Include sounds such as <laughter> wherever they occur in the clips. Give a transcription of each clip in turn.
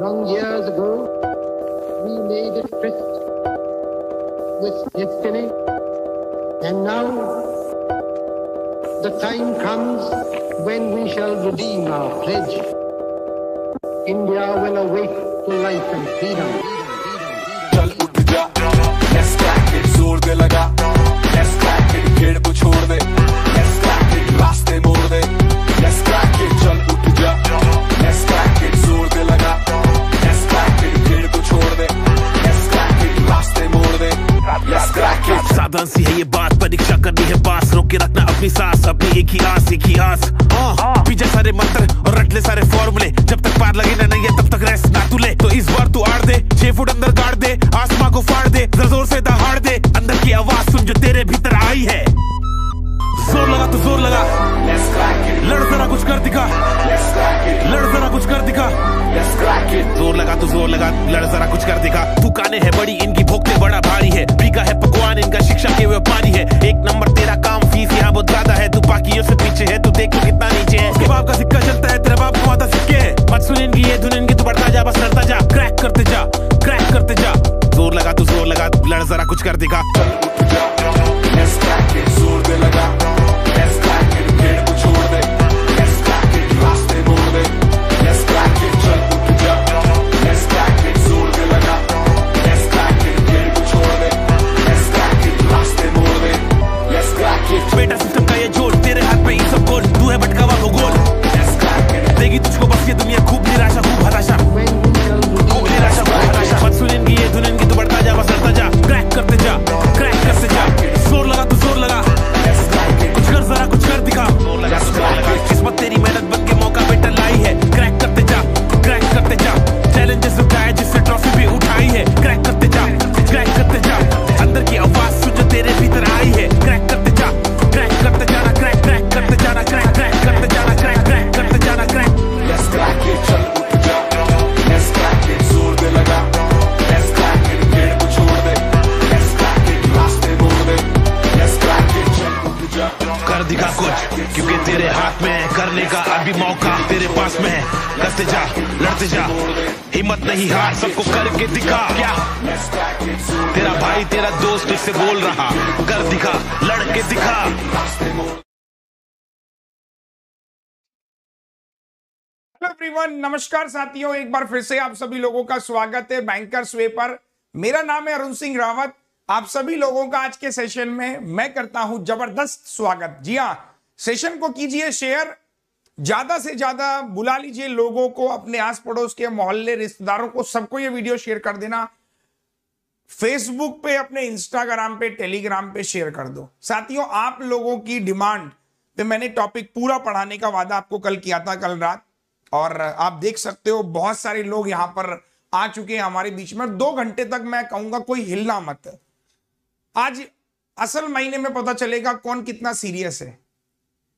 long years ago, we made a tryst with destiny. And now the time comes when we shall redeem our pledge. India will awake to life and freedom. मेरी सांस अब एक ही आस एक ही आस हाँ पीछे हाँ। सारे मंत्र और रट ले सारे फॉर्मूले जब तक पार लगे ना नहीं है तब तक रेस्ट ना तू ले तो इस बार तू आड़ दे छह फुट अंदर गाड़ दे आसमां को फाड़ दे जोर से दहाड़ दे अंदर की आवाज सुन जो तेरे भीतर आई है जोर लगा तो जोर लगा लड़ जरा कुछ कर दिखा लड़ जरा कुछ कर दिखा जोर लगा तो जोर लगा लड़ जरा कुछ कर दिखा दुकानें है बड़ी इनकी भोगते बड़ा भारी है पीका है पकवान इनका शिक्षा के व्यापारी है बहुत ज्यादा है तू बाकी से पीछे है तू देख कितना नीचे है उसके बाप का सिक्का चलता है तेरे बाप को आता सिक्के मत सुन की ये धुन इनकी तू बढ़ता जा बस लड़ता जा क्रैक करते जा क्रैक करते जा जोर लगा तू जोर लगा लड़ जरा कुछ कर देगा में है लड़ते जा लड़ते जा हिम्मत नहीं हार सबको करके दिखा क्या तेरा भाई तेरा दोस्त इससे बोल रहा कर दिखा लड़के दिखा हेलो एवरीवन नमस्कार साथियों एक बार फिर से आप सभी लोगों का स्वागत है बैंकर्स वे पर मेरा नाम है अरुण सिंह रावत आप सभी लोगों का आज के सेशन में मैं करता हूं जबरदस्त स्वागत जी हाँ सेशन को कीजिए शेयर ज्यादा से ज्यादा बुला लीजिए लोगों को अपने आस पड़ोस के मोहल्ले रिश्तेदारों को सबको ये वीडियो शेयर कर देना फेसबुक पे अपने इंस्टाग्राम पे टेलीग्राम पे शेयर कर दो साथियों आप लोगों की डिमांड पे मैंने टॉपिक पूरा पढ़ाने का वादा आपको कल किया था कल रात और आप देख सकते हो बहुत सारे लोग यहां पर आ चुके हैं हमारे बीच में दो घंटे तक मैं कहूंगा कोई हिलना मत आज असल महीने में पता चलेगा कौन कितना सीरियस है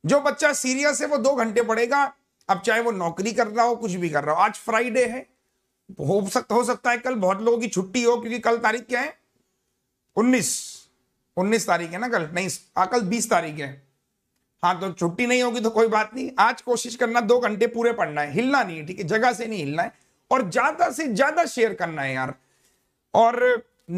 जो बच्चा सीरियस है वो दो घंटे पढ़ेगा अब चाहे वो नौकरी कर रहा हो कुछ भी कर रहा हो आज फ्राइडे है हो सकता हो सकता है कल बहुत लोगों की छुट्टी हो क्योंकि कल तारीख क्या है उन्नीस उन्नीस तारीख है ना कल नहीं आ, कल बीस तारीख है हाँ तो छुट्टी नहीं होगी तो कोई बात नहीं आज कोशिश करना दो घंटे पूरे पढ़ना है हिलना नहीं है ठीक है जगह से नहीं हिलना है और ज्यादा से ज्यादा शेयर करना है यार और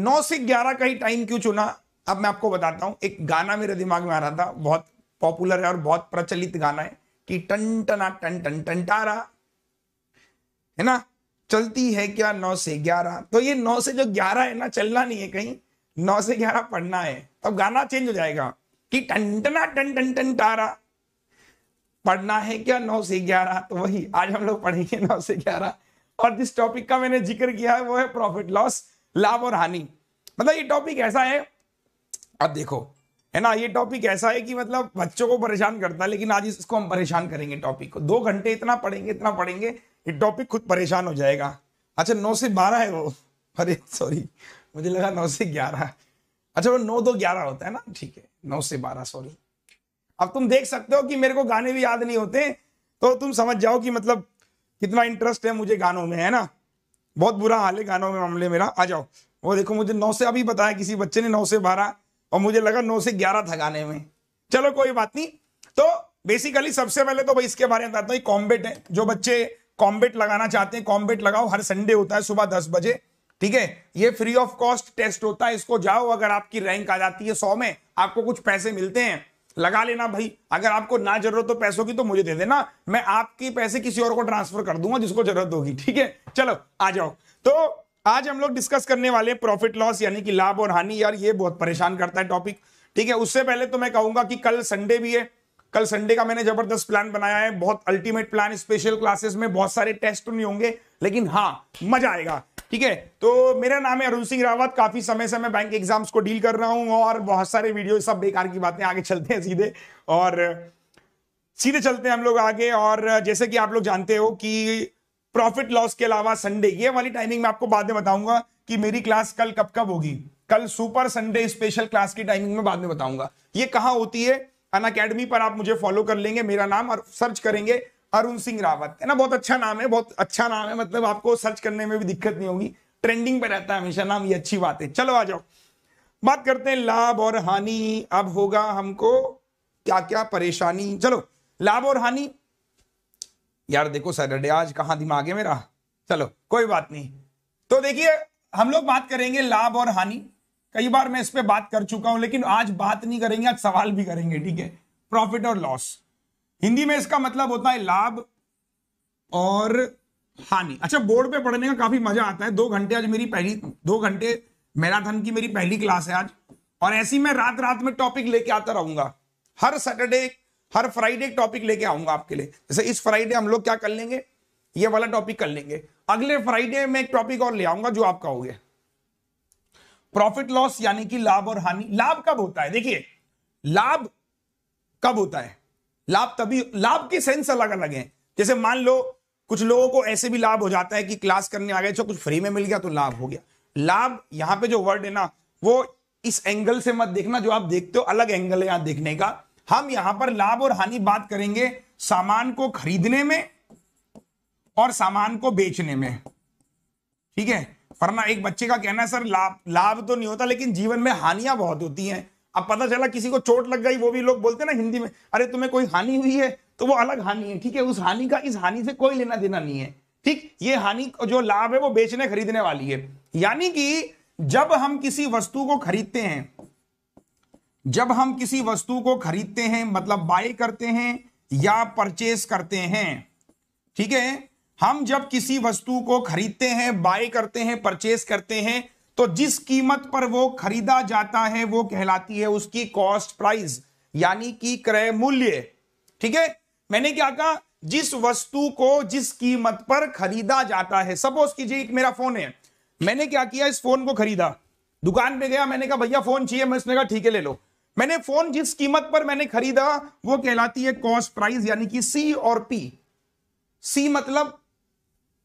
नौ से ग्यारह का ही टाइम क्यों चुना अब मैं आपको बताता हूं एक गाना मेरे दिमाग में आ रहा था बहुत पॉपुलर है और बहुत प्रचलित गाना है कि टन टना टन टन टन टारा है ना चलती है क्या नौ से ग्यारह तो ये नौ से जो ग्यारह है ना चलना नहीं है कहीं नौ से ग्यारह पढ़ना है तब गाना चेंज हो जाएगा कि टन टना टन टन टन टारा पढ़ना है क्या नौ से ग्यारह तो वही आज हम लोग पढ़ेंगे नौ से ग्यारह और जिस टॉपिक का मैंने जिक्र किया है वो है प्रॉफिट लॉस लाभ और हानि मतलब ये टॉपिक ऐसा है अब देखो है ना ये टॉपिक ऐसा है कि मतलब बच्चों को परेशान करता है लेकिन आज इसको हम परेशान करेंगे टॉपिक को दो घंटे इतना पढ़ेंगे इतना पढ़ेंगे ये टॉपिक खुद परेशान हो जाएगा अच्छा नौ से बारह है वो अरे सॉरी मुझे लगा नौ से ग्यारह अच्छा वो नौ दो ग्यारह होता है ना ठीक है नौ से बारह सॉरी अब तुम देख सकते हो कि मेरे को गाने भी याद नहीं होते तो तुम समझ जाओ कि मतलब कितना इंटरेस्ट है मुझे गानों में है ना बहुत बुरा हाल है गानों में मामले मेरा आ जाओ वो देखो मुझे नौ से अभी बताया किसी बच्चे ने नौ से बारह और मुझे लगा नौ से ग्यारह था गाने में चलो कोई बात नहीं तो बेसिकली सबसे पहले तो भाई इसके बारे में बताता हूँ कॉम्बेट है जो बच्चे कॉम्बेट लगाना चाहते हैं कॉम्बेट लगाओ हर संडे होता है सुबह दस बजे ठीक है ये फ्री ऑफ कॉस्ट टेस्ट होता है इसको जाओ अगर आपकी रैंक आ जाती है सौ में आपको कुछ पैसे मिलते हैं लगा लेना भाई अगर आपको ना जरूरत हो पैसों की तो मुझे दे देना मैं आपके पैसे किसी और को ट्रांसफर कर दूंगा जिसको जरूरत होगी ठीक है चलो आ जाओ तो आज हम लोग डिस्कस करने वाले प्रॉफिट लॉस यानी कि लाभ और हानि यार ये बहुत परेशान करता है टॉपिक ठीक है उससे पहले तो मैं कहूंगा कि कल संडे भी है कल संडे का मैंने जबरदस्त प्लान बनाया है बहुत अल्टीमेट प्लान स्पेशल क्लासेस में बहुत सारे टेस्ट तो नहीं होंगे लेकिन हाँ मजा आएगा ठीक है तो मेरा नाम है अरुण सिंह रावत काफी समय से मैं बैंक एग्जाम्स को डील कर रहा हूं और बहुत सारे वीडियो सब बेकार की बातें आगे चलते हैं सीधे और सीधे चलते हैं हम लोग आगे और जैसे कि आप लोग जानते हो कि प्रॉफिट लॉस के अलावा संडे ये वाली टाइमिंग मैं आपको बाद में बताऊंगा कि मेरी क्लास कल कब कब होगी कल सुपर संडे स्पेशल क्लास की टाइमिंग में बाद में बताऊंगा ये कहां होती है अन अकेडमी पर आप मुझे फॉलो कर लेंगे मेरा नाम और सर्च करेंगे अरुण सिंह रावत है ना बहुत अच्छा नाम है बहुत अच्छा नाम है मतलब आपको सर्च करने में भी दिक्कत नहीं होगी ट्रेंडिंग पर रहता है हमेशा नाम ये अच्छी बात है चलो आ जाओ बात करते हैं लाभ और हानि अब होगा हमको क्या क्या परेशानी चलो लाभ और हानि यार देखो सैटरडे आज कहाँ दिमाग है मेरा चलो कोई बात नहीं तो देखिए हम लोग बात करेंगे लाभ और हानि कई बार मैं इस पर बात कर चुका हूं लेकिन आज बात नहीं करेंगे आज सवाल भी करेंगे ठीक है प्रॉफिट और लॉस हिंदी में इसका मतलब होता है लाभ और हानि अच्छा बोर्ड पे पढ़ने का काफी मजा आता है दो घंटे आज मेरी पहली दो घंटे मैराथन की मेरी पहली क्लास है आज और ऐसी मैं रात रात में टॉपिक लेके आता रहूंगा हर सैटरडे हर फ्राइडे एक टॉपिक लेके आऊंगा आपके लिए जैसे इस फ्राइडे हम लोग क्या कर लेंगे ये वाला टॉपिक कर लेंगे अगले फ्राइडे में एक टॉपिक और ले आऊंगा जो आपका हो गया प्रॉफिट लॉस यानी कि लाभ और हानि लाभ कब होता है देखिए लाभ कब होता है लाभ तभी लाभ के सेंस अलग अलग है जैसे मान लो कुछ लोगों को ऐसे भी लाभ हो जाता है कि क्लास करने आ गए तो कुछ फ्री में मिल गया तो लाभ हो गया लाभ यहां पे जो वर्ड है ना वो इस एंगल से मत देखना जो आप देखते हो अलग एंगल है यहां देखने का हम यहां पर लाभ और हानि बात करेंगे सामान को खरीदने में और सामान को बेचने में ठीक है वरना एक बच्चे का कहना है सर लाभ लाभ तो नहीं होता लेकिन जीवन में हानियां बहुत होती हैं अब पता चला किसी को चोट लग गई वो भी लोग बोलते हैं ना हिंदी में अरे तुम्हें कोई हानि हुई है तो वो अलग हानि है ठीक है उस हानि का इस हानि से कोई लेना देना नहीं है ठीक ये हानि जो लाभ है वो बेचने खरीदने वाली है यानी कि जब हम किसी वस्तु को खरीदते हैं जब हम किसी वस्तु को खरीदते हैं मतलब बाय करते हैं या परचेस करते हैं ठीक है हम जब किसी वस्तु को खरीदते हैं बाय करते हैं परचेस करते हैं तो जिस कीमत पर वो खरीदा जाता है वो कहलाती है उसकी कॉस्ट प्राइस यानी कि क्रय मूल्य ठीक है मैंने क्या कहा जिस वस्तु को जिस कीमत पर खरीदा जाता है सपोज कीजिए एक मेरा फोन है मैंने क्या किया इस फोन को खरीदा दुकान पे गया मैंने कहा भैया फोन चाहिए मैं उसने कहा ठीक है ले लो मैंने फोन जिस कीमत पर मैंने खरीदा वो कहलाती है कॉस्ट प्राइस यानी कि सी और पी सी मतलब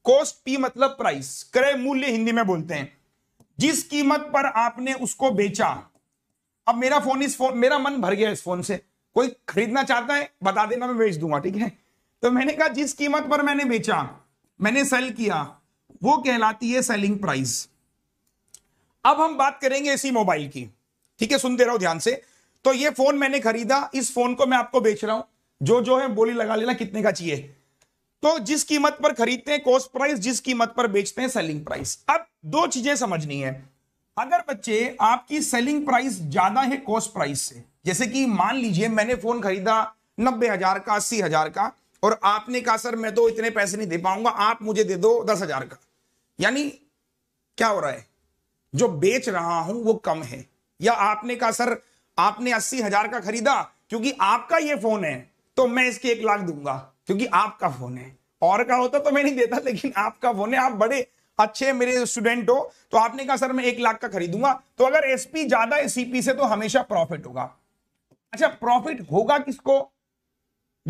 कॉस्ट पी मतलब प्राइस क्रय मूल्य हिंदी में बोलते हैं जिस कीमत पर आपने उसको बेचा अब मेरा फोन इस फोन मेरा मन भर गया इस फोन से कोई खरीदना चाहता है बता देना मैं बेच दूंगा ठीक है तो मैंने कहा जिस कीमत पर मैंने बेचा मैंने सेल किया वो कहलाती है सेलिंग प्राइस अब हम बात करेंगे इसी मोबाइल की ठीक है सुनते रहो ध्यान से तो ये फोन मैंने खरीदा इस फोन को मैं आपको बेच रहा हूं जो जो है बोली लगा लेना कितने का चाहिए तो जिस कीमत पर खरीदते हैं कॉस्ट प्राइस जिस कीमत पर बेचते हैं सेलिंग प्राइस अब दो चीजें समझनी है अगर बच्चे आपकी सेलिंग प्राइस ज्यादा है कॉस्ट प्राइस से जैसे कि मान लीजिए मैंने फोन खरीदा नब्बे हजार का अस्सी हजार का और आपने कहा सर मैं तो इतने पैसे नहीं दे पाऊंगा आप मुझे दे दो दस हजार का यानी क्या हो रहा है जो बेच रहा हूं वो कम है या आपने कहा सर आपने अस्सी हजार का खरीदा क्योंकि आपका ये फोन है तो मैं इसके एक लाख दूंगा क्योंकि आपका फोन है और का होता तो, तो मैं नहीं देता लेकिन आपका फोन है आप बड़े अच्छे मेरे स्टूडेंट हो तो आपने कहा सर मैं एक लाख का खरीदूंगा तो अगर एसपी ज्यादा है सीपी से तो हमेशा प्रॉफिट होगा अच्छा प्रॉफिट होगा किसको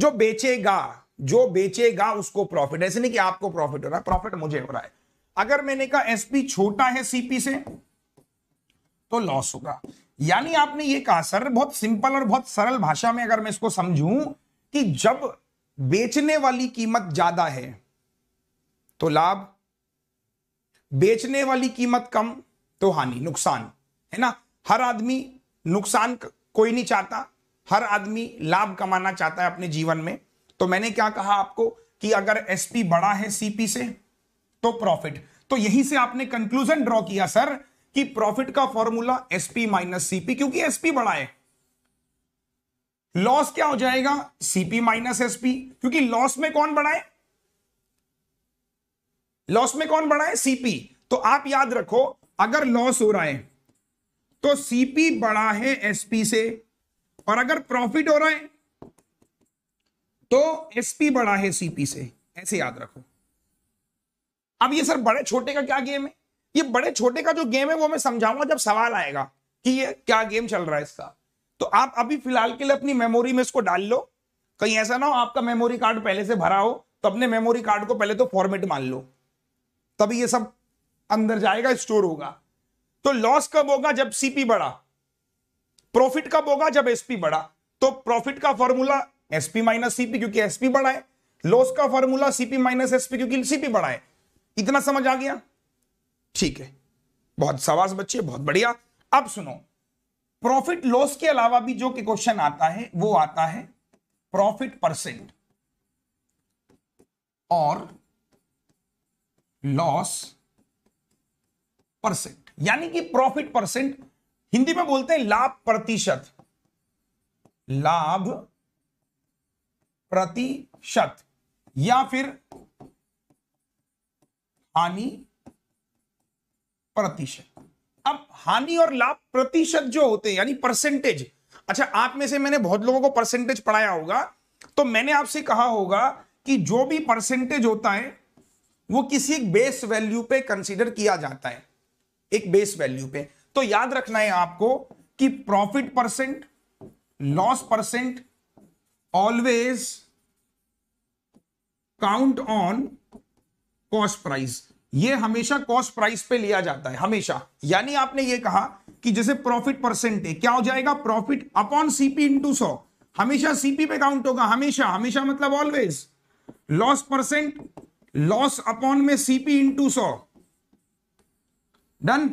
जो बेचेगा जो बेचेगा उसको प्रॉफिट ऐसे नहीं कि आपको प्रॉफिट हो रहा है प्रॉफिट मुझे हो रहा है अगर मैंने कहा एसपी छोटा है सीपी से तो लॉस होगा यानी आपने ये कहा सर बहुत सिंपल और बहुत सरल भाषा में अगर मैं इसको समझूं कि जब बेचने वाली कीमत ज्यादा है तो लाभ बेचने वाली कीमत कम तो हानि नुकसान है ना हर आदमी नुकसान कोई नहीं चाहता हर आदमी लाभ कमाना चाहता है अपने जीवन में तो मैंने क्या कहा आपको कि अगर एसपी बड़ा है सीपी से तो प्रॉफिट तो यही से आपने कंक्लूजन ड्रॉ किया सर कि प्रॉफिट का फॉर्मूला एसपी माइनस सीपी क्योंकि एसपी बढ़ाए है लॉस क्या हो जाएगा सीपी माइनस एसपी क्योंकि लॉस में कौन बढ़ाए लॉस में कौन बढ़ाए सीपी तो आप याद रखो अगर लॉस हो रहा है तो सीपी बढ़ा है एसपी से और अगर प्रॉफिट हो रहा है तो एसपी बढ़ा है सीपी से ऐसे याद रखो अब ये सर बड़े छोटे का क्या गेम है ये बड़े छोटे का जो गेम है वो मैं समझाऊंगा जब सवाल आएगा कि ये क्या गेम चल रहा है इसका तो आप अभी फिलहाल के लिए अपनी मेमोरी में इसको डाल लो कहीं ऐसा ना हो आपका मेमोरी कार्ड पहले से भरा हो तो अपने मेमोरी कार्ड को पहले तो फॉर्मेट मान लो तभी ये सब अंदर जाएगा स्टोर होगा तो लॉस कब होगा जब सीपी बढ़ा प्रॉफिट कब होगा जब एसपी बढ़ा तो प्रॉफिट का फॉर्मूला एसपी माइनस सीपी क्योंकि एसपी बढ़ा है लॉस का फॉर्मूला सीपी माइनस एसपी क्योंकि सीपी बढ़ा है इतना समझ आ गया ठीक है बहुत सवाल बच्चे बहुत बढ़िया अब सुनो प्रॉफिट लॉस के अलावा भी जो क्वेश्चन आता है वो आता है प्रॉफिट परसेंट और लॉस परसेंट यानी कि प्रॉफिट परसेंट हिंदी में बोलते हैं लाभ प्रतिशत लाभ प्रतिशत या फिर हानि प्रतिशत अब हानि और लाभ प्रतिशत जो होते हैं यानी परसेंटेज अच्छा आप में से मैंने बहुत लोगों को परसेंटेज पढ़ाया होगा तो मैंने आपसे कहा होगा कि जो भी परसेंटेज होता है वो किसी एक बेस वैल्यू पे कंसीडर किया जाता है एक बेस वैल्यू पे तो याद रखना है आपको कि profit percent loss percent always count on cost price ये हमेशा कॉस्ट प्राइस पे लिया जाता है हमेशा यानी आपने ये कहा कि जैसे प्रॉफिट है क्या हो जाएगा प्रॉफिट अपॉन सीपी इंटू सौ हमेशा सीपी पे काउंट होगा हमेशा हमेशा मतलब always loss percent loss upon में सीपी इंटू सौ डन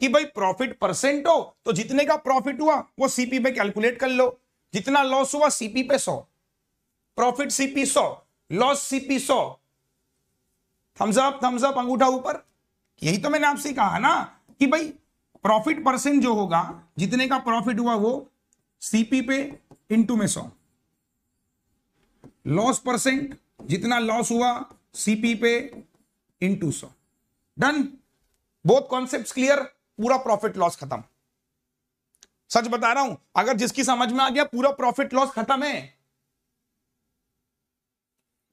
कि भाई प्रॉफिट परसेंट हो तो जितने का प्रॉफिट हुआ वो सीपी पे कैलकुलेट कर लो जितना लॉस हुआ सीपी पे सौ प्रॉफिट सीपी सौ लॉस सीपी सौ थम्स अप थम्स अप अंगूठा ऊपर यही तो मैंने आपसे कहा ना कि भाई प्रॉफिट परसेंट जो होगा जितने का प्रॉफिट हुआ वो सीपी पे इनटू में सौ लॉस परसेंट जितना लॉस हुआ सीपी पे इनटू सौ डन बोथ कॉन्सेप्ट क्लियर पूरा प्रॉफिट लॉस खत्म सच बता रहा हूं अगर जिसकी समझ में आ गया पूरा प्रॉफिट लॉस खत्म है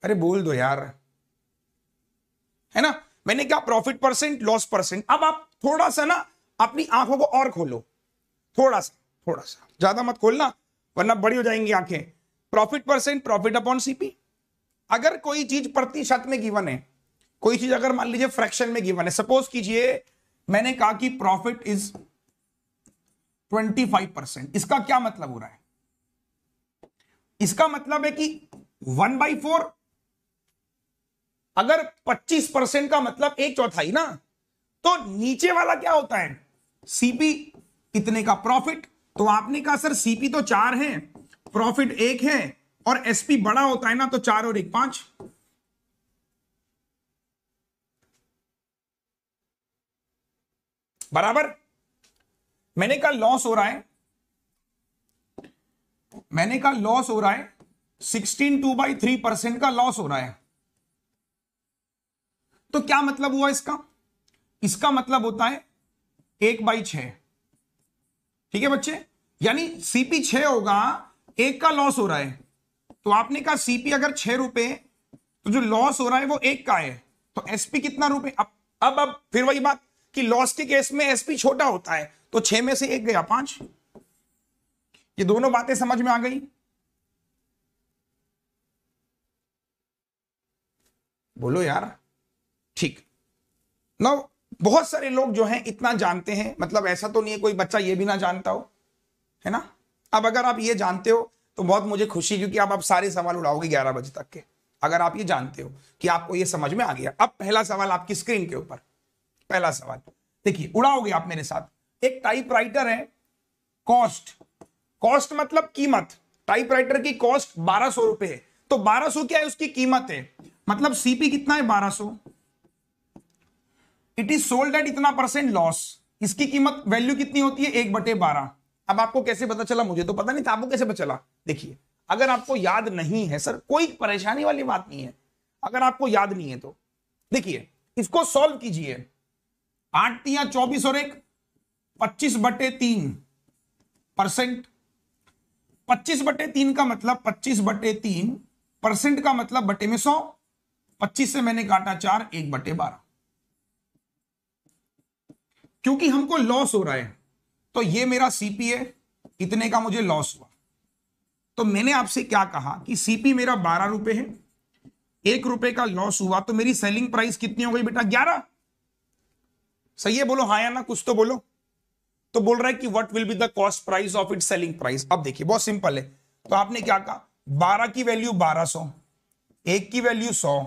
अरे बोल दो यार है ना मैंने क्या प्रॉफिट परसेंट लॉस परसेंट अब आप थोड़ा सा ना अपनी आंखों को और खोलो थोड़ा सा थोड़ा सा ज्यादा मत खोलना वरना बड़ी हो जाएंगी आंखें profit percent profit upon CP अगर कोई चीज प्रतिशत में गिवन है कोई चीज अगर मान लीजिए फ्रैक्शन में गिवन है सपोज कीजिए मैंने कहा कि प्रॉफिट इज 25 परसेंट इसका क्या मतलब हो रहा है इसका मतलब है कि वन बाई फोर अगर 25 परसेंट का मतलब एक चौथाई ना तो नीचे वाला क्या होता है सीपी कितने का प्रॉफिट तो आपने कहा सर सीपी तो चार है प्रॉफिट एक है और एसपी बड़ा होता है ना तो चार और एक पांच बराबर मैंने कहा लॉस हो रहा है मैंने कहा लॉस हो रहा है sixteen two by three percent का लॉस हो रहा है तो क्या मतलब हुआ इसका इसका मतलब होता है एक बाई छ ठीक है बच्चे यानी सीपी छ होगा एक का लॉस हो रहा है तो आपने कहा सीपी अगर छह रुपए तो जो लॉस हो रहा है वो एक का है तो एसपी कितना रुपए अब अब अब फिर वही बात कि लॉस के केस में एसपी छोटा होता है तो छह में से एक गया पांच ये दोनों बातें समझ में आ गई बोलो यार ना बहुत सारे लोग जो हैं इतना जानते हैं मतलब ऐसा तो नहीं है कोई बच्चा ये भी ना जानता हो है ना अब अगर आप ये जानते हो तो बहुत मुझे खुशी क्योंकि आप अब सारे सवाल उड़ाओगे ग्यारह बजे तक के अगर आप ये जानते हो कि आपको ये समझ में आ गया अब पहला सवाल आपकी स्क्रीन के ऊपर पहला सवाल देखिए उड़ाओगे आप मेरे साथ एक टाइपराइटर है कॉस्ट कॉस्ट मतलब कीमत टाइपराइटर की कॉस्ट बारह सौ रुपए है तो बारह सौ क्या है उसकी कीमत है मतलब सीपी कितना है बारह सौ इट इज सोल्ड एट इतना परसेंट लॉस इसकी कीमत वैल्यू कितनी होती है एक बटे बारह अब आपको कैसे पता चला मुझे तो पता नहीं था आपको कैसे पता चला देखिए अगर आपको याद नहीं है सर कोई परेशानी वाली बात नहीं है अगर आपको याद नहीं है तो देखिए इसको सॉल्व कीजिए आठ तिया चौबीस और एक पच्चीस बटे तीन परसेंट पच्चीस बटे तीन का मतलब पच्चीस बटे तीन परसेंट का मतलब बटे में सौ पच्चीस से मैंने काटा चार एक बटे बारह क्योंकि हमको लॉस हो रहा है तो ये मेरा सीपी है इतने का मुझे लॉस हुआ तो मैंने आपसे क्या कहा कि सीपी मेरा बारह रुपए है एक रुपए का लॉस हुआ तो मेरी सेलिंग प्राइस कितनी हो गई बेटा ग्यारह सही है बोलो हाँ या ना कुछ तो बोलो तो बोल रहा है कि what will be the cost price of it selling price अब देखिए बहुत सिंपल है तो आपने क्या कहा बारह की वैल्यू बारह सौ एक की वैल्यू सौ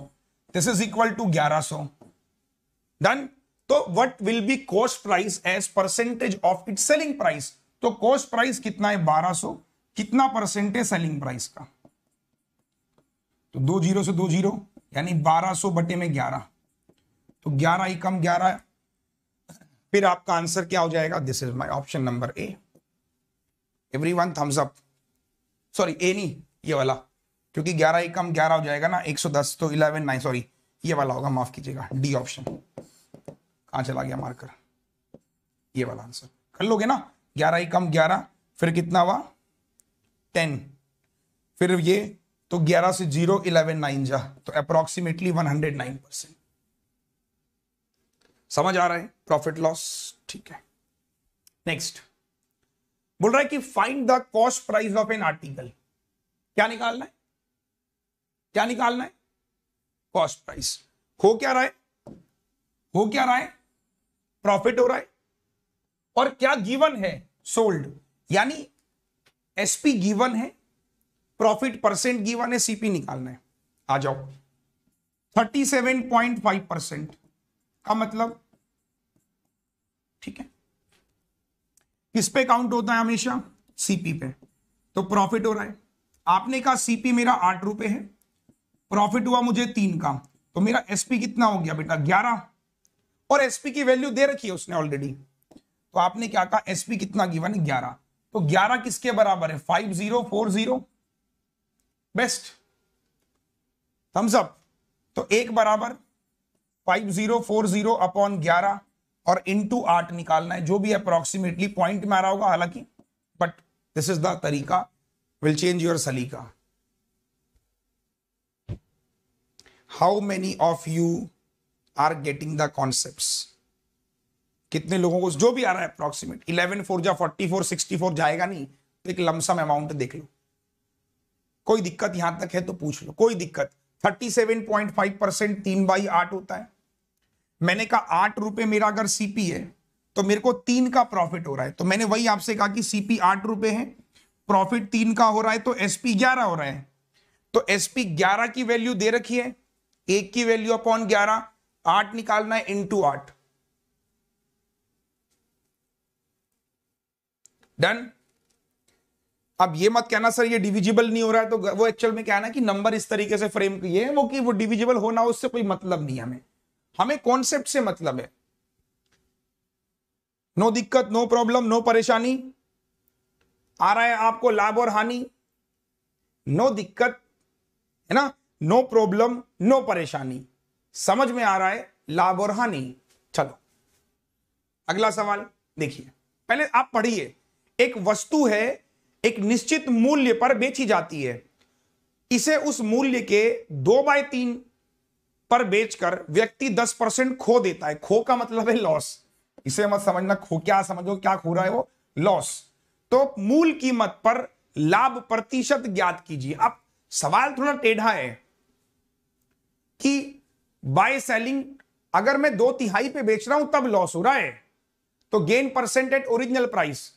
दिस इज इक्वल टू ग्यारह सौ डन तो what will be cost price as percentage of it selling price तो कॉस्ट प्राइस कितना है 1200 कितना परसेंटेज सेलिंग प्राइस का तो दो जीरो से दो जीरो यानी 1200 बटे में 11 तो 11 ही कम 11 फिर आपका आंसर क्या हो जाएगा this is my option number A every one thumbs up sorry A नहीं ये वाला क्योंकि 11 ही कम 11 हो जाएगा ना 110 तो 11 नहीं सॉरी ये वाला होगा माफ कीजिएगा डी ऑप्शन कहाँ चला गया मार्कर ये वाला आंसर कर लोगे ना ग्यारह ही कम ग्यारह फिर कितना हुआ टेन फिर ये तो ग्यारह से जीरो इलेवन नाइन जा तो approximately one hundred nine percent समझ आ रहा है प्रॉफिट लॉस ठीक है नेक्स्ट बोल रहा है कि find the cost price of an article क्या निकालना है क्या निकालना है कॉस्ट प्राइस हो क्या रहा है हो क्या रहा है प्रॉफिट हो रहा है और क्या गिवन है सोल्ड यानी एसपी गिवन है प्रॉफिट परसेंट गिवन है सीपी निकालना है आ जाओ 37.5 परसेंट का मतलब ठीक है किस पे काउंट होता है हमेशा सीपी पे तो प्रॉफिट हो रहा है आपने कहा सीपी मेरा आठ रुपए है प्रॉफिट हुआ मुझे तीन का तो मेरा एसपी कितना हो गया बेटा ग्यारह और एसपी की वैल्यू दे रखी है उसने ऑलरेडी तो आपने क्या कहा एसपी कितना गिवन है ग्यारह तो ग्यारह किसके बराबर है five zero four zero best thumbs up तो एक बराबर five zero four zero upon ग्यारह और इनटू आठ निकालना है जो भी अप्रोक्सीमेटली पॉइंट में आ रहा होगा हालांकि बट दिस इज द तरीका विल चेंज योर सलीका how many of you are getting the concept कितने लोगों को जो भी आ रहा है अप्रोक्सीमेट इलेवन फोर जा फोर्टी फोर सिक्सटी फोर जाएगा नहीं तो एक लमसम अमाउंट देख लो कोई दिक्कत यहां तक है तो पूछ लो कोई दिक्कत thirty seven point five percent तीन बाई आठ होता है मैंने कहा आठ रुपए मेरा अगर सीपी है तो मेरे को तीन का प्रॉफिट हो रहा है तो मैंने वही आपसे कहा कि सीपी आठ रुपए है प्रॉफिट तीन का हो रहा है तो एसपी ग्यारह हो रहा है तो एसपी ग्यारह की वैल्यू दे रखी है एक की वैल्यू अपॉन ग्यारह आठ निकालना है इंटू आठ डन अब ये मत कहना सर ये डिविजिबल नहीं हो रहा है तो वो एक्चुअल में क्या है ना कि नंबर इस तरीके से फ्रेम किए हैं वो कि वो डिविजिबल होना उससे कोई मतलब नहीं हमें हमें कॉन्सेप्ट से मतलब है नो दिक्कत नो प्रॉब्लम नो परेशानी आ रहा है आपको लाभ और हानि नो दिक्कत है ना नो प्रॉब्लम नो परेशानी समझ में आ रहा है लाभ और हानि चलो अगला सवाल देखिए पहले आप पढ़िए एक वस्तु है एक निश्चित मूल्य पर बेची जाती है इसे उस मूल्य के दो बाय तीन पर बेचकर व्यक्ति दस परसेंट खो देता है खो का मतलब है लॉस इसे मत समझना खो क्या समझो क्या खो रहा है वो लॉस तो मूल कीमत पर लाभ प्रतिशत ज्ञात कीजिए अब सवाल थोड़ा टेढ़ा है कि बाय सेलिंग अगर मैं दो तिहाई पे बेच रहा हूं तब लॉस हो रहा है तो gain percent at original price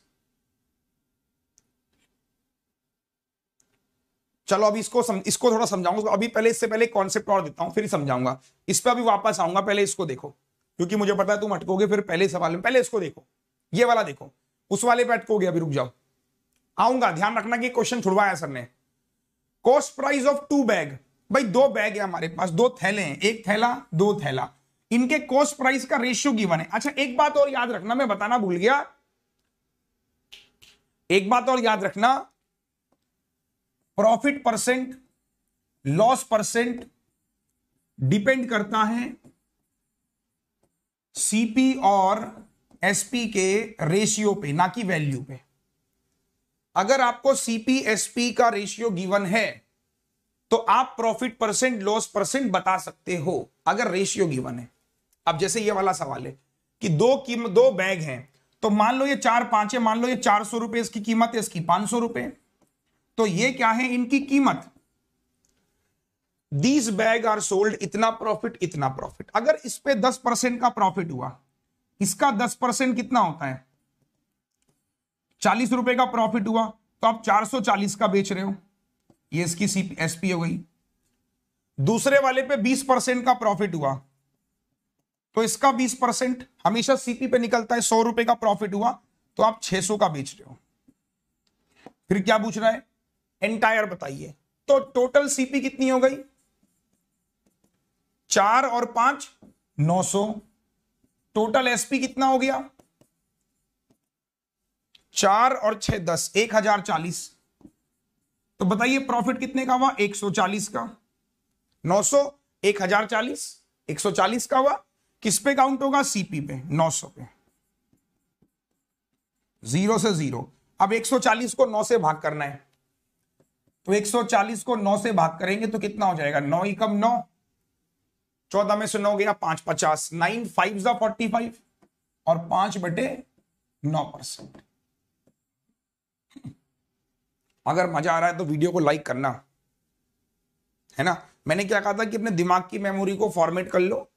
चलो अभी इसको सम, इसको थोड़ा समझाऊंगा अभी पहले इससे पहले कॉन्सेप्ट और देता हूं फिर समझाऊंगा इस पर अभी वापस आऊंगा पहले इसको देखो क्योंकि मुझे पता है तुम अटकोगे फिर पहले सवाल में पहले इसको देखो ये वाला देखो उस वाले पे अटकोगे अभी रुक जाओ आऊंगा ध्यान रखना कि क्वेश्चन छुड़वाया सर ने cost price of two bag भाई दो बैग है हमारे पास दो थैले हैं एक थैला दो थैला इनके कॉस्ट प्राइस का रेशियो गिवन है अच्छा एक बात और याद रखना मैं बताना भूल गया एक बात और याद रखना profit percent loss percent depend करता है सीपी और एसपी के रेशियो पे ना कि वैल्यू पे अगर आपको सीपी एसपी का रेशियो गिवन है तो आप प्रॉफिट परसेंट लॉस परसेंट बता सकते हो अगर रेशियो गिवन है अब जैसे ये वाला सवाल है कि दो कीमत दो बैग हैं तो मान लो ये चार पांच है मान लो ये चार सौ रुपए इसकी कीमत है इसकी पांच सौ रुपए तो ये क्या है इनकी कीमत दीज बैग आर सोल्ड इतना प्रॉफिट इतना प्रॉफिट अगर इस पे दस परसेंट का प्रॉफिट हुआ इसका दस परसेंट कितना होता है चालीस रुपए का प्रॉफिट हुआ तो आप चार सौ चालीस का बेच रहे हो ये इसकी सी एसपी हो गई दूसरे वाले पे 20 परसेंट का प्रॉफिट हुआ तो इसका 20 परसेंट हमेशा सीपी पे निकलता है सौ रुपए का प्रॉफिट हुआ तो आप 600 का बेच रहे हो फिर क्या पूछ रहा है एंटायर बताइए तो टोटल सीपी कितनी हो गई चार और पांच 900 टोटल एसपी कितना हो गया चार और छह दस एक हजार चालीस तो बताइए प्रॉफिट कितने का हुआ 140 का 900 1040 चालीस का हुआ किस पे काउंट होगा सीपी पे 900 पे जीरो से जीरो अब 140 को 9 से भाग करना है तो 140 को 9 से भाग करेंगे तो कितना हो जाएगा नौ एकम नौ चौदह में से नौ गया पांच पचास नाइन फाइव जा फोर्टी फाइव और पांच बटे नौ परसेंट अगर मजा आ रहा है तो वीडियो को लाइक करना है ना मैंने क्या कहा था कि अपने दिमाग की मेमोरी को फॉर्मेट कर लो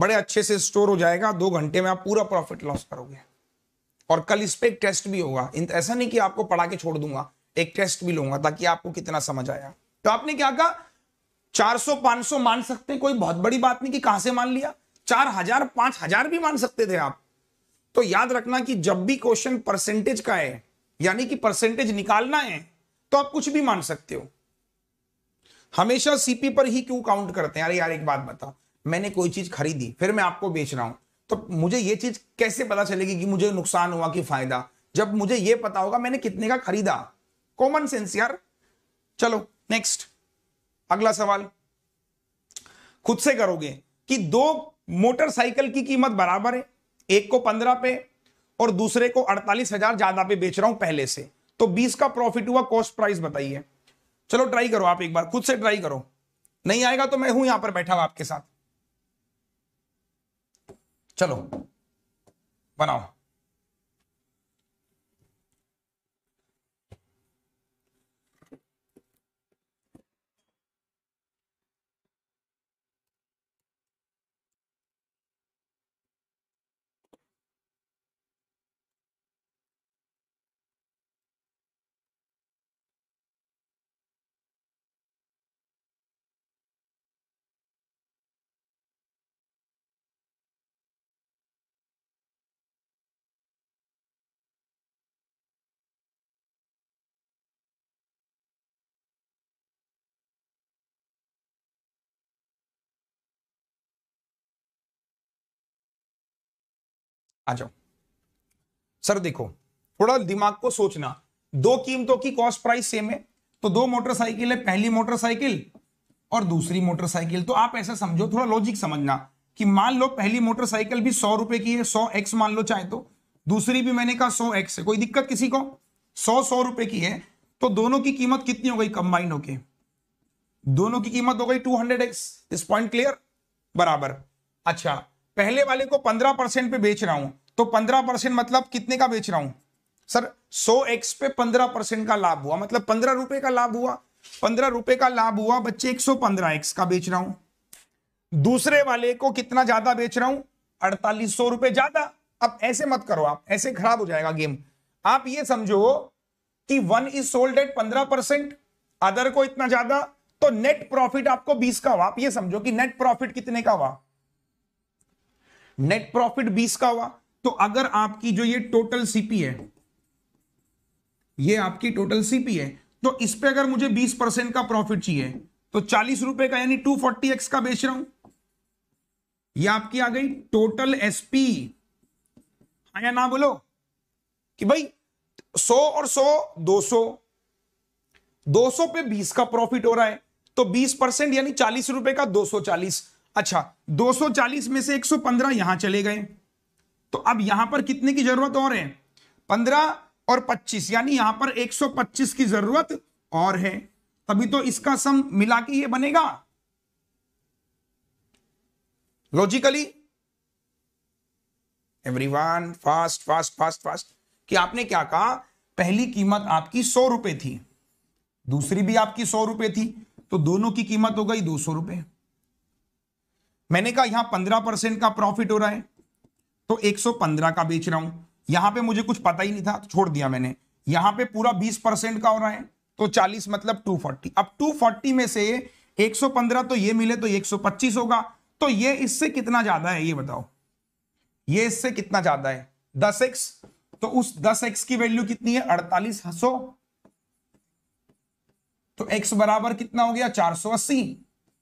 बड़े अच्छे से स्टोर हो जाएगा दो घंटे में आप पूरा प्रॉफिट लॉस करोगे और कल इस पर एक टेस्ट भी होगा ऐसा नहीं कि आपको पढ़ा के छोड़ दूंगा एक टेस्ट भी लूंगा ताकि आपको कितना समझ आया तो आपने क्या कहा 400 500 मान सकते हैं कोई बहुत बड़ी बात नहीं कि कहां से मान लिया चार हजार पांच हजार भी मान सकते थे आप तो याद रखना कि जब भी क्वेश्चन परसेंटेज का है यानी कि परसेंटेज निकालना है तो आप कुछ भी मान सकते हो हमेशा सीपी पर ही क्यों काउंट करते हैं अरे यार एक बात बताओ मैंने कोई चीज खरीदी फिर मैं आपको बेच रहा हूं तो मुझे ये चीज कैसे पता चलेगी कि मुझे नुकसान हुआ कि फायदा जब मुझे ये पता होगा मैंने कितने का खरीदा कॉमन सेंस यार चलो नेक्स्ट अगला सवाल खुद से करोगे कि दो मोटरसाइकिल की कीमत बराबर है एक को पंद्रह पे और दूसरे को अड़तालीस हजार ज्यादा पे बेच रहा हूं पहले से तो 20 का प्रॉफिट हुआ कॉस्ट प्राइस बताइए चलो ट्राई करो आप एक बार खुद से ट्राई करो नहीं आएगा तो मैं हूं यहां पर बैठा हुआ आपके साथ चलो बनाओ आ जाओ सर देखो थोड़ा दिमाग को सोचना दो कीमतों की कॉस्ट प्राइस सेम है तो दो मोटरसाइकिल है पहली मोटरसाइकिल और दूसरी मोटरसाइकिल तो आप ऐसा समझो थोड़ा लॉजिक समझना कि मान लो पहली मोटरसाइकिल भी सौ रुपए की है सौ एक्स मान लो चाहे तो दूसरी भी मैंने कहा सौ एक्स है कोई दिक्कत किसी को सौ सौ रुपए की है तो दोनों की कीमत कितनी हो गई कंबाइंड होके दोनों की कीमत हो गई टू हंड्रेड एक्स इस पॉइंट क्लियर बराबर अच्छा पहले वाले को पंद्रह परसेंट पे बेच रहा हूं तो पंद्रह परसेंट मतलब कितने का बेच रहा हूं सर सो एक्स पे पंद्रह परसेंट का लाभ हुआ मतलब पंद्रह रुपए का लाभ हुआ पंद्रह रुपए का लाभ हुआ बच्चे एक सौ पंद्रह एक्स का बेच रहा हूं दूसरे वाले को कितना ज्यादा बेच रहा हूं अड़तालीस सौ रुपए ज्यादा अब ऐसे मत करो आप ऐसे खराब हो जाएगा गेम आप ये समझो कि वन इज सोल्ड एट पंद्रह परसेंट अदर को इतना ज्यादा तो नेट प्रॉफिट आपको बीस का हुआ आप ये समझो कि नेट प्रॉफिट कितने का हुआ नेट प्रॉफिट बीस का हुआ तो अगर आपकी जो ये टोटल सीपी है ये आपकी टोटल सीपी है तो इस पे अगर मुझे बीस परसेंट का प्रॉफिट चाहिए तो चालीस रुपए का यानी टू फोर्टी एक्स का बेच रहा हूं ये आपकी आ गई टोटल एसपी हाँ या ना बोलो कि भाई सौ और सौ दो सौ दो सौ पे बीस का प्रॉफिट हो रहा है तो बीस परसेंट यानी चालीस रुपए का दो सौ चालीस अच्छा 240 में से 115 यहां चले गए तो अब यहां पर कितने की जरूरत और है 15 और 25 यानी यहां पर 125 की जरूरत और है तभी तो इसका सम मिला के ये बनेगा logically everyone fast fast fast fast कि आपने क्या कहा पहली कीमत आपकी सौ रुपए थी दूसरी भी आपकी सौ रुपए थी तो दोनों की कीमत हो गई दो सौ रुपए मैंने कहा यहां पंद्रह परसेंट का प्रॉफिट हो रहा है तो एक सौ पंद्रह का बेच रहा हूं यहां पे मुझे कुछ पता ही नहीं था तो छोड़ दिया मैंने यहां पे पूरा बीस परसेंट का हो रहा है तो चालीस मतलब टू फोर्टी अब टू फोर्टी में से एक सौ पंद्रह तो ये मिले तो एक सौ पच्चीस होगा तो ये इससे कितना ज्यादा है ये बताओ ये इससे कितना ज्यादा है दस एक्स तो उस दस एक्स की वैल्यू कितनी है अड़तालीस सौ तो एक्स बराबर कितना हो गया चार सौ अस्सी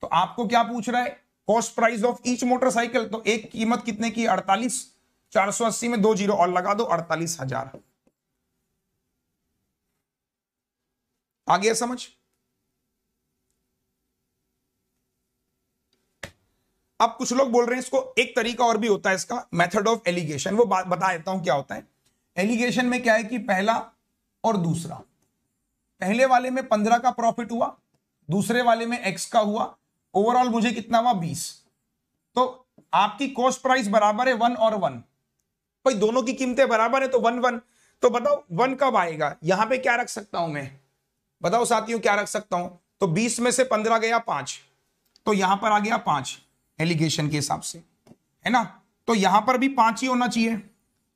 तो आपको क्या पूछ रहा है cost price of each motorcycle तो एक कीमत कितने की अड़तालीस चार सौ अस्सी में दो जीरो और लगा दो अड़तालीस हजार आ गया समझ अब कुछ लोग बोल रहे हैं इसको एक तरीका और भी होता है इसका मेथड ऑफ एलिगेशन वो बता देता हूं क्या होता है एलिगेशन में क्या है कि पहला और दूसरा पहले वाले में पंद्रह का प्रॉफिट हुआ दूसरे वाले में एक्स का हुआ ओवरऑल मुझे कितना हुआ बीस तो आपकी कॉस्ट प्राइस बराबर है वन और वन भाई दोनों की कीमतें बराबर है तो वन वन तो बताओ वन कब आएगा यहां पे क्या रख सकता हूं मैं बताओ साथियों क्या रख सकता हूं तो बीस में से पंद्रह गया पांच तो यहां पर आ गया पांच एलिगेशन के हिसाब से है ना तो यहां पर भी पांच ही होना चाहिए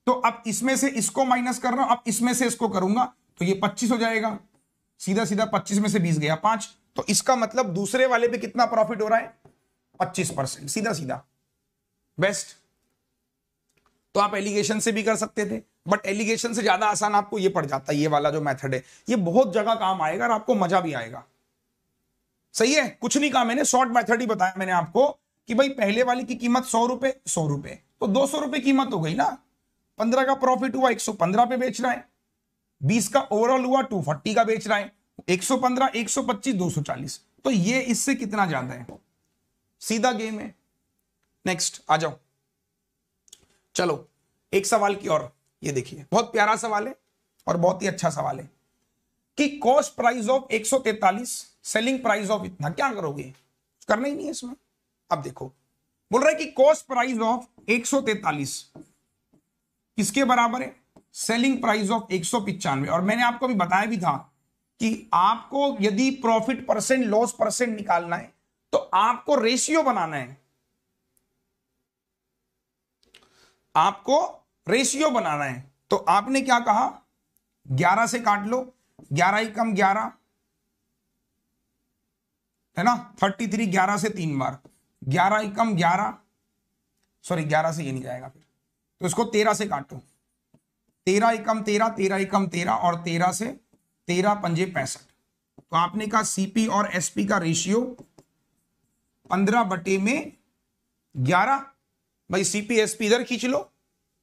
तो अब इसमें से इसको माइनस कर रहा हूं अब इसमें से इसको करूंगा तो ये पच्चीस हो जाएगा सीधा सीधा पच्चीस में से बीस गया पांच तो इसका मतलब दूसरे वाले पे कितना प्रॉफिट हो रहा है 25 परसेंट सीधा सीधा बेस्ट तो आप एलिगेशन से भी कर सकते थे बट एलिगेशन से ज्यादा आसान आपको ये पड़ जाता है ये वाला जो मेथड है ये बहुत जगह काम आएगा और आपको मजा भी आएगा सही है कुछ नहीं कहा मैंने शॉर्ट मेथड ही बताया मैंने आपको कि भाई पहले वाले की कीमत सौ रुपए सौ रुपए तो दो सौ रुपए कीमत हो गई ना पंद्रह का प्रॉफिट हुआ एक सौ पंद्रह पे बेच रहा है बीस का ओवरऑल हुआ टू फोर्टी का बेच रहा है 115, 125, 240 तो ये इससे कितना ज्यादा है सीधा गेम है नेक्स्ट आ जाओ चलो एक सवाल की और ये देखिए बहुत प्यारा सवाल है और बहुत ही अच्छा सवाल है कि cost price of 143 selling price of इतना क्या करोगे करना ही नहीं है इसमें अब देखो बोल रहा है कि कॉस्ट प्राइस ऑफ 143 किसके बराबर है सेलिंग प्राइस ऑफ एक और मैंने आपको भी बताया भी था कि आपको यदि प्रॉफिट परसेंट लॉस परसेंट निकालना है तो आपको रेशियो बनाना है आपको रेशियो बनाना है तो आपने क्या कहा 11 से काट लो 11 ही कम 11 है ना 33 11 से तीन बार 11 ही कम 11 सॉरी 11 से ये नहीं जाएगा फिर तो इसको 13 से काटो 13 ही कम 13 13 ही कम 13 और 13 से तेरह पंजे पैंसठ तो आपने कहा सीपी और एसपी का रेशियो पंद्रह बटे में ग्यारह भाई सीपी एसपी इधर खींच लो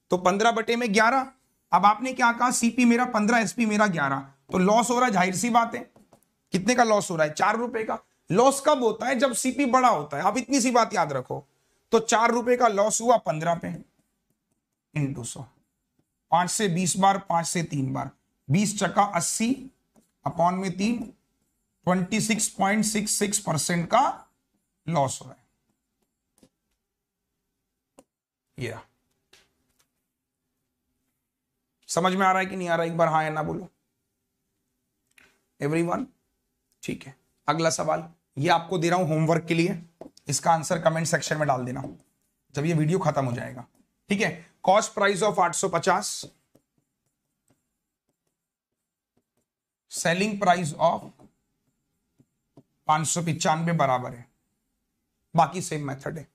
तो पंद्रह बटे में ग्यारह अब आपने क्या कहा सीपी मेरा पंद्रह एसपी मेरा ग्यारह तो लॉस हो रहा है जाहिर सी बात है कितने का लॉस हो रहा है चार रुपए का लॉस कब होता है जब सीपी बड़ा होता है आप इतनी सी बात याद रखो तो चार रुपए का लॉस हुआ पंद्रह पे इंटू सौ पांच से बीस बार पांच से तीन बार बीस चक्का अस्सी अपॉन में तीन twenty six point six six percent का लॉस हो रहा है ये समझ में आ रहा है कि नहीं आ रहा है एक बार हाँ या ना बोलो एवरीवन ठीक है अगला सवाल ये आपको दे रहा हूं होमवर्क के लिए इसका आंसर कमेंट सेक्शन में डाल देना जब ये वीडियो खत्म हो जाएगा ठीक है कॉस्ट प्राइस ऑफ 850 सौ सेलिंग प्राइस ऑफ पांच सौ पिचानवे बराबर है बाकी सेम मेथड है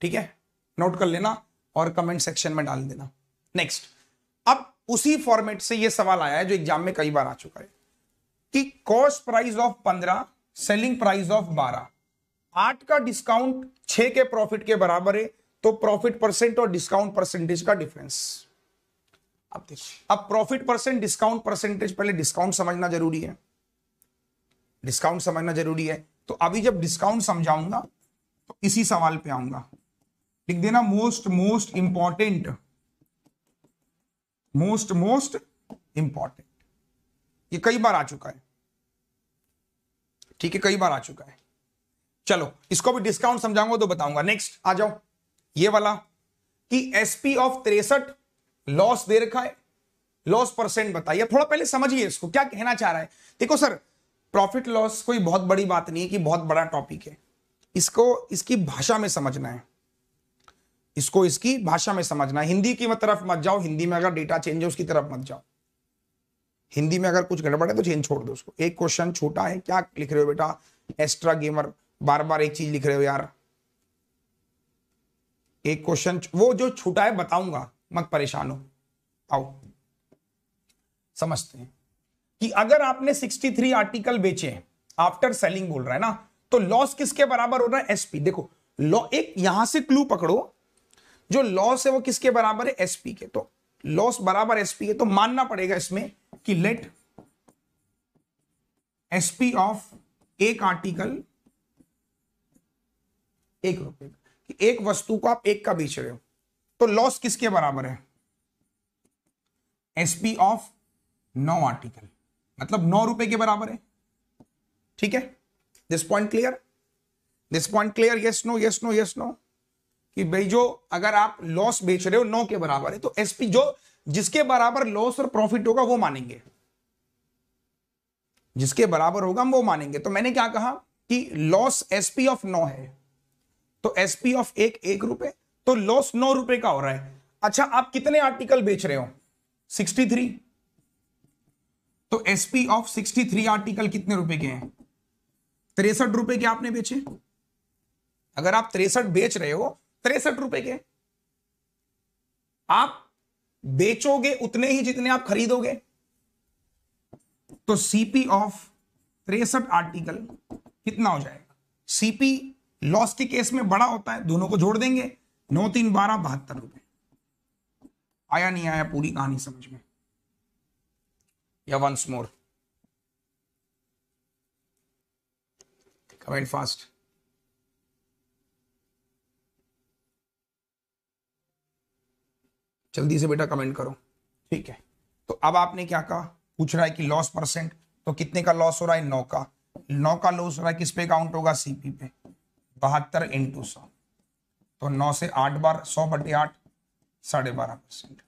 ठीक है नोट कर लेना और कमेंट सेक्शन में डाल देना नेक्स्ट अब उसी फॉर्मेट से यह सवाल आया है जो एग्जाम में कई बार आ चुका है कि कॉस्ट प्राइस ऑफ पंद्रह सेलिंग प्राइस ऑफ बारह आठ का डिस्काउंट छह के प्रॉफिट के बराबर है तो प्रॉफिट परसेंट और डिस्काउंट परसेंटेज का डिफरेंस अब देखिए अब प्रॉफिट परसेंट डिस्काउंट परसेंटेज पहले डिस्काउंट समझना जरूरी है डिस्काउंट समझना जरूरी है तो अभी जब डिस्काउंट समझाऊंगा तो इसी सवाल पे आऊंगा लिख देना most most important most most important ये कई बार आ चुका है ठीक है कई बार आ चुका है चलो इसको भी डिस्काउंट समझाऊंगा तो बताऊंगा नेक्स्ट आ जाओ ये वाला कि एसपी ऑफ तिरसठ लॉस दे रखा है लॉस परसेंट बताइए थोड़ा पहले समझिए इसको क्या कहना चाह रहा है देखो सर प्रॉफिट लॉस कोई बहुत बड़ी बात नहीं है कि बहुत बड़ा टॉपिक है इसको इसकी भाषा में समझना है इसको इसकी भाषा में समझना है हिंदी की तरफ मत जाओ हिंदी में अगर डेटा चेंज है उसकी तरफ मत जाओ हिंदी में अगर कुछ गड़बड़ है तो चेंज छोड़ दो उसको एक क्वेश्चन छोटा है क्या लिख रहे हो बेटा एक्स्ट्रा गेमर बार बार एक चीज लिख रहे हो यार एक क्वेश्चन वो जो छोटा है बताऊंगा मत परेशान हो आओ समझते हैं कि अगर आपने 63 आर्टिकल बेचे हैं आफ्टर सेलिंग बोल रहा है ना तो लॉस किसके बराबर हो रहा है एसपी देखो लॉ एक यहां से क्लू पकड़ो जो लॉस है वो किसके बराबर है एसपी के तो लॉस बराबर एसपी के तो मानना पड़ेगा इसमें कि लेट एसपी ऑफ एक आर्टिकल एक रुपए एक वस्तु को आप एक का बेच रहे हो तो लॉस किसके बराबर है एसपी ऑफ नौ आर्टिकल मतलब नौ रुपए के बराबर है ठीक है this point clear this point clear yes no yes no yes no कि भाई जो अगर आप लॉस बेच रहे हो नौ के बराबर है तो एसपी जो जिसके बराबर लॉस और प्रॉफिट होगा वो मानेंगे जिसके बराबर होगा हम वो मानेंगे तो मैंने क्या कहा कि लॉस एसपी ऑफ नौ है तो एसपी ऑफ एक एक रुपए तो लॉस नौ रुपए का हो रहा है अच्छा आप कितने आर्टिकल बेच रहे हो सिक्सटी थ्री तो SP of sixty three article कितने रुपए के हैं तिरसठ रुपए के आपने बेचे अगर आप तिरसठ बेच रहे हो तिरसठ रुपए के आप बेचोगे उतने ही जितने आप खरीदोगे तो सीपी ऑफ तिरसठ आर्टिकल कितना हो जाएगा सीपी लॉस के केस में बड़ा होता है दोनों को जोड़ देंगे नौ तीन बारह बहत्तर रुपए आया नहीं आया पूरी कहानी समझ में या वंस मोर कमेंट फास्ट जल्दी से बेटा कमेंट करो ठीक है तो अब आपने क्या कहा पूछ रहा है कि लॉस परसेंट तो कितने का लॉस हो रहा है नौ का नौ का लॉस हो रहा है किस पे काउंट होगा सीपी पे बहत्तर इंटू सौ तो नौ से आठ बार सौ बटे आठ साढ़े बारह परसेंट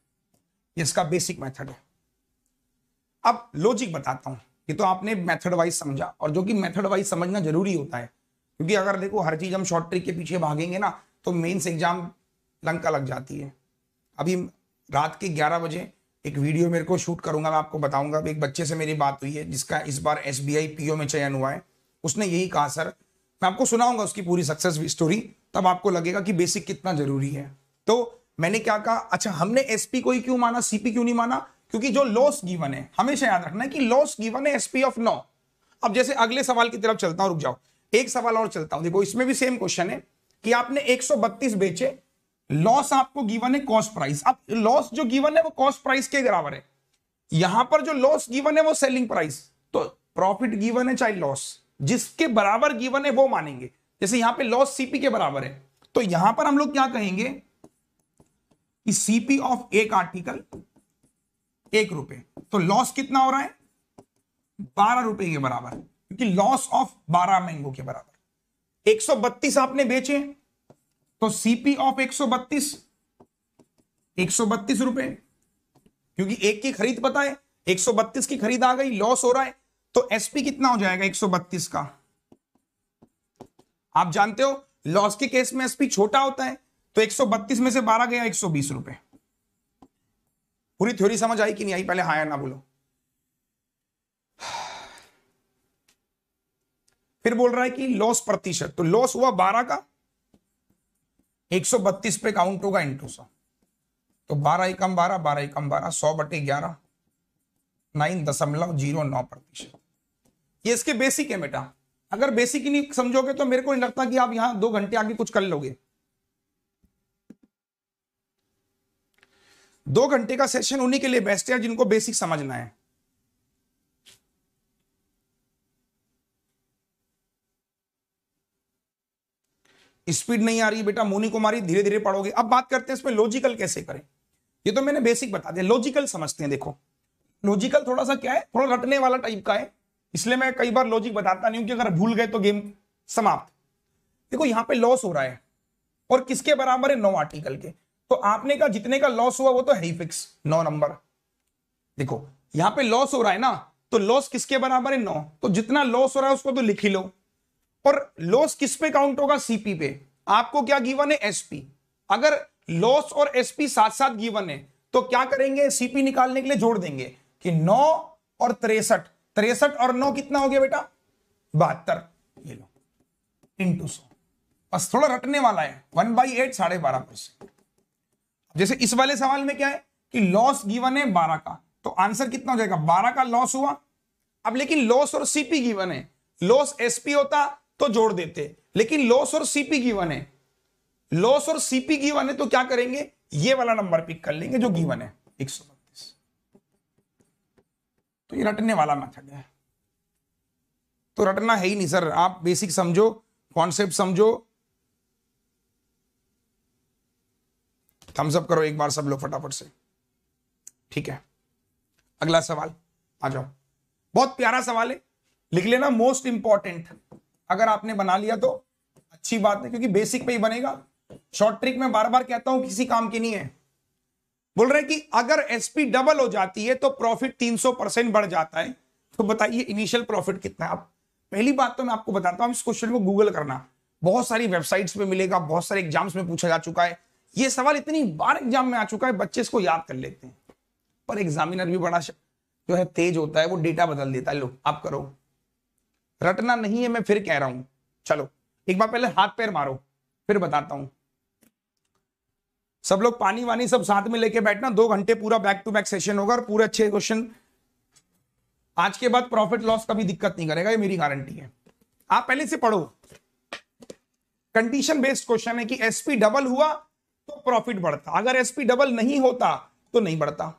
इसका बेसिक मेथड है अब लॉजिक बताता हूं ये तो आपने मेथड वाइज समझा और जो कि मेथड वाइज समझना जरूरी होता है क्योंकि अगर देखो हर चीज हम शॉर्ट ट्रिक के पीछे भागेंगे ना तो मेन्स एग्जाम लंका लग जाती है अभी रात के 11 बजे एक वीडियो मेरे को शूट करूंगा मैं आपको बताऊंगा एक बच्चे से मेरी बात हुई है जिसका इस बार एस बी में चयन हुआ है उसने यही कहा सर मैं आपको सुनाऊंगा उसकी पूरी सक्सेस स्टोरी तब आपको लगेगा कि बेसिक कितना जरूरी है तो मैंने क्या कहा अच्छा हमने एसपी को ही क्यों माना सीपी क्यों नहीं माना क्योंकि जो लॉस गिवन है हमेशा याद रखना है कि लॉस गिवन है एसपी ऑफ नौ अब जैसे अगले सवाल की तरफ चलता हूं रुक जाओ एक सवाल और चलता हूं देखो इसमें भी सेम क्वेश्चन है कि आपने एक बेचे लॉस आपको गिवन है कॉस्ट प्राइस अब लॉस जो गिवन है वो कॉस्ट प्राइस के बराबर है यहां पर जो लॉस गिवन है वो सेलिंग प्राइस तो प्रॉफिट गिवन है चाहे लॉस जिसके बराबर गिवन है वो मानेंगे जैसे यहां पे लॉस सीपी के बराबर है तो यहां पर हम लोग क्या कहेंगे कि सीपी ऑफ एक आर्टिकल एक रुपए तो लॉस कितना हो रहा है बारह रुपए के बराबर क्योंकि लॉस ऑफ बारह मैंगो के बराबर 132 आपने बेचे तो सीपी ऑफ सौ बत्तीस रुपए क्योंकि एक की खरीद पता है 132 की खरीद आ गई लॉस हो रहा है तो एसपी कितना हो जाएगा 132 का आप जानते हो लॉस के केस में एसपी छोटा होता है तो 132 में से 12 गया 120 रुपए पूरी थ्योरी समझ आई कि नहीं आई पहले हाया ना बोलो फिर बोल रहा है कि लॉस प्रतिशत तो लॉस हुआ 12 का 132 पे काउंट होगा इंटू सौ तो 12 एकम 12 12 एकम 12 100 बटे ग्यारह नाइन दशमलव जीरो नौ प्रतिशत ये इसके बेसिक है बेटा अगर बेसिकली समझोगे तो मेरे को नहीं लगता कि आप यहां दो घंटे आगे कुछ कर लोगे दो घंटे का सेशन उन्हीं के लिए बेस्ट है जिनको बेसिक समझना है स्पीड नहीं आ रही बेटा मोनी कुमारी धीरे धीरे पढ़ोगे अब बात करते हैं इसमें लॉजिकल कैसे करें ये तो मैंने बेसिक बता दिया लॉजिकल समझते हैं देखो लॉजिकल थोड़ा सा क्या है थोड़ा रटने वाला टाइप का है इसलिए मैं कई बार लॉजिक बताता नहीं हूं कि अगर भूल गए तो गेम समाप्त देखो यहां पे लॉस हो रहा है और किसके बराबर है नौ आर्टिकल के तो आपने कहा जितने का लॉस हुआ वो तो है ही फिक्स नौ नंबर देखो यहां पे लॉस हो रहा है ना तो लॉस किसके बराबर है नौ तो जितना लॉस हो रहा है उसको तो लिख ही लो और लॉस किस पे काउंट होगा सीपी पे आपको क्या गिवन है एसपी अगर लॉस और एसपी साथ साथ गिवन है तो क्या करेंगे सीपी निकालने के लिए जोड़ देंगे कि नौ और तिरसठ तिरसठ और नौ कितना हो गया बेटा बहत्तर ये लो इंटू सौ बस थोड़ा रटने वाला है वन बाई एट साढ़े बारह परसेंट जैसे इस वाले सवाल में क्या है कि लॉस गिवन है बारह का तो आंसर कितना हो जाएगा बारह का लॉस हुआ अब लेकिन लॉस और सीपी गिवन है लॉस एसपी होता तो जोड़ देते लेकिन लॉस और सीपी गिवन है लॉस और सीपी गिवन है तो क्या करेंगे ये वाला नंबर पिक कर लेंगे जो गिवन है एक सौ तो ये रटने वाला मेथड है तो रटना है ही नहीं सर आप बेसिक समझो कॉन्सेप्ट समझो थम्सअप करो एक बार सब लोग फटाफट से ठीक है अगला सवाल आ जाओ बहुत प्यारा सवाल है लिख लेना मोस्ट इंपॉर्टेंट अगर आपने बना लिया तो अच्छी बात है क्योंकि बेसिक पे ही बनेगा शॉर्ट ट्रिक में बार बार कहता हूं किसी काम की नहीं है बोल रहे हैं कि अगर एसपी डबल हो जाती है तो प्रॉफिट 300 परसेंट बढ़ जाता है तो बताइए इनिशियल प्रॉफिट कितना है आप पहली बात तो मैं आपको बताता हूं इस क्वेश्चन को गूगल करना बहुत सारी वेबसाइट्स में मिलेगा बहुत सारे एग्जाम्स में पूछा जा चुका है ये सवाल इतनी बार एग्जाम में आ चुका है बच्चे इसको याद कर लेते हैं पर एग्जामिनर भी बड़ा जो है तेज होता है वो डेटा बदल देता है लो आप करो रटना नहीं है मैं फिर कह रहा हूं चलो एक बार पहले हाथ पैर मारो फिर बताता हूं सब लोग पानी वानी सब साथ में लेके बैठना दो घंटे पूरा बैक टू बैक सेशन होगा और पूरे अच्छे क्वेश्चन आज के बाद प्रॉफिट लॉस का भी दिक्कत नहीं करेगा ये मेरी गारंटी है आप पहले से पढ़ो कंडीशन बेस्ड क्वेश्चन है कि एसपी डबल हुआ तो प्रॉफिट बढ़ता अगर एसपी डबल नहीं होता तो नहीं बढ़ता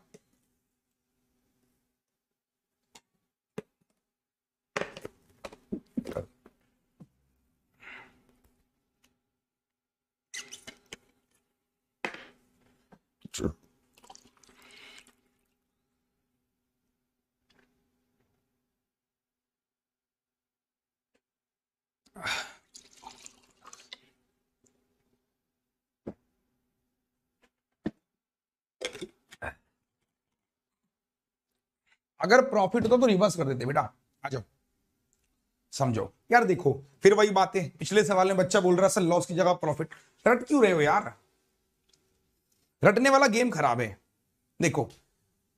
अगर प्रॉफिट होता तो रिवर्स कर देते बेटा आ जाओ समझो यार देखो फिर वही बातें पिछले सवाल में बच्चा बोल रहा सर लॉस की जगह प्रॉफिट रट क्यों रहे हो यार रटने वाला गेम खराब है देखो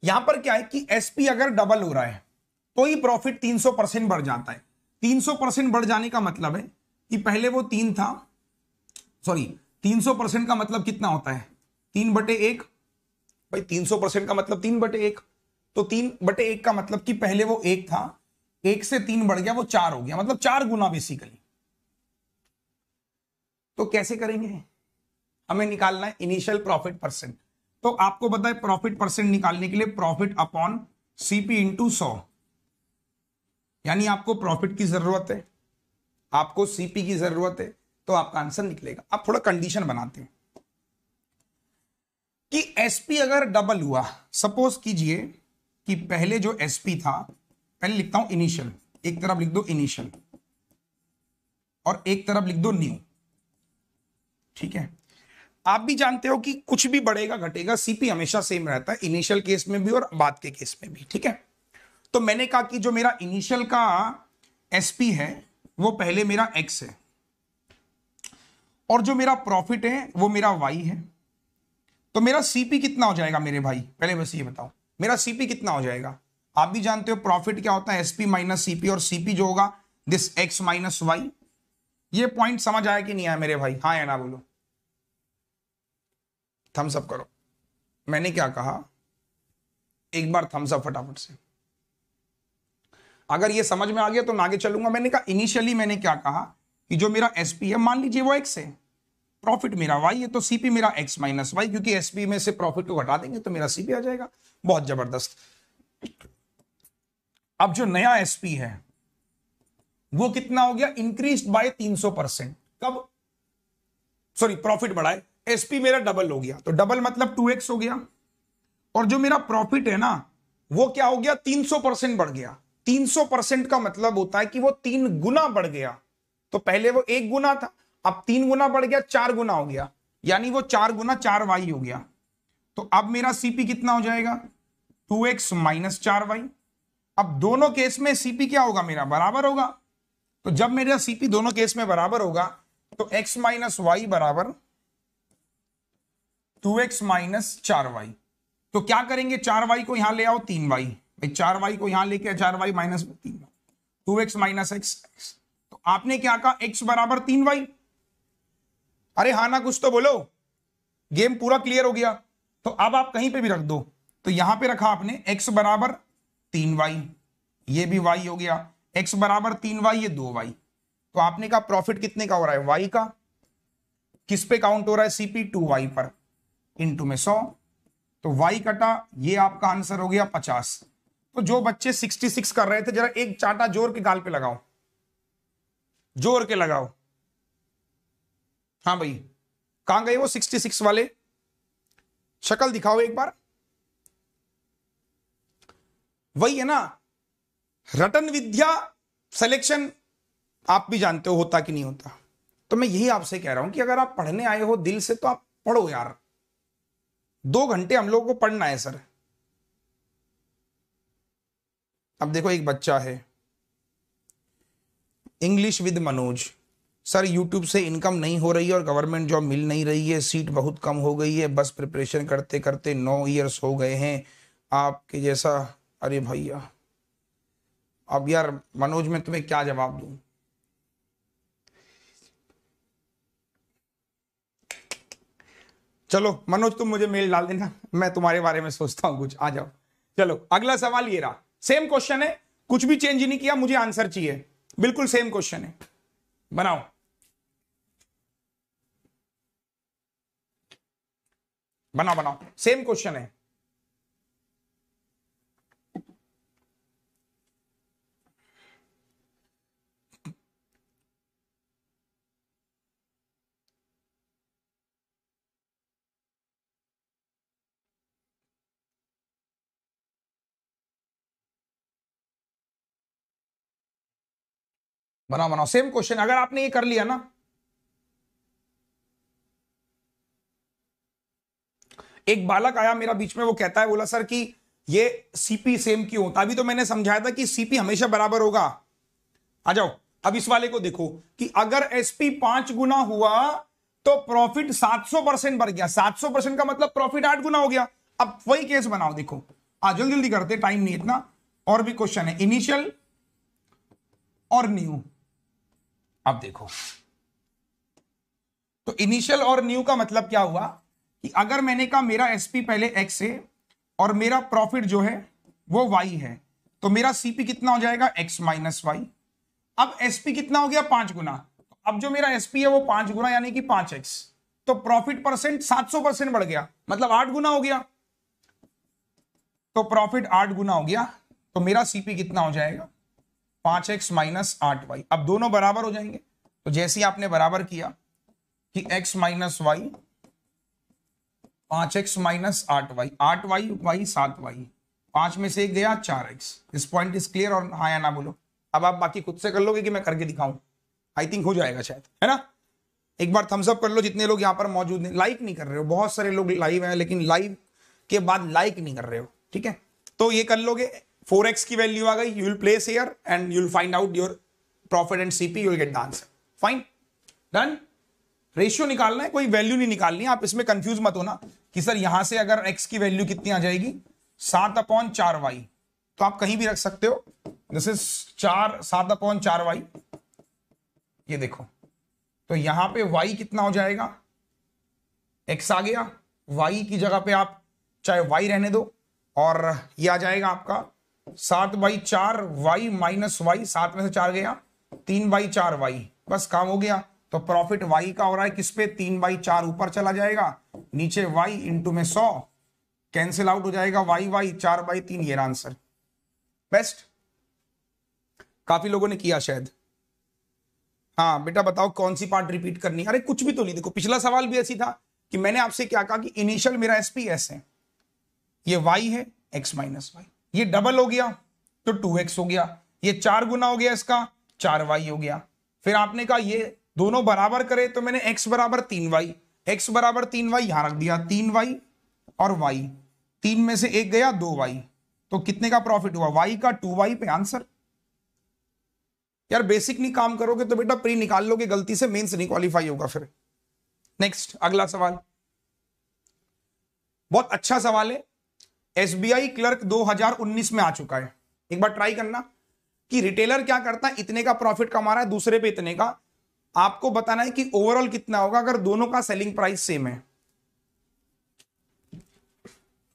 यहां पर क्या है कि एसपी अगर डबल हो रहा है तो ही प्रॉफिट 300 परसेंट बढ़ जाता है 300 परसेंट बढ़ जाने का मतलब है कि पहले वो तीन था सॉरी 300 परसेंट का मतलब कितना होता है तीन बटे एक भाई 300 परसेंट का मतलब तीन बटे एक तो तीन बटे एक का मतलब कि पहले वो एक था एक से तीन बढ़ गया वो चार हो गया मतलब चार गुना बेसिकली तो कैसे करेंगे हमें निकालना है इनिशियल प्रॉफिट परसेंट तो आपको बताए प्रॉफिट परसेंट निकालने के लिए प्रॉफिट अपॉन सीपी इंटू सौ यानी आपको प्रॉफिट की जरूरत है आपको सीपी की जरूरत है तो आपका आंसर निकलेगा आप थोड़ा कंडीशन बनाते हैं कि एसपी अगर डबल हुआ सपोज कीजिए कि पहले जो एसपी था पहले लिखता हूं इनिशियल एक तरफ लिख दो इनिशियल और एक तरफ लिख दो न्यू ठीक है आप भी जानते हो कि कुछ भी बढ़ेगा घटेगा सीपी हमेशा सेम रहता है इनिशियल केस में भी और बाद के केस में भी ठीक है तो मैंने कहा कि जो मेरा इनिशियल का एसपी है वो पहले मेरा एक्स है और जो मेरा प्रॉफिट है वो मेरा वाई है तो मेरा सीपी कितना हो जाएगा मेरे भाई पहले बस ये बताओ मेरा सीपी कितना हो जाएगा आप भी जानते हो प्रॉफिट क्या होता है एसपी माइनस सीपी और सीपी जो होगा दिस एक्स माइनस वाई ये पॉइंट समझ आया कि नहीं आया मेरे भाई हाँ या ना बोलो थम्सअप करो मैंने क्या कहा एक बार थम्सअप फटाफट से अगर ये समझ में आ गया तो मैं आगे चलूंगा मैंने कहा इनिशियली मैंने क्या कहा कि जो मेरा एस है मान लीजिए वो एक्स है प्रॉफिट मेरा वाई है तो सीपी मेरा एक्स माइनस वाई क्योंकि एस में से प्रॉफिट को घटा देंगे तो मेरा सीपी आ जाएगा बहुत जबरदस्त अब जो नया एसपी है वो कितना हो गया इंक्रीज बाय 300 परसेंट कब सॉरी प्रॉफिट बढ़ाए एसपी मेरा डबल हो गया तो डबल मतलब 2x हो गया और जो मेरा प्रॉफिट है ना वो क्या हो गया 300 परसेंट बढ़ गया 300 परसेंट का मतलब होता है कि वो तीन गुना बढ़ गया तो पहले वो एक गुना था अब तीन गुना बढ़ गया चार गुना हो गया यानी वो चार गुना चार वाई हो गया तो अब मेरा सीपी कितना हो जाएगा टू एक्स माइनस चार वाई अब दोनों केस में सीपी क्या होगा मेरा बराबर होगा तो जब मेरा सीपी दोनों केस में बराबर होगा तो एक्स माइनस वाई बराबर टू एक्स माइनस चार वाई तो क्या करेंगे चार वाई को यहां ले आओ तीन वाई भाई चार वाई को यहां लेके चार वाई माइनस तीन टू एक्स माइनस एक्स तो आपने क्या कहा एक्स बराबर तीन वाई अरे हा ना कुछ तो बोलो गेम पूरा क्लियर हो गया तो अब आप कहीं पे भी रख दो तो यहां पे रखा आपने x बराबर तीन वाई ये भी y हो गया x बराबर तीन वाई ये दो वाई तो आपने कहा प्रॉफिट कितने का हो रहा है वाई का किस पे काउंट हो रहा है सीपी टू वाई पर इंटू में सौ तो वाई कटा ये आपका आंसर हो गया पचास तो जो बच्चे 66 कर रहे थे जरा एक चाटा जोर के गाल पे लगाओ जोर के लगाओ हाँ भाई कहां गए वो 66 वाले शक्ल दिखाओ एक बार वही है ना रटन विद्या सिलेक्शन आप भी जानते हो होता कि नहीं होता तो मैं यही आपसे कह रहा हूं कि अगर आप पढ़ने आए हो दिल से तो आप पढ़ो यार दो घंटे हम लोगों को पढ़ना है सर अब देखो एक बच्चा है English with Manoj sir YouTube से इनकम नहीं हो रही है और गवर्नमेंट जॉब मिल नहीं रही है सीट बहुत कम हो गई है बस प्रिपरेशन करते करते नौ ईयर्स हो गए हैं आपके जैसा अरे भैया अब यार मनोज मैं तुम्हें क्या जवाब दूं चलो मनोज तुम मुझे मेल डाल देना मैं तुम्हारे बारे में सोचता हूं कुछ आ जाओ चलो अगला सवाल ये रहा सेम क्वेश्चन है कुछ भी चेंज नहीं किया मुझे आंसर चाहिए बिल्कुल सेम क्वेश्चन है बनाओ बनाओ बनाओ सेम क्वेश्चन है बनाओ बनाओ सेम क्वेश्चन अगर आपने ये कर लिया ना एक बालक आया मेरा बीच में वो कहता है बोला सर कि ये सीपी सेम क्यों होता अभी तो मैंने समझाया था कि सीपी हमेशा बराबर होगा आ जाओ अब इस वाले को देखो कि अगर एसपी पांच गुना हुआ तो प्रॉफिट 700 परसेंट बढ़ गया 700 परसेंट का मतलब प्रॉफिट आठ गुना हो गया अब वही केस बनाओ देखो आ जल्दी जल्दी करते टाइम नहीं इतना और भी क्वेश्चन है इनिशियल और न्यू अब देखो तो इनिशियल और न्यू का मतलब क्या हुआ कि अगर मैंने कहा मेरा एसपी पहले एक्स है और मेरा प्रॉफिट जो है वो वाई है तो मेरा सीपी कितना हो जाएगा एक्स माइनस वाई अब एसपी कितना हो गया पांच गुना अब जो मेरा एसपी है वो पांच गुना यानी कि पांच एक्स तो प्रॉफिट परसेंट सात सौ परसेंट बढ़ गया मतलब आठ गुना हो गया तो प्रॉफिट आठ गुना हो गया तो मेरा सीपी कितना हो जाएगा पांच एक्स माइनस आठ वाई अब दोनों बराबर हो जाएंगे तो जैसे ही आपने बराबर किया कि x माइनस वाई पांच एक्स माइनस आठ वाई आठ वाई वाई सात वाई पांच में से एक गया चार x this point is clear और हाँ या ना बोलो अब आप बाकी खुद से कर लोगे कि मैं करके दिखाऊं आई थिंक हो जाएगा शायद है ना एक बार थम्सअप कर लो जितने लोग यहाँ पर मौजूद हैं लाइक नहीं कर रहे हो बहुत सारे लोग लाइव हैं लेकिन लाइव के बाद लाइक नहीं कर रहे हो ठीक है तो ये कर लोगे फोर एक्स की वैल्यू आ गई you will place here and you'll find out your profit and CP you'll get the answer fine done ratio निकालना है कोई वैल्यू नहीं निकालनी आप इसमें कंफ्यूज मत होना कि सर यहां से अगर एक्स की वैल्यू कितनी आ जाएगी सात अपॉन चार वाई तो आप कहीं भी रख सकते हो दिस इज चार सात अपॉन चार वाई ये देखो तो यहां पे वाई कितना हो जाएगा एक्स आ गया वाई की जगह पे आप चाहे वाई रहने दो और ये आ जाएगा आपका सात बाई चार वाई माइनस वाई सात में से चार गया तीन बाई चार वाई बस काम हो गया तो प्रॉफिट वाई का हो रहा है किस पे तीन बाई चार ऊपर चला जाएगा नीचे वाई इंटू में सौ कैंसिल आउट हो जाएगा वाई वाई चार बाई तीन ये आंसर बेस्ट काफी लोगों ने किया शायद हाँ बेटा बताओ कौन सी पार्ट रिपीट करनी अरे कुछ भी तो नहीं देखो पिछला सवाल भी ऐसी था कि मैंने आपसे क्या कहा कि इनिशियल मेरा एसपी एस है ये वाई है एक्स माइनस वाई ये डबल हो गया तो टू एक्स हो गया ये चार गुना हो गया इसका चार वाई हो गया फिर आपने कहा ये दोनों बराबर करे तो मैंने एक्स बराबर तीन वाई एक्स बराबर तीन वाई यहां रख दिया तीन वाई और वाई तीन में से एक गया दो वाई तो कितने का प्रॉफिट हुआ वाई का टू वाई पे आंसर यार बेसिक नहीं काम करोगे तो बेटा प्री निकाल लोगे गलती से मेंस नहीं क्वालिफाई होगा फिर नेक्स्ट अगला सवाल बहुत अच्छा सवाल है एसबीआई क्लर्क 2019 में आ चुका है एक बार ट्राई करना कि रिटेलर क्या करता है इतने का प्रॉफिट कमा रहा है दूसरे पे इतने का आपको बताना है कि ओवरऑल कितना होगा अगर दोनों का सेलिंग प्राइस सेम है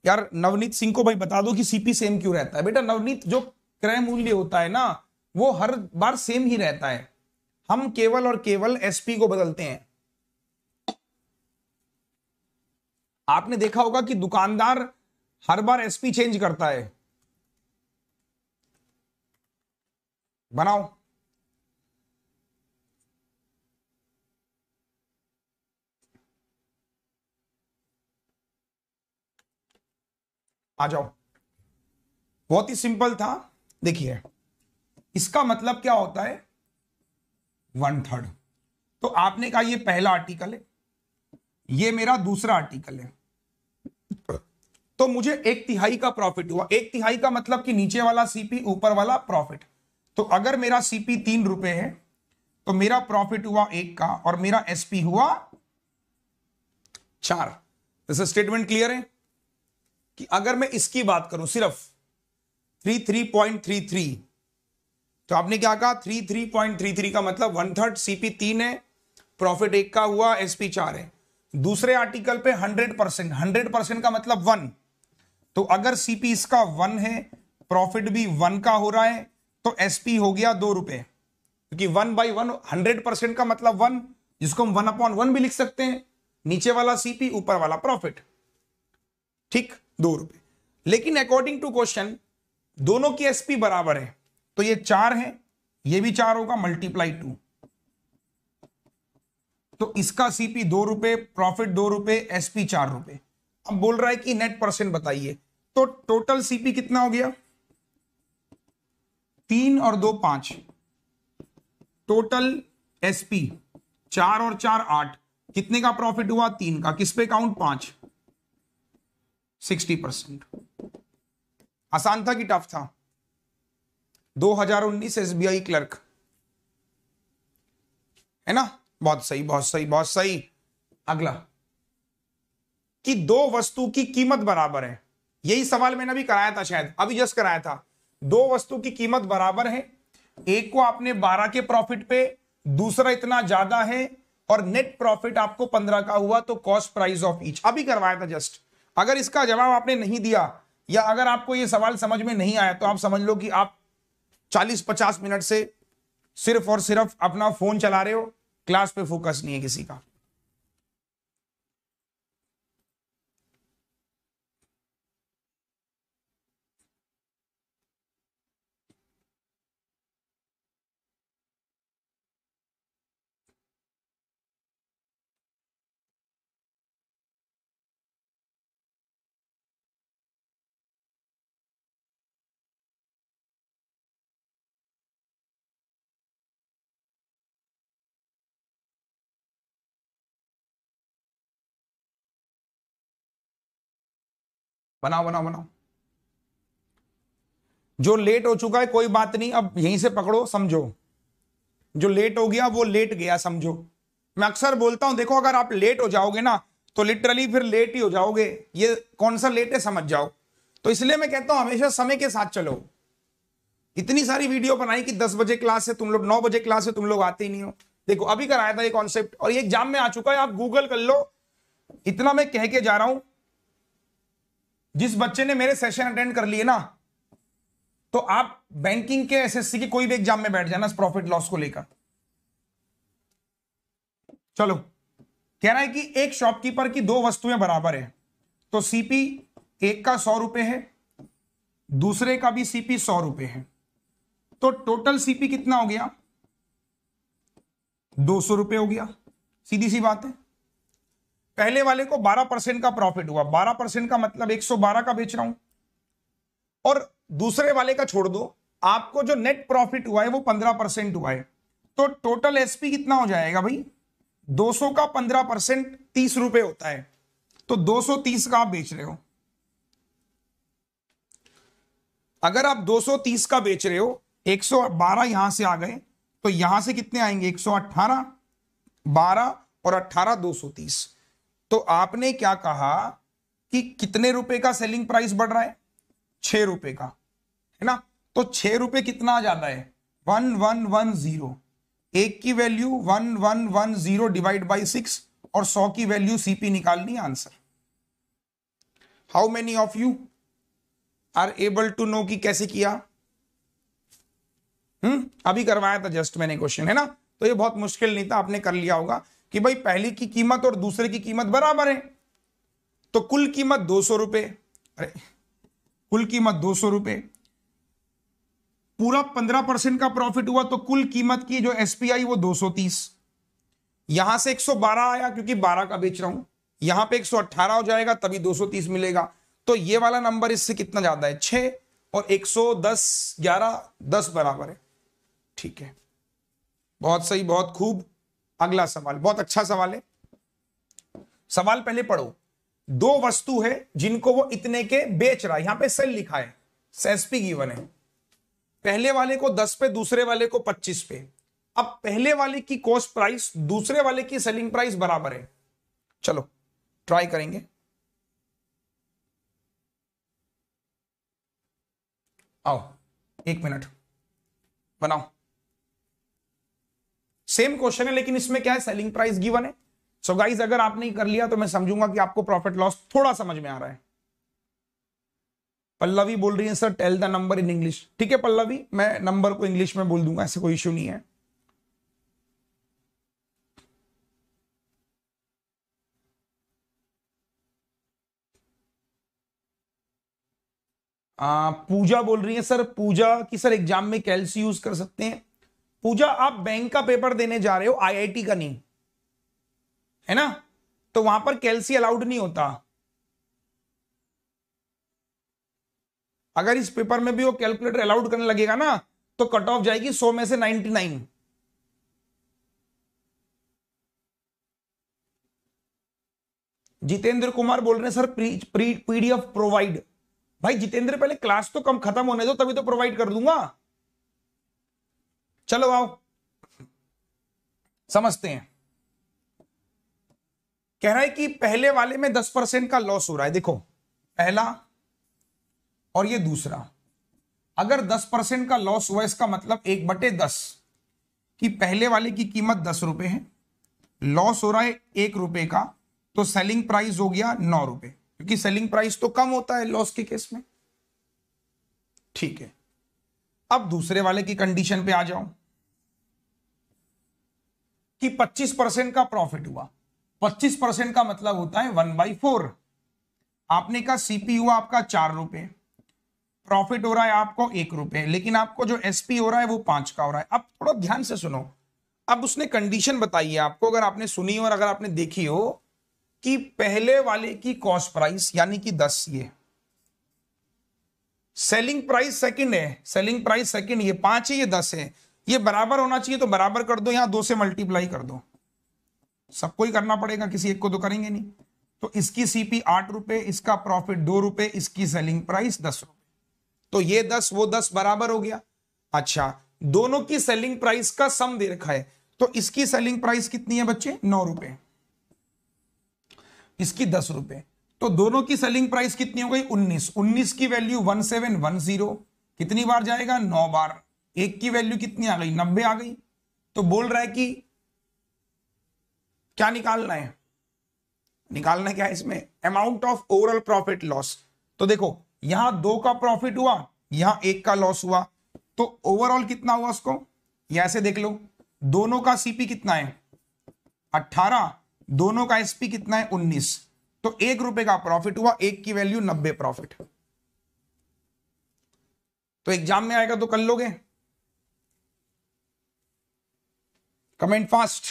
यार नवनीत सिंह को भाई बता दो कि सीपी सेम क्यों रहता है बेटा नवनीत जो क्रय मूल्य होता है ना वो हर बार सेम ही रहता है हम केवल और केवल एसपी को बदलते हैं आपने देखा होगा कि दुकानदार हर बार एसपी चेंज करता है बनाओ आ जाओ बहुत ही सिंपल था देखिए इसका मतलब क्या होता है वन थर्ड तो आपने कहा ये पहला आर्टिकल है ये मेरा दूसरा आर्टिकल है तो मुझे एक तिहाई का प्रॉफिट हुआ एक तिहाई का मतलब कि नीचे वाला सीपी ऊपर वाला प्रॉफिट तो अगर मेरा सीपी तीन रुपए है तो मेरा प्रॉफिट हुआ एक का और मेरा एसपी हुआ चार स्टेटमेंट क्लियर है कि अगर मैं इसकी बात करूं सिर्फ three three point three three तो आपने क्या कहा three three point three three का मतलब वन थर्ड सीपी तीन है प्रॉफिट एक का हुआ एसपी चार है दूसरे आर्टिकल पे हंड्रेड परसेंट हंड्रेड परसेंट का मतलब वन तो अगर सीपी इसका वन है प्रॉफिट भी वन का हो रहा है तो एसपी हो गया दो रुपए क्योंकि one by one hundred percent का मतलब वन जिसको हम वन अपॉन वन भी लिख सकते हैं नीचे वाला सीपी ऊपर वाला प्रॉफिट ठीक दो रुपए लेकिन अकॉर्डिंग टू क्वेश्चन दोनों की एसपी बराबर है तो ये चार है ये भी चार होगा मल्टीप्लाई टू तो इसका सीपी दो रुपए प्रॉफिट दो रुपए एसपी चार रुपए अब बोल रहा है कि नेट परसेंट बताइए तो टोटल सीपी कितना हो गया तीन और दो पांच टोटल एसपी चार और चार आठ कितने का प्रॉफिट हुआ तीन का किस पे काउंट पांच सिक्सटी परसेंट आसान था कि टफ था 2019 एसबीआई क्लर्क है ना बहुत सही बहुत सही बहुत सही अगला कि दो वस्तु की कीमत बराबर है यही सवाल मैंने अभी कराया था शायद अभी जस्ट कराया था दो वस्तु की कीमत बराबर है एक को आपने 12 के प्रॉफिट पे दूसरा इतना ज्यादा है और नेट प्रॉफिट आपको 15 का हुआ तो कॉस्ट प्राइस ऑफ ईच अभी करवाया था जस्ट अगर इसका जवाब आपने नहीं दिया या अगर आपको यह सवाल समझ में नहीं आया तो आप समझ लो कि आप 40-50 मिनट से सिर्फ और सिर्फ अपना फोन चला रहे हो क्लास पे फोकस नहीं है किसी का बनाओ बनाओ बनाओ जो लेट हो चुका है कोई बात नहीं अब यहीं से पकड़ो समझो जो लेट हो गया वो लेट गया समझो मैं अक्सर बोलता हूं देखो अगर आप लेट हो जाओगे ना तो लिटरली फिर लेट ही हो जाओगे ये कौन सा लेट है समझ जाओ तो इसलिए मैं कहता हूं हमेशा समय के साथ चलो इतनी सारी वीडियो बनाई कि 10 बजे क्लास है तुम लोग 9 बजे क्लास है तुम लोग आते ही नहीं हो देखो अभी कराया था ये कॉन्सेप्ट और ये एग्जाम में आ चुका है आप गूगल कर लो इतना मैं कह के जा रहा हूं जिस बच्चे ने मेरे सेशन अटेंड कर लिए ना तो आप बैंकिंग के एसएससी के कोई भी एग्जाम में बैठ जाना प्रॉफिट लॉस को लेकर चलो कह रहा है कि एक शॉपकीपर की दो वस्तुएं बराबर है तो सीपी एक का सौ रुपए है दूसरे का भी सीपी सौ रुपए है तो टोटल सीपी कितना हो गया दो सौ रुपए हो गया सीधी सी बात है पहले वाले को 12 परसेंट का प्रॉफिट हुआ 12 परसेंट का मतलब 112 का बेच रहा हूं और दूसरे वाले का छोड़ दो आपको जो नेट प्रॉफिट हुआ है वो 15 परसेंट हुआ है तो टोटल एसपी कितना हो जाएगा भाई 200 का 15 परसेंट तीस रुपए होता है तो 230 का आप बेच रहे हो अगर आप 230 का बेच रहे हो 112 यहां से आ गए तो यहां से कितने आएंगे 118 बारह और सौ तीस तो आपने क्या कहा कि कितने रुपए का सेलिंग प्राइस बढ़ रहा है छह रुपए का है ना तो छह रुपए कितना ज्यादा है वन वन वन जीरो एक की value one one one zero divide by six और सौ की वैल्यू सीपी निकालनी answer how many of you are able to know कि कैसे किया हम्म अभी करवाया था जस्ट मैंने क्वेश्चन है ना तो ये बहुत मुश्किल नहीं था आपने कर लिया होगा कि भाई पहली की कीमत और दूसरे की कीमत बराबर है तो कुल कीमत दो सौ रुपये अरे कुल कीमत दो सौ रुपये पूरा पंद्रह परसेंट का प्रॉफिट हुआ तो कुल कीमत की जो एस पी आई वो दो सौ तीस यहां से एक सौ बारह आया क्योंकि बारह का बेच रहा हूं यहां पे एक सौ अट्ठारह हो जाएगा तभी दो सौ तीस मिलेगा तो ये वाला नंबर इससे कितना ज्यादा है छ और एक सौ दस ग्यारह दस बराबर है ठीक है बहुत सही बहुत खूब अगला सवाल बहुत अच्छा सवाल है सवाल पहले पढ़ो दो वस्तु है जिनको वो इतने के बेच रहा है यहां पे सेल लिखा है सेल्सपी गिवन है पहले वाले को दस पे दूसरे वाले को पच्चीस पे अब पहले वाले की कॉस्ट प्राइस दूसरे वाले की सेलिंग प्राइस बराबर है चलो ट्राई करेंगे आओ एक मिनट बनाओ सेम क्वेश्चन है लेकिन इसमें क्या है सेलिंग प्राइस गिवन है सो so गाइज अगर आपने कर लिया तो मैं समझूंगा कि आपको प्रॉफिट लॉस थोड़ा समझ में आ रहा है पल्लवी बोल रही है sir tell the number in English ठीक है पल्लवी मैं नंबर को इंग्लिश में बोल दूंगा ऐसे कोई इश्यू नहीं है आ, पूजा बोल रही है सर पूजा की सर एग्जाम में कैल्सी यूज कर सकते हैं पूजा आप बैंक का पेपर देने जा रहे हो आईआईटी का नहीं है ना तो वहां पर कैलसी अलाउड नहीं होता अगर इस पेपर में भी वो कैलकुलेटर अलाउड करने लगेगा ना तो कट ऑफ जाएगी 100 में से 99 जितेंद्र कुमार बोल रहे हैं सर पीडीएफ प्रोवाइड भाई जितेंद्र पहले क्लास तो कम खत्म होने दो तभी तो प्रोवाइड कर दूंगा चलो आओ समझते हैं कह रहा है कि पहले वाले में दस परसेंट का लॉस हो रहा है देखो पहला और ये दूसरा अगर दस परसेंट का लॉस हुआ इसका मतलब एक बटे दस कि पहले वाले की कीमत दस रुपए है लॉस हो रहा है एक रुपए का तो सेलिंग प्राइस हो गया नौ रुपए क्योंकि सेलिंग प्राइस तो कम होता है लॉस के केस में ठीक है अब दूसरे वाले की कंडीशन पे आ जाओ कि 25 परसेंट का प्रॉफिट हुआ 25 परसेंट का मतलब होता है वन बाई फोर आपने कहा सीपी हुआ आपका चार रुपए प्रॉफिट हो रहा है आपको एक रुपए लेकिन आपको जो एसपी हो रहा है वो पांच का हो रहा है अब थोड़ा ध्यान से सुनो अब उसने कंडीशन बताई है आपको अगर आपने सुनी हो और अगर आपने देखी हो कि पहले वाले की कॉस्ट प्राइस यानी कि दस ये सेलिंग प्राइस सेकंड है सेलिंग प्राइस सेकंड ये पांच है ये दस है ये बराबर होना चाहिए तो बराबर कर दो यहां दो से मल्टीप्लाई कर दो सबको ही करना पड़ेगा किसी एक को तो करेंगे नहीं तो इसकी सीपी आठ रुपए इसका प्रॉफिट दो रुपए इसकी सेलिंग प्राइस दस रुपए तो ये दस वो दस बराबर हो गया अच्छा दोनों की सेलिंग प्राइस का सम दे रखा है तो इसकी सेलिंग प्राइस कितनी है बच्चे नौ रुपए इसकी दस रुपए तो दोनों की सेलिंग प्राइस कितनी हो गई उन्नीस उन्नीस की value one seven one zero कितनी बार जाएगा नौ बार एक की वैल्यू कितनी आ गई नब्बे आ गई तो बोल रहा है कि क्या निकालना है निकालना क्या है इसमें amount of overall profit loss तो देखो यहां दो का प्रॉफिट हुआ यहां एक का लॉस हुआ तो ओवरऑल कितना हुआ उसको ऐसे देख लो दोनों का सीपी कितना है अट्ठारह दोनों का एसपी कितना है उन्नीस तो एक रुपए का प्रॉफिट हुआ एक की वैल्यू नब्बे प्रॉफिट तो एग्जाम में आएगा तो कर लोगे कमेंट फास्ट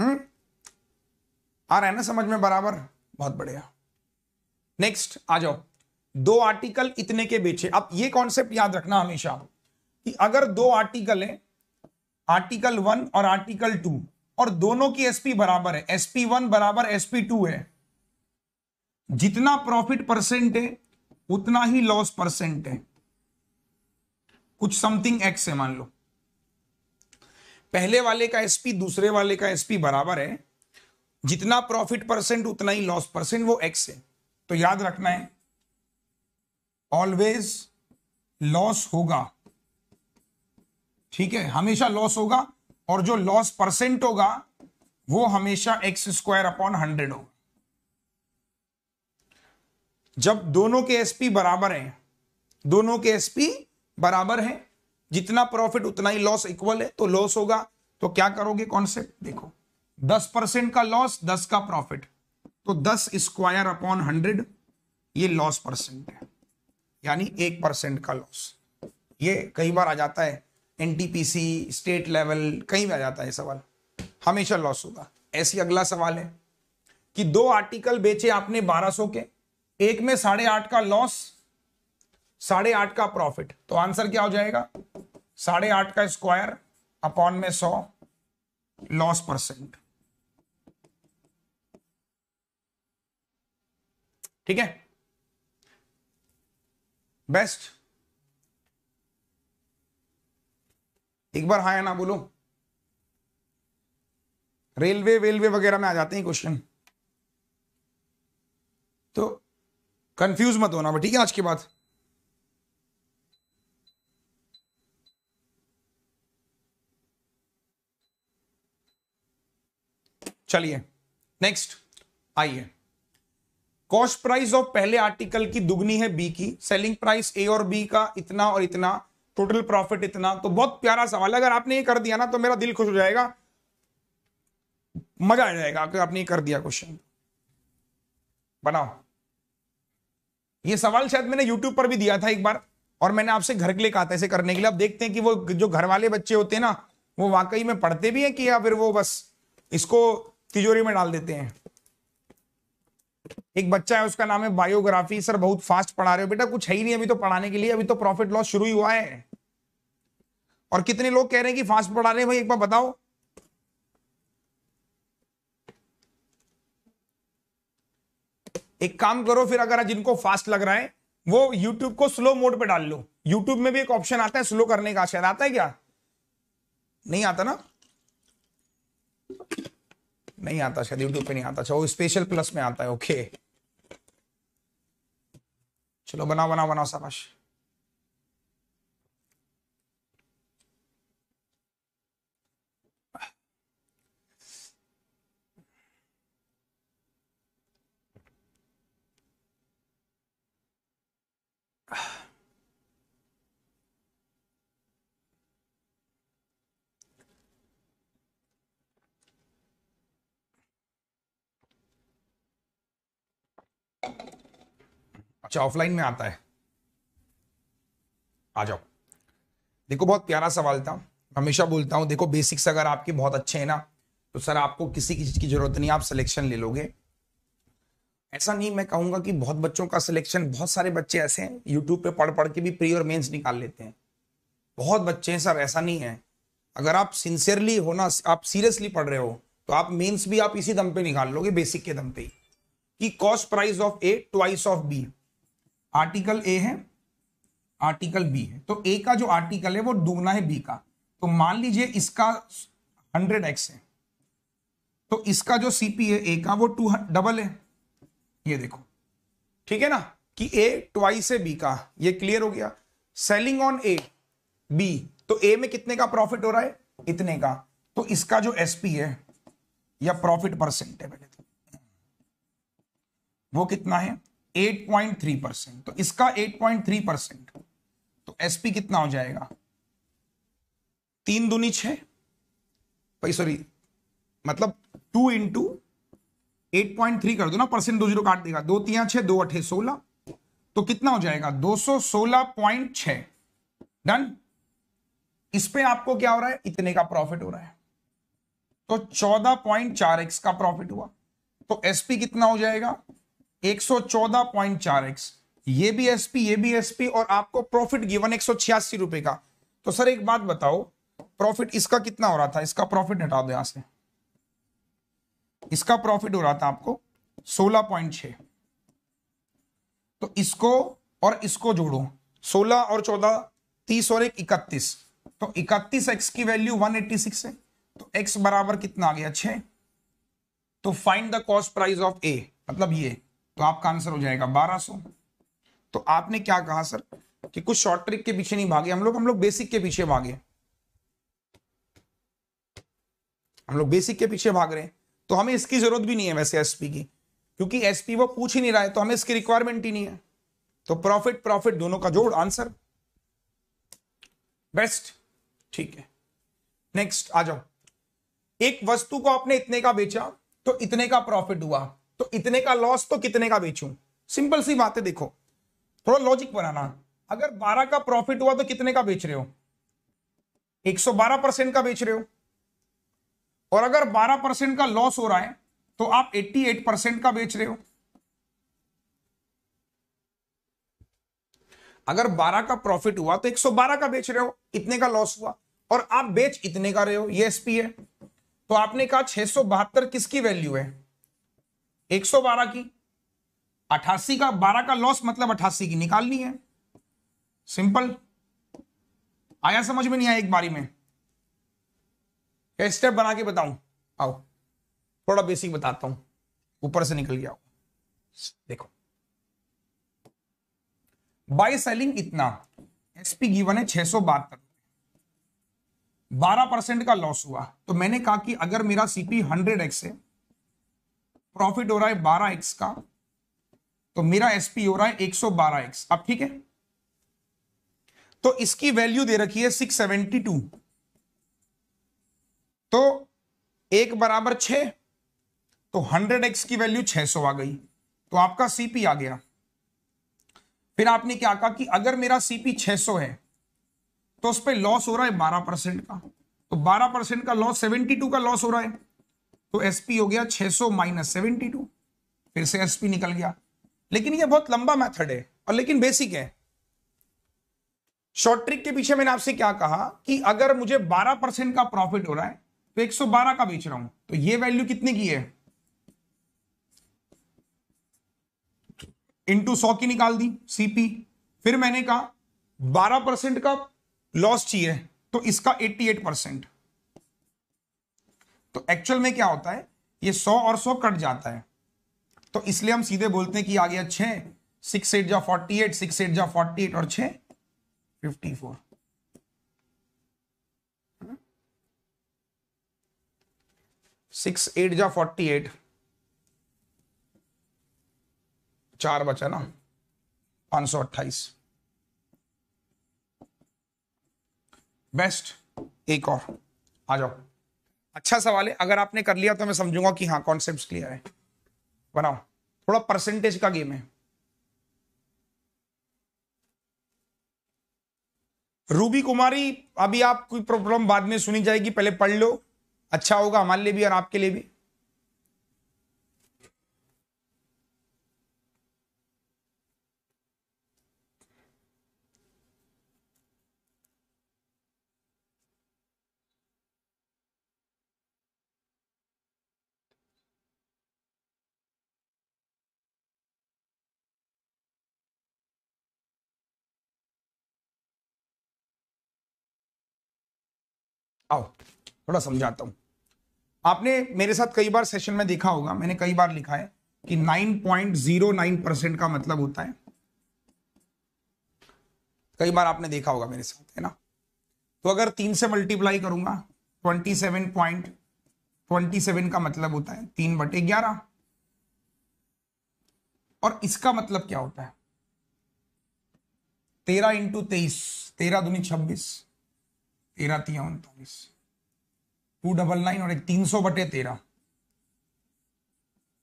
हम्म आ रहा है ना समझ में बराबर बहुत बढ़िया नेक्स्ट आ जाओ दो आर्टिकल इतने के बेचे अब ये कॉन्सेप्ट याद रखना हमेशा कि अगर दो आर्टिकल है आर्टिकल वन और आर्टिकल टू और दोनों की एसपी बराबर है एसपी वन बराबर एसपी टू है जितना प्रॉफिट परसेंट है उतना ही लॉस परसेंट है कुछ समथिंग एक्स है मान लो पहले वाले का एसपी दूसरे वाले का एसपी बराबर है जितना प्रॉफिट परसेंट उतना ही लॉस परसेंट वो एक्स है तो याद रखना है ऑलवेज लॉस होगा ठीक है हमेशा लॉस होगा और जो लॉस परसेंट होगा वो हमेशा एक्स स्क्वायर अपॉन हंड्रेड होगा जब दोनों के एसपी बराबर हैं दोनों के एसपी बराबर हैं जितना प्रॉफिट उतना ही लॉस इक्वल है तो लॉस होगा तो क्या करोगे कॉन्सेप्ट देखो दस परसेंट का लॉस दस का प्रॉफिट तो दस स्क्वायर अपॉन हंड्रेड ये लॉस परसेंट है यानी एक परसेंट का लॉस ये कई बार आ जाता है एनटीपीसी स्टेट लेवल कहीं भी आ जाता है सवाल हमेशा लॉस होगा ऐसी अगला सवाल है कि दो आर्टिकल बेचे आपने 1200 के एक में साढ़े आठ का लॉस साढ़े आठ का प्रॉफिट तो आंसर क्या हो जाएगा साढ़े आठ का स्क्वायर अपॉन में सौ लॉस परसेंट ठीक है बेस्ट एक बार हाँ ना बोलो रेलवे वेलवे वगैरह में आ जाते हैं क्वेश्चन तो कंफ्यूज मत होना ठीक है आज के बाद चलिए नेक्स्ट आइए कॉस्ट प्राइस ऑफ पहले आर्टिकल की दुगनी है बी की सेलिंग प्राइस ए और बी का इतना और इतना टोटल प्रॉफिट इतना तो बहुत प्यारा सवाल है अगर आपने ये कर दिया ना तो मेरा दिल खुश हो जाएगा मजा आ जाएगा अगर आपने ये कर दिया क्वेश्चन बनाओ ये सवाल शायद मैंने यूट्यूब पर भी दिया था एक बार और मैंने आपसे घर के लिए कहा था इसे करने के लिए आप देखते हैं कि वो जो घर वाले बच्चे होते हैं ना वो वाकई में पढ़ते भी हैं कि या फिर वो बस इसको तिजोरी में डाल देते हैं एक बच्चा है उसका नाम है बायोग्राफी सर बहुत फास्ट पढ़ा रहे हो बेटा कुछ है ही नहीं अभी तो पढ़ाने के लिए अभी तो प्रॉफिट लॉस शुरू ही हुआ है और कितने लोग कह रहे हैं कि फास्ट पढ़ा रहे हैं भाई एक बार बताओ एक काम करो फिर अगर जिनको फास्ट लग रहा है वो यूट्यूब को स्लो मोड पे डाल लो यूट्यूब में भी एक ऑप्शन आता है स्लो करने का शायद आता है क्या नहीं आता ना नहीं आता शायद यूट्यूब पे नहीं आता अच्छा वो स्पेशल प्लस में आता है ओके चलो बनाओ बनाओ बनाओ शाबाश अच्छा ऑफलाइन में आता है आ जाओ देखो बहुत प्यारा सवाल था हमेशा बोलता हूँ देखो बेसिक्स अगर आपके बहुत अच्छे हैं ना तो सर आपको किसी चीज़ की जरूरत नहीं आप सिलेक्शन ले लोगे ऐसा नहीं मैं कहूंगा कि बहुत बच्चों का सिलेक्शन बहुत सारे बच्चे ऐसे हैं यूट्यूब पे पढ़ पढ़ के भी प्री और मेंस निकाल लेते हैं बहुत बच्चे हैं सर ऐसा नहीं है अगर आप सिंसियरली हो ना आप सीरियसली पढ़ रहे हो तो आप मेंस भी आप इसी दम पे निकाल लोगे बेसिक के दम पे ही कि cost price of A twice of B article A है आर्टिकल बी है तो ए का जो आर्टिकल है वो दुगना है बी का तो मान लीजिए इसका हंड्रेड एक्स है तो इसका जो सीपी है ए का वो टू डबल है ये देखो ठीक है ना कि ए ट्वाइस है बी का ये क्लियर हो गया सेलिंग ऑन ए बी तो ए में कितने का प्रॉफिट हो रहा है इतने का तो इसका जो एसपी है या प्रॉफिट परसेंट है तो। वो कितना है 8.3 परसेंट तो इसका 8.3 परसेंट तो एसपी कितना हो जाएगा तीन दूनी छ सॉरी मतलब two into eight point three कर दो ना परसेंट दो जीरो काट देगा दो तीन छह दो अठे सोलह तो कितना हो जाएगा दो सौ सोलह पॉइंट छ डन इस पे आपको क्या हो रहा है इतने का प्रॉफिट हो रहा है तो चौदह पॉइंट चार एक्स का प्रॉफिट हुआ तो एसपी कितना हो जाएगा एक ये भी एसपी ये भी एसपी और आपको प्रॉफिट गिवन एक रुपए का तो सर एक बात बताओ प्रॉफिट इसका कितना हो रहा था इसका प्रॉफिट हटा दो यहां से इसका प्रॉफिट हो रहा था आपको 16.6 तो इसको और इसको जोड़ो 16 और 14 30 और एक इकतीस तो इकतीस एक्स की वैल्यू 186 है तो एक्स बराबर कितना आ गया 6 तो find the cost price of A मतलब ये तो आपका आंसर हो जाएगा 1200 तो आपने क्या कहा सर कि कुछ शॉर्ट ट्रिक के पीछे नहीं भागे हम लोग हम लोग बेसिक के पीछे भागे हम लोग बेसिक के पीछे भाग रहे हैं तो हमें इसकी जरूरत भी नहीं है वैसे एसपी की क्योंकि एसपी वो पूछ ही नहीं रहा है तो हमें इसकी रिक्वायरमेंट ही नहीं है तो प्रॉफिट प्रॉफिट दोनों का जोड़ आंसर बेस्ट ठीक है नेक्स्ट आ जाओ एक वस्तु को आपने इतने का बेचा तो इतने का प्रॉफिट हुआ तो इतने का लॉस तो कितने का बेचू सिंपल सी बात है देखो थोड़ा लॉजिक बनाना अगर 12 का प्रॉफिट हुआ तो कितने का बेच रहे हो 112 परसेंट का बेच रहे हो और अगर 12 परसेंट का लॉस हो रहा है तो आप 88 परसेंट का बेच रहे हो अगर 12 का प्रॉफिट हुआ तो 112 का बेच रहे हो इतने का लॉस हुआ और आप बेच इतने का रहे हो ये एसपी है तो आपने कहा छह किसकी वैल्यू है 112 की 88 का 12 का लॉस मतलब 88 की निकालनी है सिंपल आया समझ में नहीं आया एक बारी में स्टेप बना के बताऊं आओ थोड़ा बेसिक बताता हूं ऊपर से निकल गया देखो बाय सेलिंग इतना एसपी गिवन है छह सौ बहत्तर बारह परसेंट का लॉस हुआ तो मैंने कहा कि अगर मेरा सीपी हंड्रेड एक्स है प्रॉफिट हो रहा है बारह एक्स का तो मेरा एसपी हो रहा है एक सौ बारह एक्स अब ठीक है तो इसकी वैल्यू दे रखी है सिक्स सेवेंटी टू तो एक बराबर छ तो हंड्रेड एक्स की वैल्यू छह सौ आ गई तो आपका सीपी आ गया फिर आपने क्या कहा कि अगर मेरा सीपी सौ है तो उस पर लॉस हो रहा है बारह परसेंट का तो बारह परसेंट का लॉस सेवेंटी टू का लॉस हो रहा है तो एसपी हो गया 600 सौ माइनस सेवेंटी टू फिर से एसपी निकल गया लेकिन ये बहुत लंबा मेथड है और लेकिन बेसिक है शॉर्ट ट्रिक के पीछे मैंने आपसे क्या कहा कि अगर मुझे 12 परसेंट का प्रॉफिट हो रहा है तो 112 का बेच रहा हूं तो ये वैल्यू कितने की है इंटू सौ की निकाल दी सीपी फिर मैंने कहा 12 परसेंट का लॉस चाहिए तो इसका 88 परसेंट तो एक्चुअल में क्या होता है ये सौ और सौ कट जाता है तो इसलिए हम सीधे बोलते हैं कि आ गया छः सिक्स एट जा फोर्टी एट सिक्स एट जा फोर्टी एट और छः फिफ्टी फोर सिक्स एट जा फोर्टी एट चार बचा ना पांच सौ अट्ठाईस बेस्ट एक और आ जाओ अच्छा सवाल है अगर आपने कर लिया तो मैं समझूंगा कि हाँ कॉन्सेप्ट क्लियर है बनाओ थोड़ा परसेंटेज का गेम है रूबी कुमारी अभी आप कोई प्रॉब्लम बाद में सुनी जाएगी पहले पढ़ लो अच्छा होगा हमारे लिए भी और आपके लिए भी आओ थोड़ा समझाता हूँ आपने मेरे साथ कई बार सेशन में देखा होगा मैंने कई बार लिखा है कि 9.09 परसेंट का मतलब होता है कई बार आपने देखा होगा मेरे साथ है ना तो अगर तीन से मल्टीप्लाई करूंगा 27.27 का मतलब होता है तीन बटे ग्यारह और इसका मतलब क्या होता है तेरह इंटू तेईस तेरह दूनी छब्बीस तेरह तीन उनतालीस टू डबल नाइन और एक तीन सौ बटे तेरह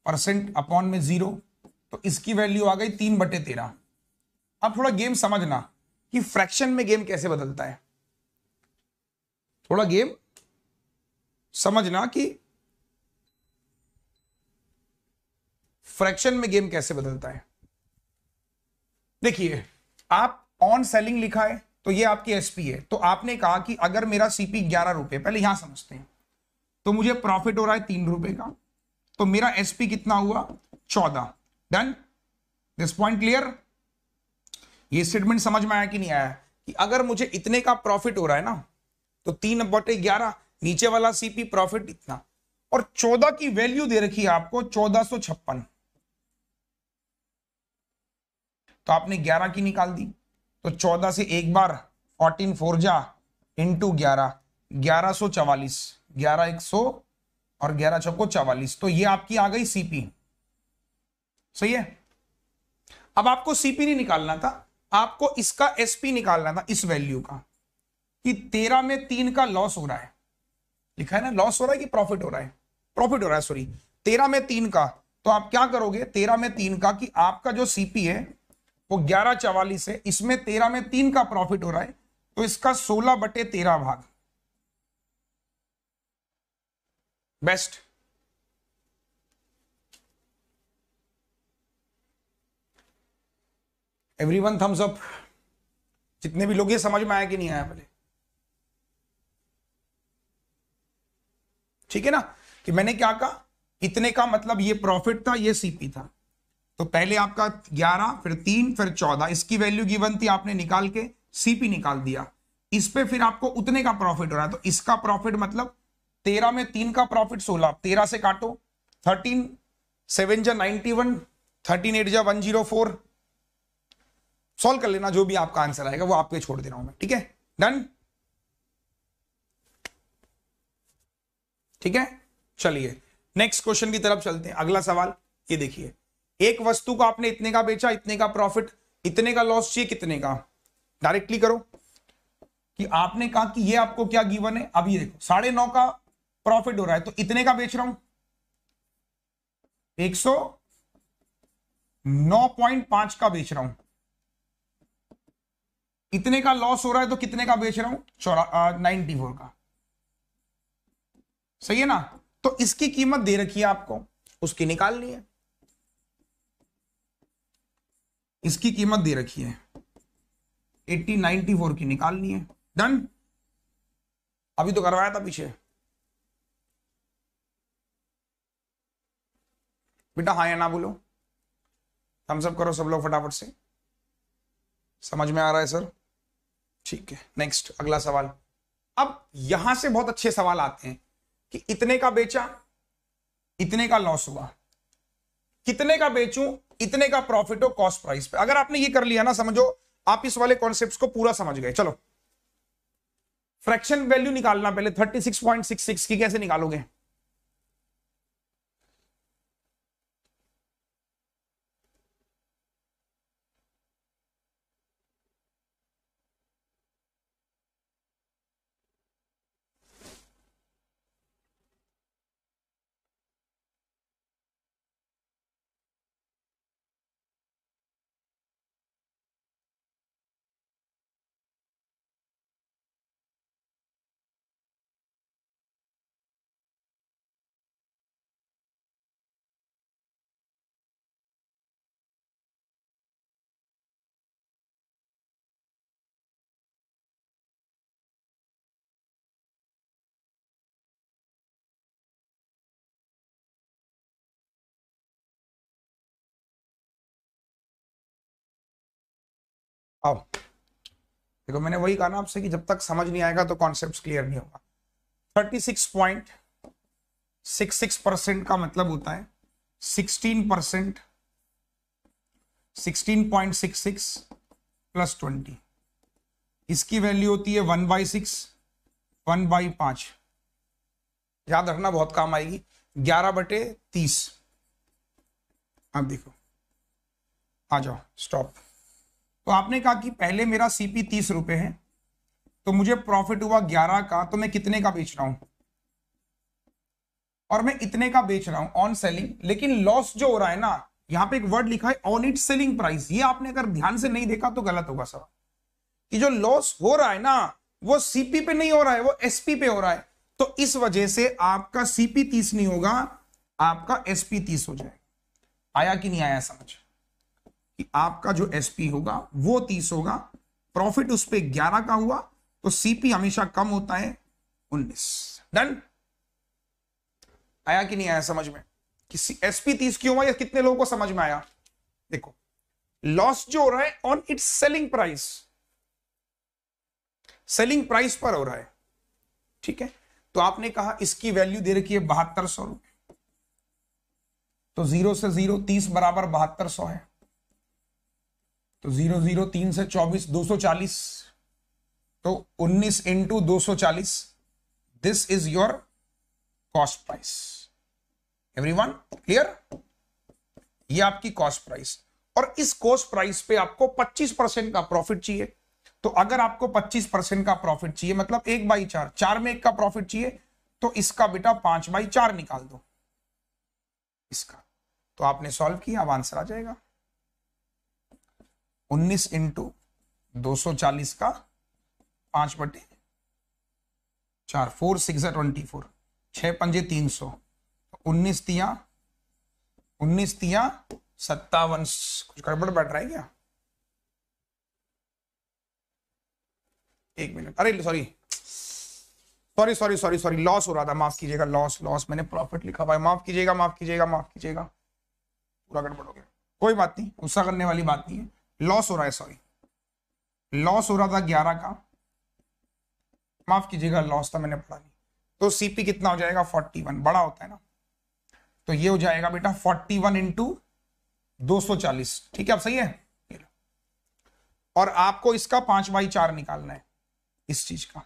परसेंट अपॉन में जीरो तो इसकी वैल्यू आ गई तीन बटे तेरह अब थोड़ा गेम समझना कि फ्रैक्शन में गेम कैसे बदलता है थोड़ा गेम समझना कि फ्रैक्शन में गेम कैसे बदलता है देखिए आप ऑन सेलिंग लिखा है तो ये आपकी एसपी है तो आपने कहा कि अगर मेरा सीपी ग्यारह रुपए पहले यहां समझते हैं तो मुझे प्रॉफिट हो रहा है तीन रुपए का तो मेरा एसपी कितना हुआ चौदह डन दिस पॉइंट क्लियर ये स्टेटमेंट समझ में आया कि नहीं आया कि अगर मुझे इतने का प्रॉफिट हो रहा है ना तो तीन बटे ग्यारह नीचे वाला सीपी प्रॉफिट इतना और चौदह की वैल्यू दे रखी है आपको चौदह सो छप्पन तो आपने ग्यारह की निकाल दी तो चौदह से एक बार फोर्टीन जा इंटू ग्यारह ग्यारह सो चवालीस ग्यारह एक सौ और ग्यारह छको चवालीस तो ये आपकी आ गई सीपी सही है अब आपको सीपी नहीं निकालना था आपको इसका एसपी निकालना था इस वैल्यू का कि तेरह में तीन का लॉस हो रहा है लिखा है ना लॉस हो रहा है कि प्रॉफिट हो रहा है प्रॉफिट हो रहा है सॉरी तेरह में तीन का तो आप क्या करोगे तेरह में तीन का कि आपका जो सीपी है वो ग्यारह चवालीस है इसमें तेरह में तीन का प्रॉफिट हो रहा है तो इसका सोलह बटे तेरह भाग best every one thumbs up जितने भी लोग ये समझ में आया कि नहीं आया पहले ठीक है ना कि मैंने क्या कहा इतने का मतलब ये प्रॉफिट था ये सीपी था तो पहले आपका 11 फिर 3 फिर 14 इसकी वैल्यू गिवन थी आपने निकाल के सीपी निकाल दिया इस पे फिर आपको उतने का प्रॉफिट हो रहा है तो इसका प्रॉफिट मतलब 13 में 3 का प्रॉफिट 16 13 से काटो 13 सेवन जा नाइनटी वन थर्टीन एट जा वन जीरो फोर सॉल्व कर लेना जो भी आपका आंसर आएगा वो आपके छोड़ दे रहा हूं मैं ठीक है डन ठीक है चलिए नेक्स्ट क्वेश्चन की तरफ चलते हैं अगला सवाल ये देखिए एक वस्तु को आपने इतने का बेचा इतने का प्रॉफिट इतने का लॉस चाहिए कितने का डायरेक्टली करो कि आपने कहा कि ये आपको क्या गिवन है अभी देखो साढ़े नौ का प्रॉफिट हो रहा है तो इतने का बेच रहा हूं एक सौ नौ पॉइंट पांच का बेच रहा हूं इतने का लॉस हो रहा है तो कितने का बेच रहा हूं चौरा नाइनटी फोर का सही है ना तो इसकी कीमत दे रखी है आपको उसकी निकालनी है इसकी कीमत दे रखी है एट्टी नाइनटी फोर की निकालनी है डन अभी तो करवाया था पीछे बेटा हाँ या ना बोलो हम सब करो सब लोग फटाफट से समझ में आ रहा है सर ठीक है नेक्स्ट अगला सवाल अब यहां से बहुत अच्छे सवाल आते हैं कि इतने का बेचा इतने का लॉस हुआ कितने का बेचूं इतने का प्रॉफिट हो कॉस्ट प्राइस पे अगर आपने ये कर लिया ना समझो आप इस वाले कॉन्सेप्ट को पूरा समझ गए चलो फ्रैक्शन वैल्यू निकालना पहले 36.66 की कैसे निकालोगे देखो मैंने वही कहा ना आपसे कि जब तक समझ नहीं आएगा तो कॉन्सेप्ट क्लियर नहीं होगा thirty six point six six percent का मतलब होता है sixteen percent sixteen point six six plus twenty इसकी वैल्यू होती है one by six one by पांच याद रखना बहुत काम आएगी ग्यारह बटे तीस आप देखो आ जाओ स्टॉप तो आपने कहा कि पहले मेरा सीपी तीस रुपए है तो मुझे प्रॉफिट हुआ ग्यारह का तो मैं कितने का बेच रहा हूं और मैं इतने का बेच रहा हूं ऑन सेलिंग लेकिन लॉस जो हो रहा है ना यहां पे एक वर्ड लिखा है ऑन इट सेलिंग प्राइस ये आपने अगर ध्यान से नहीं देखा तो गलत होगा सर कि जो लॉस हो रहा है ना वो सीपी पे नहीं हो रहा है वो एसपी पे हो रहा है तो इस वजह से आपका सीपी तीस नहीं होगा आपका एसपी तीस हो जाएगा आया कि नहीं आया समझ कि आपका जो एसपी होगा वो तीस होगा प्रॉफिट उस पर ग्यारह का हुआ तो सीपी हमेशा कम होता है उन्नीस डन आया कि नहीं आया समझ में किसी एसपी तीस क्यों हुआ या कितने लोगों को समझ में आया देखो लॉस जो हो रहा है on its selling price selling price पर हो रहा है ठीक है तो आपने कहा इसकी वैल्यू दे रखी है बहत्तर सौ रुपए तो जीरो से जीरो तीस बराबर बहत्तर सौ है तो जीरो जीरो तीन से चौबीस दो सौ चालीस तो उन्नीस इंटू दो सौ चालीस this is your cost price everyone clear ये आपकी कॉस्ट प्राइस और इस कॉस्ट प्राइस पे आपको 25 परसेंट का प्रॉफिट चाहिए तो अगर आपको 25 परसेंट का प्रॉफिट चाहिए मतलब एक बाई चार चार में एक का प्रॉफिट चाहिए तो इसका बेटा पांच बाई चार निकाल दो इसका तो आपने सॉल्व किया अब आंसर आ जाएगा उन्नीस इंटू दो सौ चालीस का पांच बटे चार फोर सिक्स ट्वेंटी फोर छह पंजे तीन सौ तो उन्नीस तिया उन्नीस तिया सत्तावन कुछ गड़बड़ बैठ रहा है क्या एक मिनट अरे sorry sorry sorry sorry sorry loss हो रहा था माफ कीजिएगा लॉस लॉस मैंने प्रॉफिट लिखा हुआ है माफ कीजिएगा माफ कीजिएगा माफ कीजिएगा पूरा गड़बड़ हो गया कोई बात नहीं गुस्सा करने वाली बात नहीं है लॉस हो रहा है सॉरी लॉस हो रहा था ग्यारह का माफ कीजिएगा लॉस था तो मैंने पढ़ा नहीं तो सीपी कितना हो जाएगा फोर्टी वन बड़ा होता है ना तो ये हो जाएगा बेटा फोर्टी वन इंटू दो सौ चालीस ठीक है आप सही है और आपको इसका पांच बाई चार निकालना है इस चीज का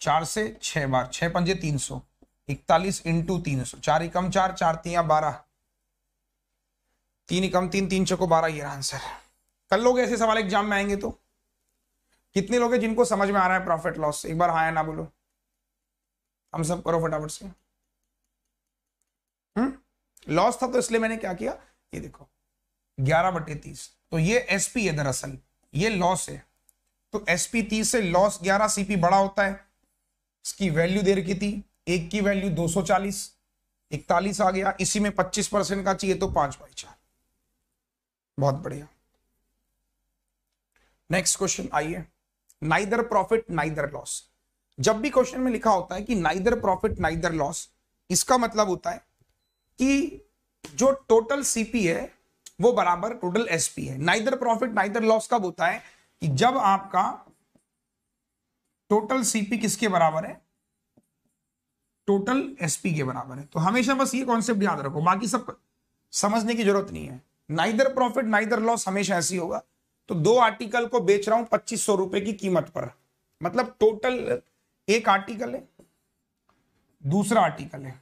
चार से छह बार छह पंजे तीन सौ इकतालीस इंटू तीन सौ चार एकम चार चार तीन बारह तीन एकम तीन तीन छको बारह ये आंसर कल लोग ऐसे सवाल एग्जाम में आएंगे तो कितने लोग हैं जिनको समझ में आ रहा है प्रॉफिट लॉस एक बार हाँ ना बोलो हम सब करो फटाफट से लॉस हम्म? था तो इसलिए मैंने क्या किया ये देखो ग्यारह बटे तीस तो ये एसपी है दरअसल ये लॉस है तो एसपी तीस से लॉस ग्यारह सीपी बड़ा होता है इसकी वैल्यू दे रखी थी एक की वैल्यू 240 41 आ गया इसी में 25 परसेंट का चाहिए तो पांच बाई चार बहुत बढ़िया नेक्स्ट क्वेश्चन आइए नाइदर प्रॉफिट नाइदर लॉस जब भी क्वेश्चन में लिखा होता है कि नाइदर प्रॉफिट नाइदर लॉस इसका मतलब होता है कि जो टोटल सीपी है वो बराबर टोटल एसपी है नाइदर प्रॉफिट नाइदर लॉस कब होता है कि जब आपका टोटल सीपी किसके बराबर है टोटल एसपी के बराबर है तो हमेशा बस ये कॉन्सेप्ट याद रखो बाकी सब समझने की जरूरत नहीं है नाइदर प्रॉफिट नाइदर लॉस हमेशा ऐसी होगा तो दो आर्टिकल को बेच रहा हूं पच्चीस सौ रुपए की कीमत पर मतलब टोटल एक आर्टिकल है दूसरा आर्टिकल है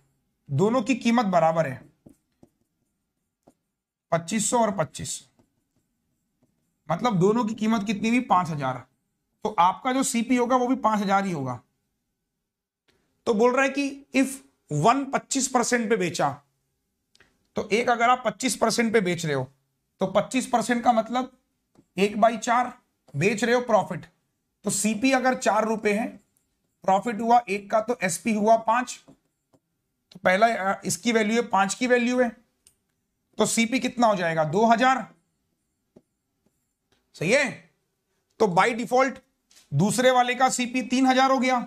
दोनों की कीमत बराबर है पच्चीस सौ और पच्चीस मतलब दोनों की कीमत कितनी हुई पांच हजार तो आपका जो सीपी होगा वो भी पांच हजार ही होगा तो बोल रहा है कि इफ वन पच्चीस परसेंट पे बेचा तो एक अगर आप पच्चीस परसेंट पे बेच रहे हो तो पच्चीस परसेंट का मतलब एक बाई चार बेच रहे हो प्रॉफिट तो सीपी अगर चार रुपए है प्रॉफिट हुआ एक का तो एसपी हुआ पांच तो पहला इसकी वैल्यू है पांच की वैल्यू है तो सीपी कितना हो जाएगा दो हजार सही है तो बाय डिफॉल्ट दूसरे वाले का सीपी तीन हजार हो गया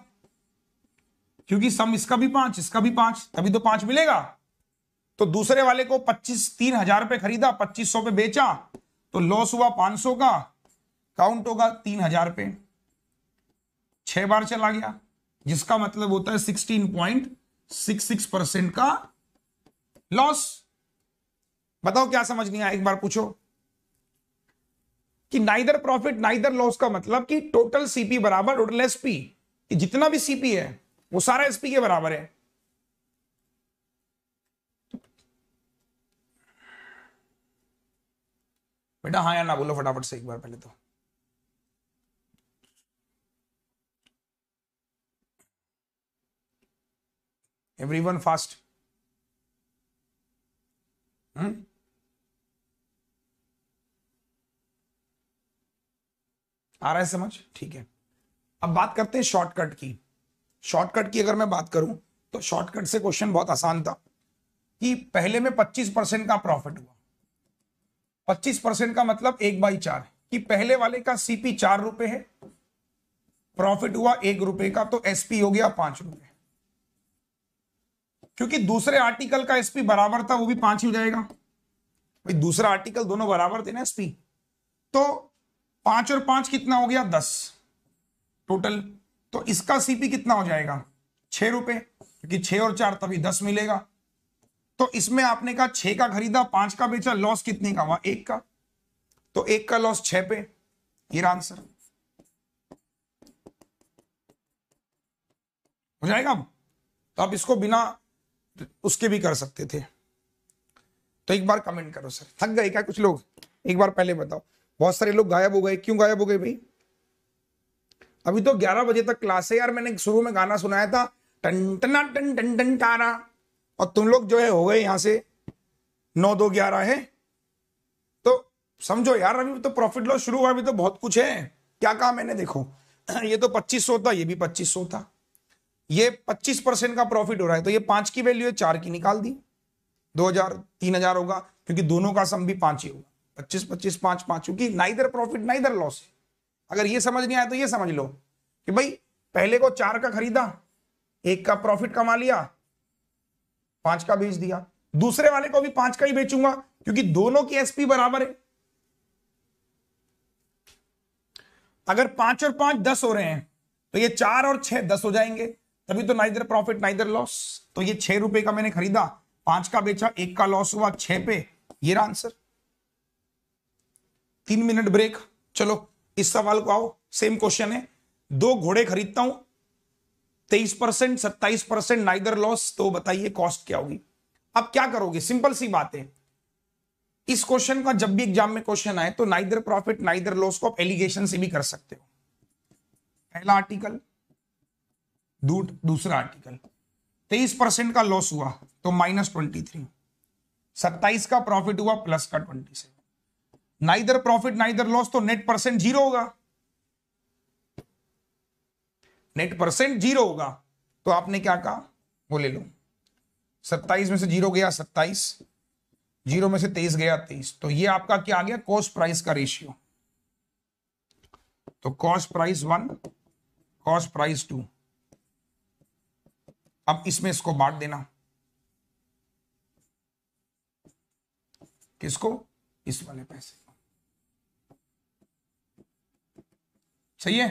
क्योंकि सम इसका भी पांच इसका भी पांच तभी तो पांच मिलेगा तो दूसरे वाले को पच्चीस तीन हजार पे खरीदा पच्चीस सौ पे बेचा तो लॉस हुआ पांच सौ का काउंट होगा तीन हजार पे छह बार चला गया जिसका मतलब होता है sixteen point six six percent का लॉस बताओ क्या समझ नहीं आया एक बार पूछो कि नाइदर प्रॉफिट नाइदर लॉस का मतलब कि टोटल सीपी बराबर टोटल एसपी जितना भी सीपी है वो सारा एसपी के बराबर है बेटा हाँ या ना बोलो फटाफट से एक बार पहले तो एवरी वन फास्ट हम्म आ रहा है समझ ठीक है अब बात करते हैं शॉर्टकट की शॉर्टकट की अगर मैं बात करूं तो शॉर्टकट से क्वेश्चन बहुत आसान था कि पहले में 25 परसेंट का प्रॉफिट हुआ 25 परसेंट का मतलब एक बाई चार कि पहले वाले का सीपी चार रुपए है प्रॉफिट हुआ एक रुपए का तो एसपी हो गया पांच रुपए क्योंकि दूसरे आर्टिकल का एसपी बराबर था वो भी पांच ही हो जाएगा भाई दूसरा आर्टिकल दोनों बराबर थे ना एसपी तो पांच और पांच कितना हो गया दस टोटल तो इसका सीपी कितना हो जाएगा छह रुपए क्योंकि छह और चार तभी दस मिलेगा तो इसमें आपने कहा छह का खरीदा पांच का बेचा लॉस कितने का हुआ एक का तो एक का लॉस छह पे ये आंसर हो जाएगा अब तो आप इसको बिना उसके भी कर सकते थे तो एक बार कमेंट करो सर थक गए क्या कुछ लोग एक बार पहले बताओ बहुत सारे लोग गायब हो गए क्यों गायब हो गए भाई अभी तो 11 बजे तक क्लास है यार मैंने शुरू में गाना सुनाया था टन टना टन टन टन टारा और तुम लोग जो है हो गए यहाँ से नौ दो ग्यारह है तो समझो यार अभी तो प्रॉफिट लॉस शुरू हुआ अभी तो बहुत कुछ है क्या कहा मैंने देखो <clears throat> ये तो पच्चीस सौ था ये भी पच्चीस सौ था ये पच्चीस परसेंट का प्रॉफिट हो रहा है तो ये पांच की वैल्यू है चार की निकाल दी दो हजार तीन हजार होगा क्योंकि दोनों का सम भी पांच ही होगा पच्चीस पच्चीस पांच पांच क्योंकि ना इधर प्रॉफिट ना इधर लॉस है अगर ये समझ नहीं आया तो ये समझ लो कि भाई पहले को चार का खरीदा एक का प्रॉफिट कमा लिया पांच का बेच दिया दूसरे वाले को भी पांच का ही बेचूंगा क्योंकि दोनों की एसपी बराबर है अगर पांच और पांच दस हो रहे हैं तो ये चार और छह दस हो जाएंगे तभी तो इधर प्रॉफिट इधर लॉस तो ये छह रुपए का मैंने खरीदा पांच का बेचा एक का लॉस हुआ छह पे ये आंसर तीन मिनट ब्रेक चलो इस सवाल को आओ सेम क्वेश्चन है दो घोड़े खरीदता हूं तेईस परसेंट सत्ताईस परसेंट नाइदर लॉस तो बताइए कॉस्ट क्या होगी अब क्या करोगे सिंपल सी बात है इस क्वेश्चन का जब भी एग्जाम में क्वेश्चन आए तो नाइदर प्रॉफिट नाइदर लॉस को आप एलिगेशन से भी कर सकते हो पहला आर्टिकल दूट, दूसरा आर्टिकल तेईस परसेंट का लॉस हुआ तो माइनस ट्वेंटी थ्री सत्ताईस का प्रॉफिट हुआ प्लस का ट्वेंटी सेवन ना इधर प्रॉफिट ना इधर लॉस तो नेट परसेंट जीरो होगा नेट परसेंट जीरो होगा तो आपने क्या कहा वो ले लो सत्ताईस में से जीरो गया सत्ताईस जीरो में से तेईस गया तेईस तो ये आपका क्या आ गया कॉस्ट प्राइस का रेशियो तो cost price one cost price two अब इसमें इसको बांट देना किसको इस वाले पैसे सही है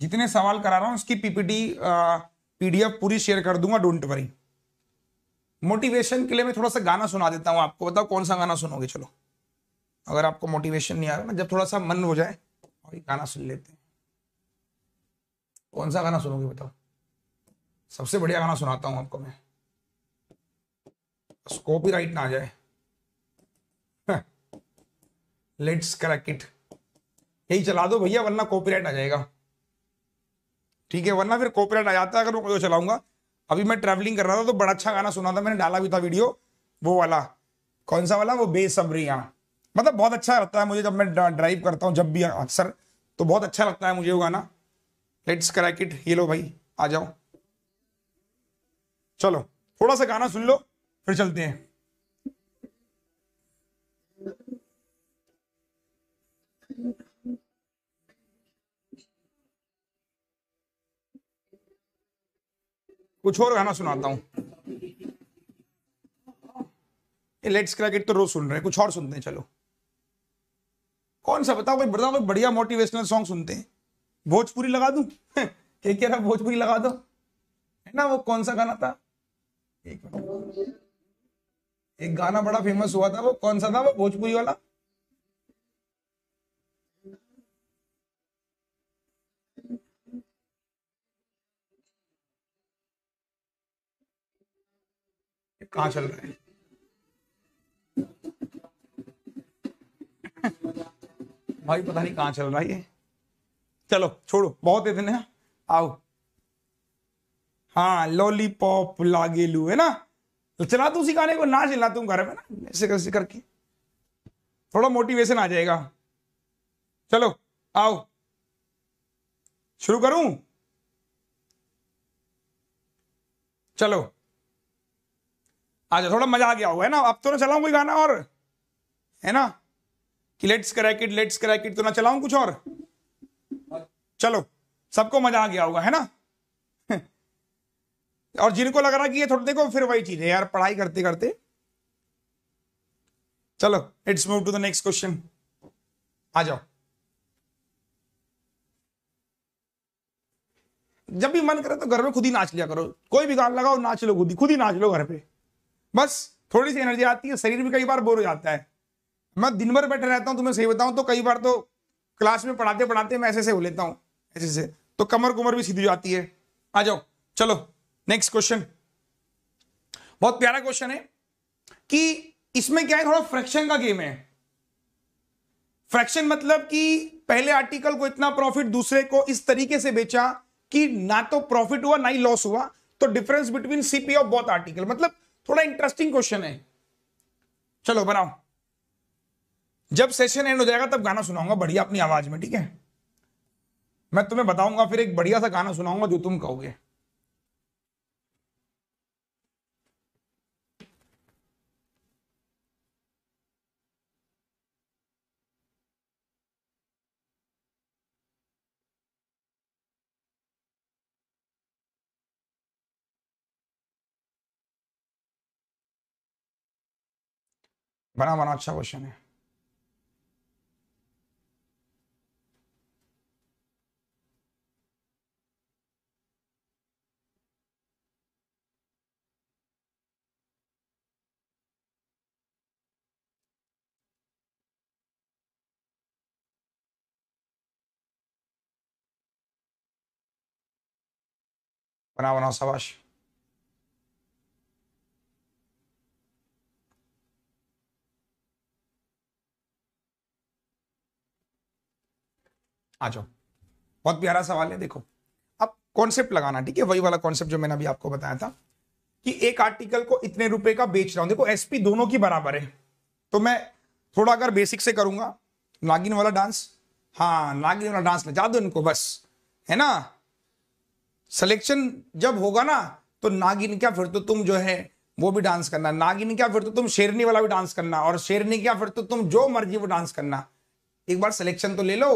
जितने सवाल करा रहा हूं उसकी पीपीटी पीडीएफ पूरी शेयर कर दूंगा डोंट वरी मोटिवेशन के लिए मैं थोड़ा सा गाना सुना देता हूं आपको बताओ कौन सा गाना सुनोगे चलो अगर आपको मोटिवेशन नहीं आ रहा ना जब थोड़ा सा मन हो जाए और गाना सुन लेते हैं कौन सा गाना सुनोगे बताओ सबसे बढ़िया गाना सुनाता हूं आपको मैं कॉपी राइट ना आ जाए लेट्स करेक्ट इट यही चला दो भैया वरना कॉपीराइट आ जाएगा ठीक है वरना फिर कॉपीराइट आ जाता है अगर मैं चलाऊंगा अभी मैं ट्रैवलिंग कर रहा था तो बड़ा अच्छा गाना सुना था मैंने डाला भी था वीडियो वो वाला कौन सा वाला वो गाना मतलब बहुत अच्छा लगता है मुझे जब मैं ड्राइव करता हूँ जब भी अक्सर तो बहुत अच्छा लगता है मुझे वो गाना लेट्स क्रैक इट ये लो भाई आ जाओ चलो थोड़ा सा गाना सुन लो फिर चलते हैं कुछ और गाना सुनाता हूं लेट्स क्रैक तो रोज सुन रहे हैं कुछ और सुनते हैं चलो कौन सा बताओ कोई बताओ कोई बढ़िया मोटिवेशनल सॉन्ग सुनते हैं भोजपुरी लगा दू एक <laughs> कह रहा भोजपुरी लगा दो है ना वो कौन सा गाना था एक एक गाना बड़ा फेमस हुआ था वो कौन सा था वो भोजपुरी वाला कहा चल रहे हैं भाई पता नहीं कहाँ चल रहा है ये चलो छोड़ो बहुत इतने आओ हाँ लॉलीपॉप लागे लू है ना तो चला तू उसी गाने को ना चला तुम घर में ना ऐसे कैसे करके थोड़ा मोटिवेशन आ जाएगा चलो आओ शुरू करूं चलो अच्छा थोड़ा मजा आ गया होगा है ना अब तो ना चलाऊं कोई गाना और है ना कि लेट्स क्रैक लेट्स क्रैक तो ना चलाऊं कुछ और चलो सबको मजा आ गया होगा है ना <laughs> और जिनको लग रहा कि ये थोड़ा देखो फिर वही चीज है यार पढ़ाई करते करते चलो it's move to the next question आ जाओ जब भी मन करे तो घर में खुद ही नाच लिया करो कोई भी गाना लगाओ नाच लो खुद ही खुद ही नाच लो घर पे बस थोड़ी सी एनर्जी आती है शरीर भी कई बार बोर हो जाता है मैं दिन भर बैठे रहता हूँ तुम्हें सही बताऊँ तो कई बार तो क्लास में पढ़ाते पढ़ाते मैं ऐसे से हो लेता हूँ ऐसे से तो कमर कुमर भी सीधी जाती है आ जाओ चलो नेक्स्ट क्वेश्चन बहुत प्यारा क्वेश्चन है कि इसमें क्या है थोड़ा फ्रैक्शन का गेम है फ्रैक्शन मतलब कि पहले आर्टिकल को इतना प्रॉफिट दूसरे को इस तरीके से बेचा कि ना तो प्रॉफिट हुआ ना ही लॉस हुआ तो difference between CP of both article मतलब थोड़ा इंटरेस्टिंग क्वेश्चन है चलो बनाओ जब सेशन एंड हो जाएगा तब गाना सुनाऊंगा बढ़िया अपनी आवाज में ठीक है मैं तुम्हें बताऊंगा फिर एक बढ़िया सा गाना सुनाऊंगा जो तुम कहोगे Bana bana अच्छा क्वेश्चन Bana Bravo, nossa, आ जाओ बहुत प्यारा सवाल है देखो अब कॉन्सेप्ट लगाना ठीक है वही वाला कॉन्सेप्ट जो मैंने अभी आपको बताया था कि एक आर्टिकल को इतने रुपए का बेच रहा हूं देखो एसपी दोनों की बराबर है तो मैं थोड़ा अगर बेसिक से करूंगा नागिन वाला डांस हाँ नागिन वाला डांस नचा दो इनको बस है ना सिलेक्शन जब होगा ना तो नागिन क्या फिर तो तुम जो है वो भी डांस करना नागिन क्या फिर तो तुम शेरनी वाला भी डांस करना और शेरनी क्या फिर तो तुम जो मर्जी वो डांस करना एक बार सिलेक्शन तो ले लो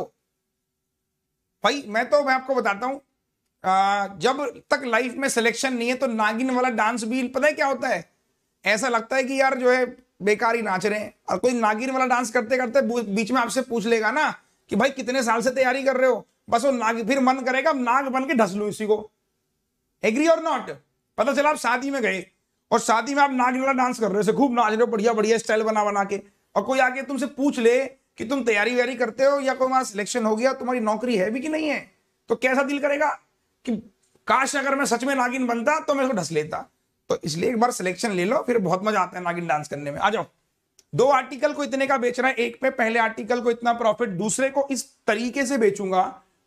भाई मैं तो मैं आपको बताता हूं जब तक लाइफ में सिलेक्शन नहीं है तो नागिन वाला डांस भी पता है क्या होता है ऐसा लगता है कि यार जो है बेकार ही नाच रहे हैं और कोई नागिन वाला डांस करते करते बीच में आपसे पूछ लेगा ना कि भाई कितने साल से तैयारी कर रहे हो बस वो नाग फिर मन करेगा नाग बन के ढस लो इसी को एग्री और नॉट पता चला आप शादी में गए और शादी में आप नागिन वाला डांस कर रहे हो खूब नाच रहे हो बढ़िया बढ़िया स्टाइल बना बना के और कोई आके तुमसे पूछ ले कि तुम तैयारी व्यारी करते हो या कोई वहां सिलेक्शन हो गया तुम्हारी नौकरी है भी कि नहीं है तो कैसा दिल करेगा कि काश अगर मैं सच में नागिन बनता तो मैं उसको ढस लेता तो इसलिए एक बार सिलेक्शन ले लो फिर बहुत मजा आता है नागिन डांस करने में आ जाओ दो आर्टिकल को इतने का बेच रहा है एक पे पहले आर्टिकल को इतना प्रॉफिट दूसरे को इस तरीके से बेचूंगा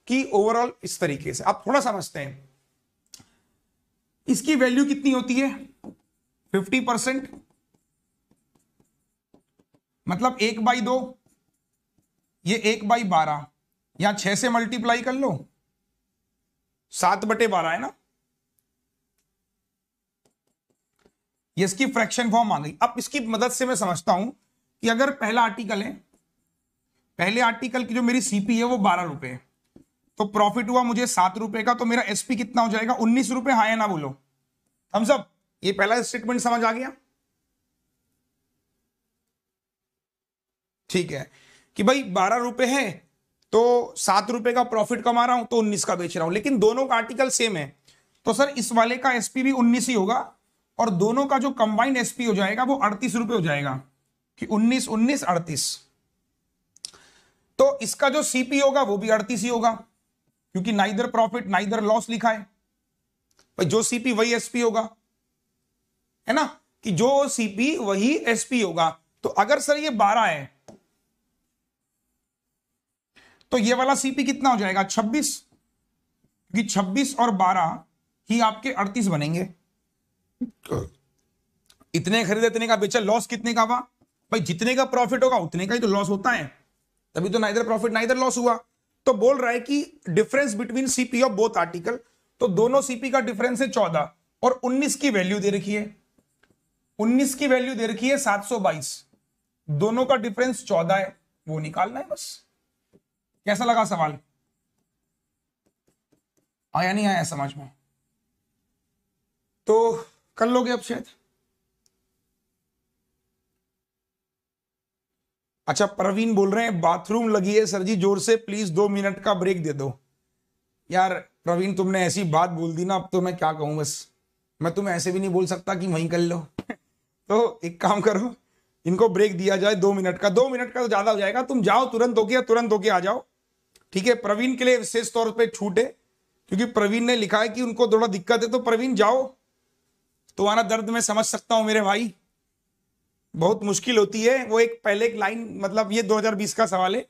कि ओवरऑल इस तरीके से आप थोड़ा समझते हैं इसकी वैल्यू कितनी होती है फिफ्टी परसेंट मतलब एक बाई दो ये एक बाई बारह यहां छह से मल्टीप्लाई कर लो सात बटे बारह है ना ये इसकी फ्रैक्शन फॉर्म आ गई अब इसकी मदद से मैं समझता हूं कि अगर पहला आर्टिकल है पहले आर्टिकल की जो मेरी सीपी है वो बारह रुपए है तो प्रॉफिट हुआ मुझे सात रुपए का तो मेरा एसपी कितना हो जाएगा उन्नीस रुपए हाँ या ना बोलो हम सब ये पहला स्टेटमेंट समझ आ गया ठीक है कि भाई बारह रुपए है तो सात रुपए का प्रॉफिट कमा रहा हूं तो उन्नीस का बेच रहा हूं लेकिन दोनों का आर्टिकल सेम है तो सर इस वाले का एसपी भी उन्नीस ही होगा और दोनों का जो कंबाइंड एसपी हो जाएगा वो अड़तीस रुपए हो जाएगा कि उन्नीस उन्नीस अड़तीस तो इसका जो सीपी होगा वो भी अड़तीस ही होगा क्योंकि नाइदर प्रॉफिट नाइदर लॉस लिखा है भाई जो सीपी वही एसपी होगा है ना कि जो सीपी वही एसपी होगा तो अगर सर ये बारह है तो ये वाला सीपी कितना हो जाएगा 26 क्योंकि 26 और 12 ही आपके 38 बनेंगे इतने खरीदे इतने का बेचा लॉस कितने का हुआ भाई जितने का प्रॉफिट होगा उतने का ही तो लॉस होता है तभी तो ना इधर प्रॉफिट ना इधर लॉस हुआ तो बोल रहा है कि difference between CP of both article तो दोनों सीपी का डिफरेंस है चौदह और उन्नीस की वैल्यू दे रखी है उन्नीस की वैल्यू दे रखी है सात सौ बाईस दोनों का डिफरेंस चौदह है वो निकालना है बस कैसा लगा सवाल आया नहीं आया समझ में तो कर लोगे अब शायद अच्छा प्रवीण बोल रहे हैं बाथरूम लगी है सर जी जोर से प्लीज दो मिनट का ब्रेक दे दो यार प्रवीण तुमने ऐसी बात बोल दी ना अब तो मैं क्या कहूँ बस मैं तुम्हें ऐसे भी नहीं बोल सकता कि वहीं कर लो <laughs> तो एक काम करो इनको ब्रेक दिया जाए दो मिनट का दो मिनट का तो ज्यादा हो जाएगा तुम जाओ तुरंत होके तुरंत होके आ जाओ ठीक है प्रवीण के लिए विशेष तौर पे छूट है क्योंकि प्रवीण ने लिखा है कि उनको थोड़ा दिक्कत है तो प्रवीण जाओ तो आना दर्द मैं समझ सकता हूं मेरे भाई बहुत मुश्किल होती है वो एक पहले एक लाइन मतलब ये 2020 का सवाल है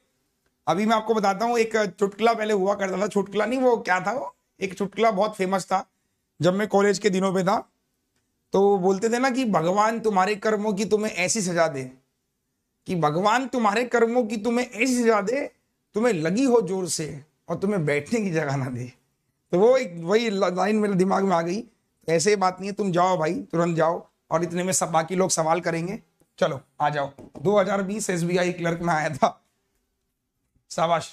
अभी मैं आपको बताता हूँ एक चुटकुला पहले हुआ करता था चुटकुला नहीं वो क्या था वो एक चुटकुला बहुत फेमस था जब मैं कॉलेज के दिनों पे था तो बोलते थे ना कि भगवान तुम्हारे कर्मों की तुम्हें ऐसी सजा दे कि भगवान तुम्हारे कर्मों की तुम्हें ऐसी सजा दे तुम्हें लगी हो जोर से और तुम्हें बैठने की जगह ना दे तो वो एक वही लाइन मेरे दिमाग में आ गई तो ऐसे बात नहीं है तुम जाओ भाई तुरंत जाओ और इतने में सब बाकी लोग सवाल करेंगे चलो आ जाओ 2020 आई क्लर्क में आया था शाबाश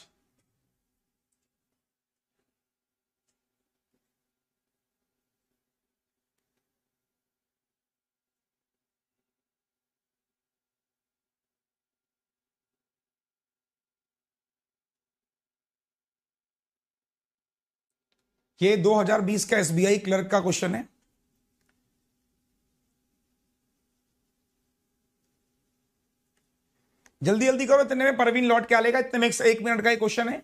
ये 2020 का एसबीआई क्लर्क का क्वेश्चन है जल्दी जल्दी करो इतने में परवीन लौट के आ लेगा इतने में एक मिनट का ही क्वेश्चन है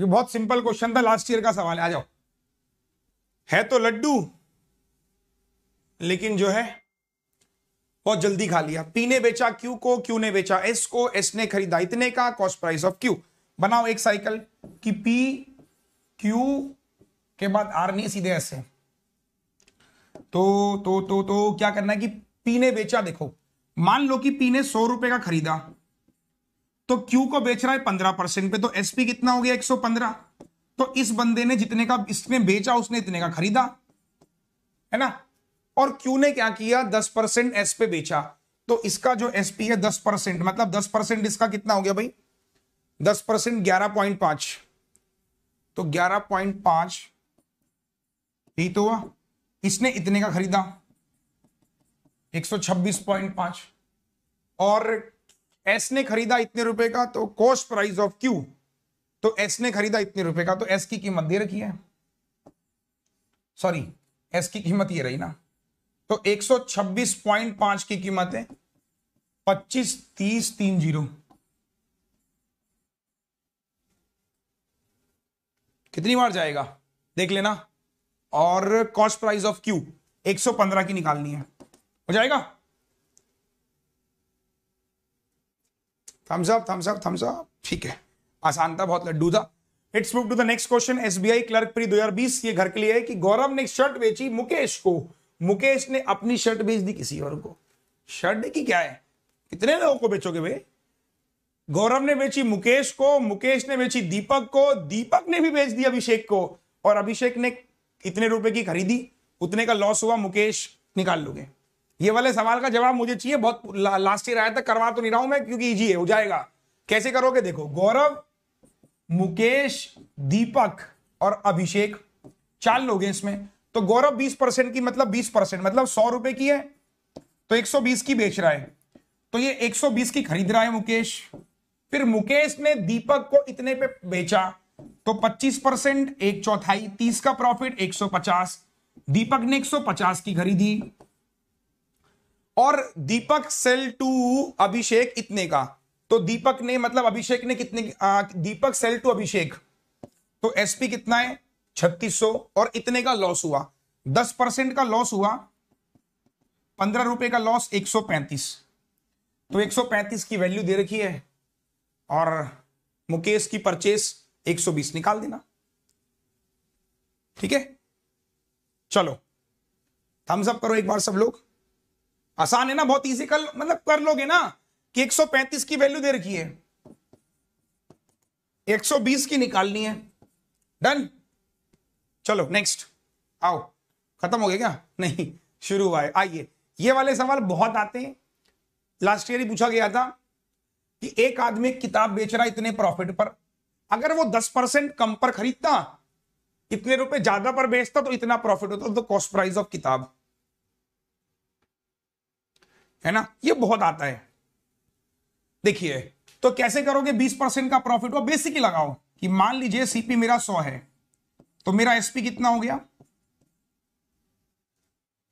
ये बहुत सिंपल क्वेश्चन था लास्ट ईयर का सवाल है आ जाओ है तो लड्डू लेकिन जो है बहुत जल्दी खा लिया पी ने बेचा क्यू को क्यू ने बेचा एस को एस ने खरीदा इतने का कॉस्ट प्राइस ऑफ क्यू बनाओ एक साइकिल कि पी क्यू के बाद आर नहीं सीधे एस है तो तो तो तो क्या करना है कि पी ने बेचा देखो मान लो कि पी ने सौ रुपए का खरीदा तो क्यू को बेच रहा है पंद्रह परसेंट पे तो एसपी कितना हो गया एक सौ पंद्रह तो इस बंदे ने जितने का इसने बेचा उसने इतने का खरीदा है ना और क्यू ने क्या किया दस परसेंट एस पे बेचा तो इसका जो एसपी है दस परसेंट मतलब दस परसेंट इसका कितना हो गया भाई दस परसेंट ग्यारह पॉइंट पांच तो ग्यारह पॉइंट पांच यही तो हुआ इसने इतने का खरीदा एक सौ छब्बीस पॉइंट पांच और एस ने खरीदा इतने रुपए का तो कॉस्ट प्राइस ऑफ क्यू तो एस ने खरीदा इतने रुपए का तो एस की कीमत दे रखी है सॉरी एस की कीमत ये रही ना तो 126.5 की कीमत है पच्चीस तीस तीन जीरो कितनी बार जाएगा देख लेना और कॉस्ट प्राइस ऑफ क्यू 115 की निकालनी है हो जाएगा thumbs up thumbs up thumbs up ठीक है आसान था बहुत लड्डू था it's move to the next question SBI clerk pre 2020 ये घर के लिए है कि गौरव ने शर्ट बेची मुकेश को मुकेश ने अपनी शर्ट बेच दी किसी और को शर्ट की क्या है कितने लोगों को बेचोगे भाई गौरव ने बेची मुकेश को मुकेश ने बेची दीपक को दीपक ने भी बेच दी अभिषेक को और अभिषेक ने इतने रुपए की खरीदी उतने का लॉस हुआ मुकेश निकाल लोगे ये वाले सवाल का जवाब मुझे चाहिए बहुत ला, लास्ट ईयर आया था करवा तो नहीं रहा हूं मैं क्योंकि इजी है हो जाएगा कैसे करोगे देखो गौरव मुकेश दीपक और अभिषेक चार लोग हैं इसमें तो गौरव बीस परसेंट की मतलब बीस परसेंट मतलब सौ रुपए की है तो एक सौ बीस की बेच रहा है तो ये एक सौ बीस की खरीद रहा है मुकेश फिर मुकेश ने दीपक को इतने पे बेचा तो 25 परसेंट एक चौथाई तीस का प्रॉफिट 150 दीपक ने 150 की खरीदी और दीपक सेल टू अभिषेक इतने का तो दीपक ने मतलब अभिषेक ने कितने आ, दीपक सेल टू अभिषेक तो एसपी कितना है 3600 और इतने का लॉस हुआ 10 परसेंट का लॉस हुआ पंद्रह रुपए का लॉस 135 तो 135 की वैल्यू दे रखी है और मुकेश की परचेस 120 निकाल देना ठीक है चलो थम्स अप करो एक बार सब लोग आसान है ना बहुत इजी कल मतलब कर लोगे ना कि 135 की वैल्यू दे रखी है 120 की निकालनी है डन चलो नेक्स्ट आओ खत्म हो गया क्या <laughs> नहीं शुरू हुआ है आइए ये वाले सवाल बहुत आते हैं लास्ट ईयर ही पूछा गया था कि एक आदमी किताब बेच रहा है इतने प्रॉफिट पर अगर वो दस परसेंट कम पर खरीदता इतने रुपए ज्यादा पर बेचता तो इतना प्रॉफिट होता तो कॉस्ट प्राइस ऑफ किताब है ना ये बहुत आता है देखिए तो कैसे करोगे 20 परसेंट का प्रॉफिट वो बेसिक ही लगाओ कि मान लीजिए सीपी मेरा 100 है तो मेरा एसपी कितना हो गया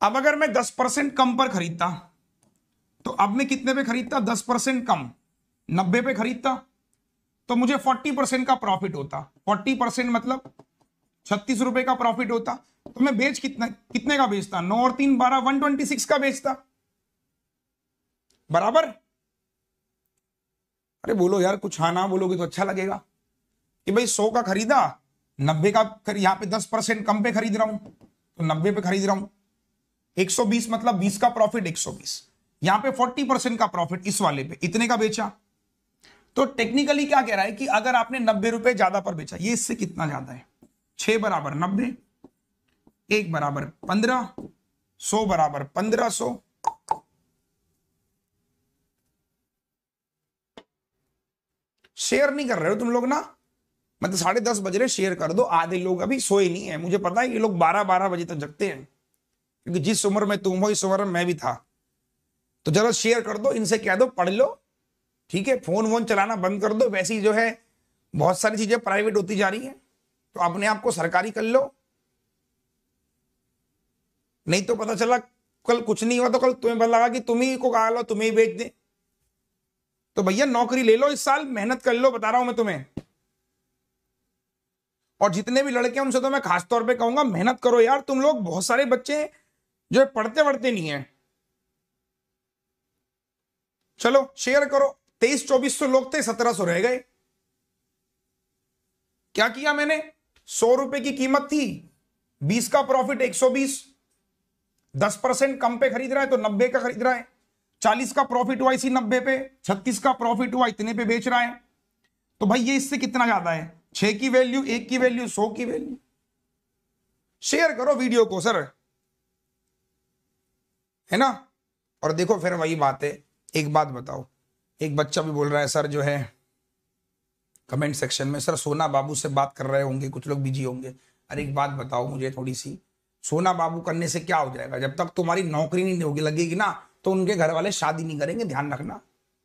अब अगर मैं 10 परसेंट कम पर खरीदता तो अब मैं कितने पे खरीदता 10 परसेंट कम 90 पे खरीदता तो मुझे 40 परसेंट का प्रॉफिट होता 40 परसेंट मतलब छत्तीस रुपए का प्रॉफिट होता तो मैं बेच कितना कितने का बेचता नौ और तीन बारह वन ट्वेंटी सिक्स का बेचता बराबर अरे बोलो यार कुछ हाँ ना बोलोगे तो अच्छा लगेगा कि भाई सौ का खरीदा नब्बे का कर यहाँ पे दस परसेंट कम पे खरीद रहा हूं तो नब्बे पे खरीद रहा हूं 120 मतलब 20 का प्रॉफिट 120 यहां पर फोर्टी परसेंट का प्रॉफिट इस वाले पे इतने का बेचा तो टेक्निकली क्या कह रहा है कि अगर आपने नब्बे रुपए ज्यादा पर बेचा ये इससे कितना ज्यादा है छह बराबर नब्बे एक बराबर पंद्रह सौ बराबर पंद्रह सौ शेयर नहीं कर रहे हो तुम लोग ना मतलब साढ़े दस बज रहे शेयर कर दो आधे लोग अभी सोए नहीं है मुझे पता है ये लोग बारह बारह बजे तक जगते हैं क्योंकि जिस उम्र में तुम हो इस उम्र में मैं भी था तो जरा शेयर कर दो इनसे कह दो पढ़ लो ठीक है फोन वोन चलाना बंद कर दो वैसी जो है बहुत सारी चीजें प्राइवेट होती जा रही है तो अपने आप को सरकारी कर लो नहीं तो पता चला कल कुछ नहीं हुआ तो कल तुम्हें पता लगा कि तुम्ही को कहा लो तुम्हें बेच दे तो भैया नौकरी ले लो इस साल मेहनत कर लो बता रहा हूं मैं तुम्हें और जितने भी लड़के हैं उनसे तो मैं खास तौर पे कहूंगा मेहनत करो यार तुम लोग बहुत सारे बच्चे जो पढ़ते पढ़ते नहीं है चलो शेयर करो तेईस चौबीस सौ लोग थे सत्रह सौ रह गए क्या किया मैंने सौ रुपए की कीमत थी बीस का प्रॉफिट एक सौ बीस दस परसेंट कम पे खरीद रहा है तो नब्बे का खरीद रहा है चालीस का प्रॉफिट हुआ इसी नब्बे पे छत्तीस का प्रॉफिट हुआ इतने पे बेच रहा है तो भाई ये इससे कितना ज्यादा है छह की वैल्यू एक की वैल्यू सौ की वैल्यू शेयर करो वीडियो को सर है ना और देखो फिर वही बात है एक बात बताओ एक बच्चा भी बोल रहा है सर जो है कमेंट सेक्शन में सर सोना बाबू से बात कर रहे होंगे कुछ लोग बिजी होंगे अरे एक बात बताओ मुझे थोड़ी सी सोना बाबू करने से क्या हो जाएगा जब तक तुम्हारी नौकरी नहीं होगी लगेगी ना तो उनके घर वाले शादी नहीं करेंगे ध्यान रखना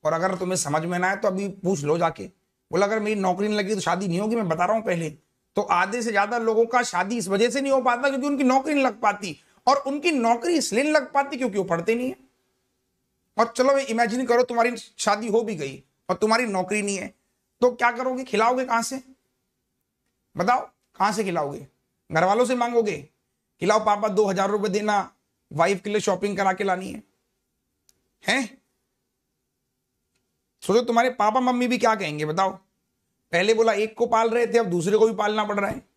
और अगर तुम्हें समझ में ना आए तो अभी पूछ लो जाके बोला अगर मेरी नौकरी नहीं लगी तो शादी नहीं होगी मैं बता रहा हूँ पहले तो आधे से ज्यादा लोगों का शादी इस वजह से नहीं हो पाता क्योंकि उनकी नौकरी नहीं लग पाती और उनकी नौकरी इसलिए नहीं लग पाती क्योंकि वो पढ़ते नहीं है और चलो इमेजिन करो तुम्हारी शादी हो भी गई और तुम्हारी नौकरी नहीं है तो क्या करोगे खिलाओगे कहां से बताओ कहां से खिलाओगे घर वालों से मांगोगे खिलाओ पापा दो हजार रुपए देना वाइफ के लिए शॉपिंग करा के लानी है हैं सोचो तुम्हारे पापा मम्मी भी क्या कहेंगे बताओ पहले बोला एक को पाल रहे थे अब दूसरे को भी पालना पड़ रहा है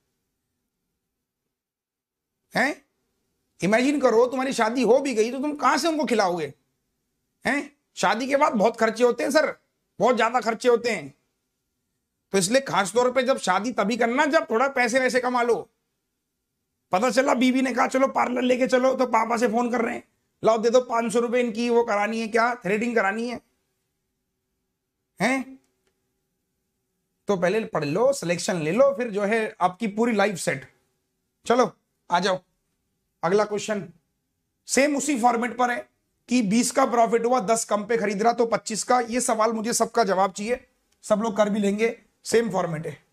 हैं इमेजिन करो तुम्हारी शादी हो भी गई तो तुम कहां से उनको खिलाओगे हैं शादी के बाद बहुत खर्चे होते हैं सर बहुत ज्यादा खर्चे होते हैं तो इसलिए खासतौर पर जब शादी तभी करना जब थोड़ा पैसे वैसे कमा लो पता चला बीवी ने कहा चलो पार्लर लेके चलो तो पापा से फोन कर रहे हैं लाओ दे दो पांच सौ रुपए इनकी वो करानी है क्या थ्रेडिंग करानी है हैं तो पहले पढ़ लो सिलेक्शन ले लो फिर जो है आपकी पूरी लाइफ सेट चलो आ जाओ अगला क्वेश्चन सेम उसी फॉर्मेट पर है कि 20 का प्रॉफिट हुआ 10 कम पे खरीद रहा तो 25 का ये सवाल मुझे सबका जवाब चाहिए सब लोग कर भी लेंगे सेम फॉर्मेट है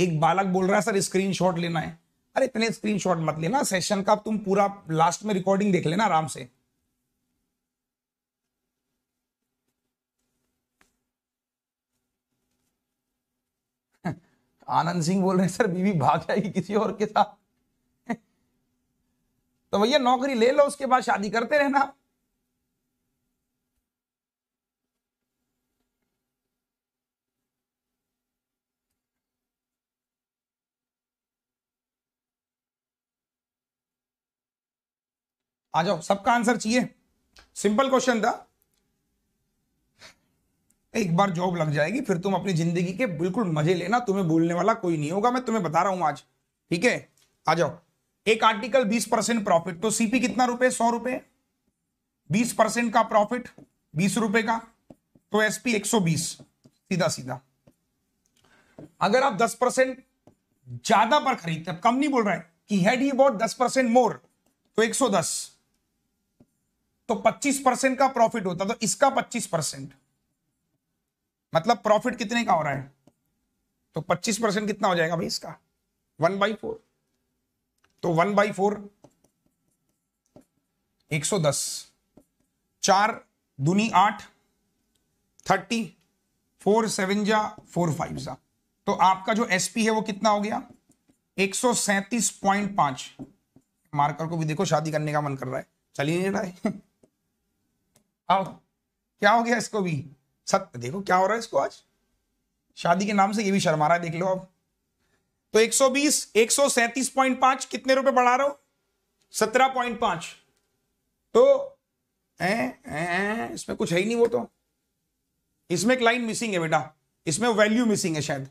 एक बालक बोल रहा है सर शॉट लेना है अरे इतने शॉट मत लेना सेशन का तुम पूरा लास्ट में रिकॉर्डिंग देख लेना आराम से <laughs> आनंद सिंह बोल रहे हैं सर बीवी भाग जाएगी किसी और के साथ <laughs> तो भैया नौकरी ले लो उसके बाद शादी करते रहना आ जाओ सबका आंसर चाहिए सिंपल क्वेश्चन था एक बार जॉब लग जाएगी फिर तुम अपनी जिंदगी के बिल्कुल मजे लेना तुम्हें भूलने वाला कोई नहीं होगा मैं तुम्हें बता रहा हूं आज ठीक है आ जाओ एक आर्टिकल 20 परसेंट प्रॉफिट तो सीपी कितना रुपए सौ रुपए बीस परसेंट का प्रॉफिट बीस रुपए का तो एसपी बीस सीधा सीधा अगर आप 10 परसेंट ज्यादा पर खरीदते कम नहीं बोल रहे कि had he bought 10 percent more तो 110 तो 25 परसेंट का प्रॉफिट होता तो इसका 25 परसेंट मतलब प्रॉफिट कितने का हो रहा है तो 25 परसेंट कितना हो जाएगा भाई इसका वन बाई फोर तो वन बाई फोर एक सौ दस चार दूनी आठ थर्टी फोर सेवन जा फोर फाइव जा तो आपका जो एसपी है वो कितना हो गया एक सौ सैंतीस पॉइंट पांच मार्कर को भी देखो शादी करने का मन कर रहा है चलिए नहीं रहा है <laughs> आओ क्या हो गया इसको भी सत्य देखो क्या हो रहा है इसको आज शादी के नाम से ये भी शर्मा रहा है देख लो अब तो 120 137.5 कितने रुपए बढ़ा रहे हो 17.5 तो ए, ए, ए, इसमें कुछ है ही नहीं वो तो इसमें एक लाइन मिसिंग है बेटा इसमें वैल्यू मिसिंग है शायद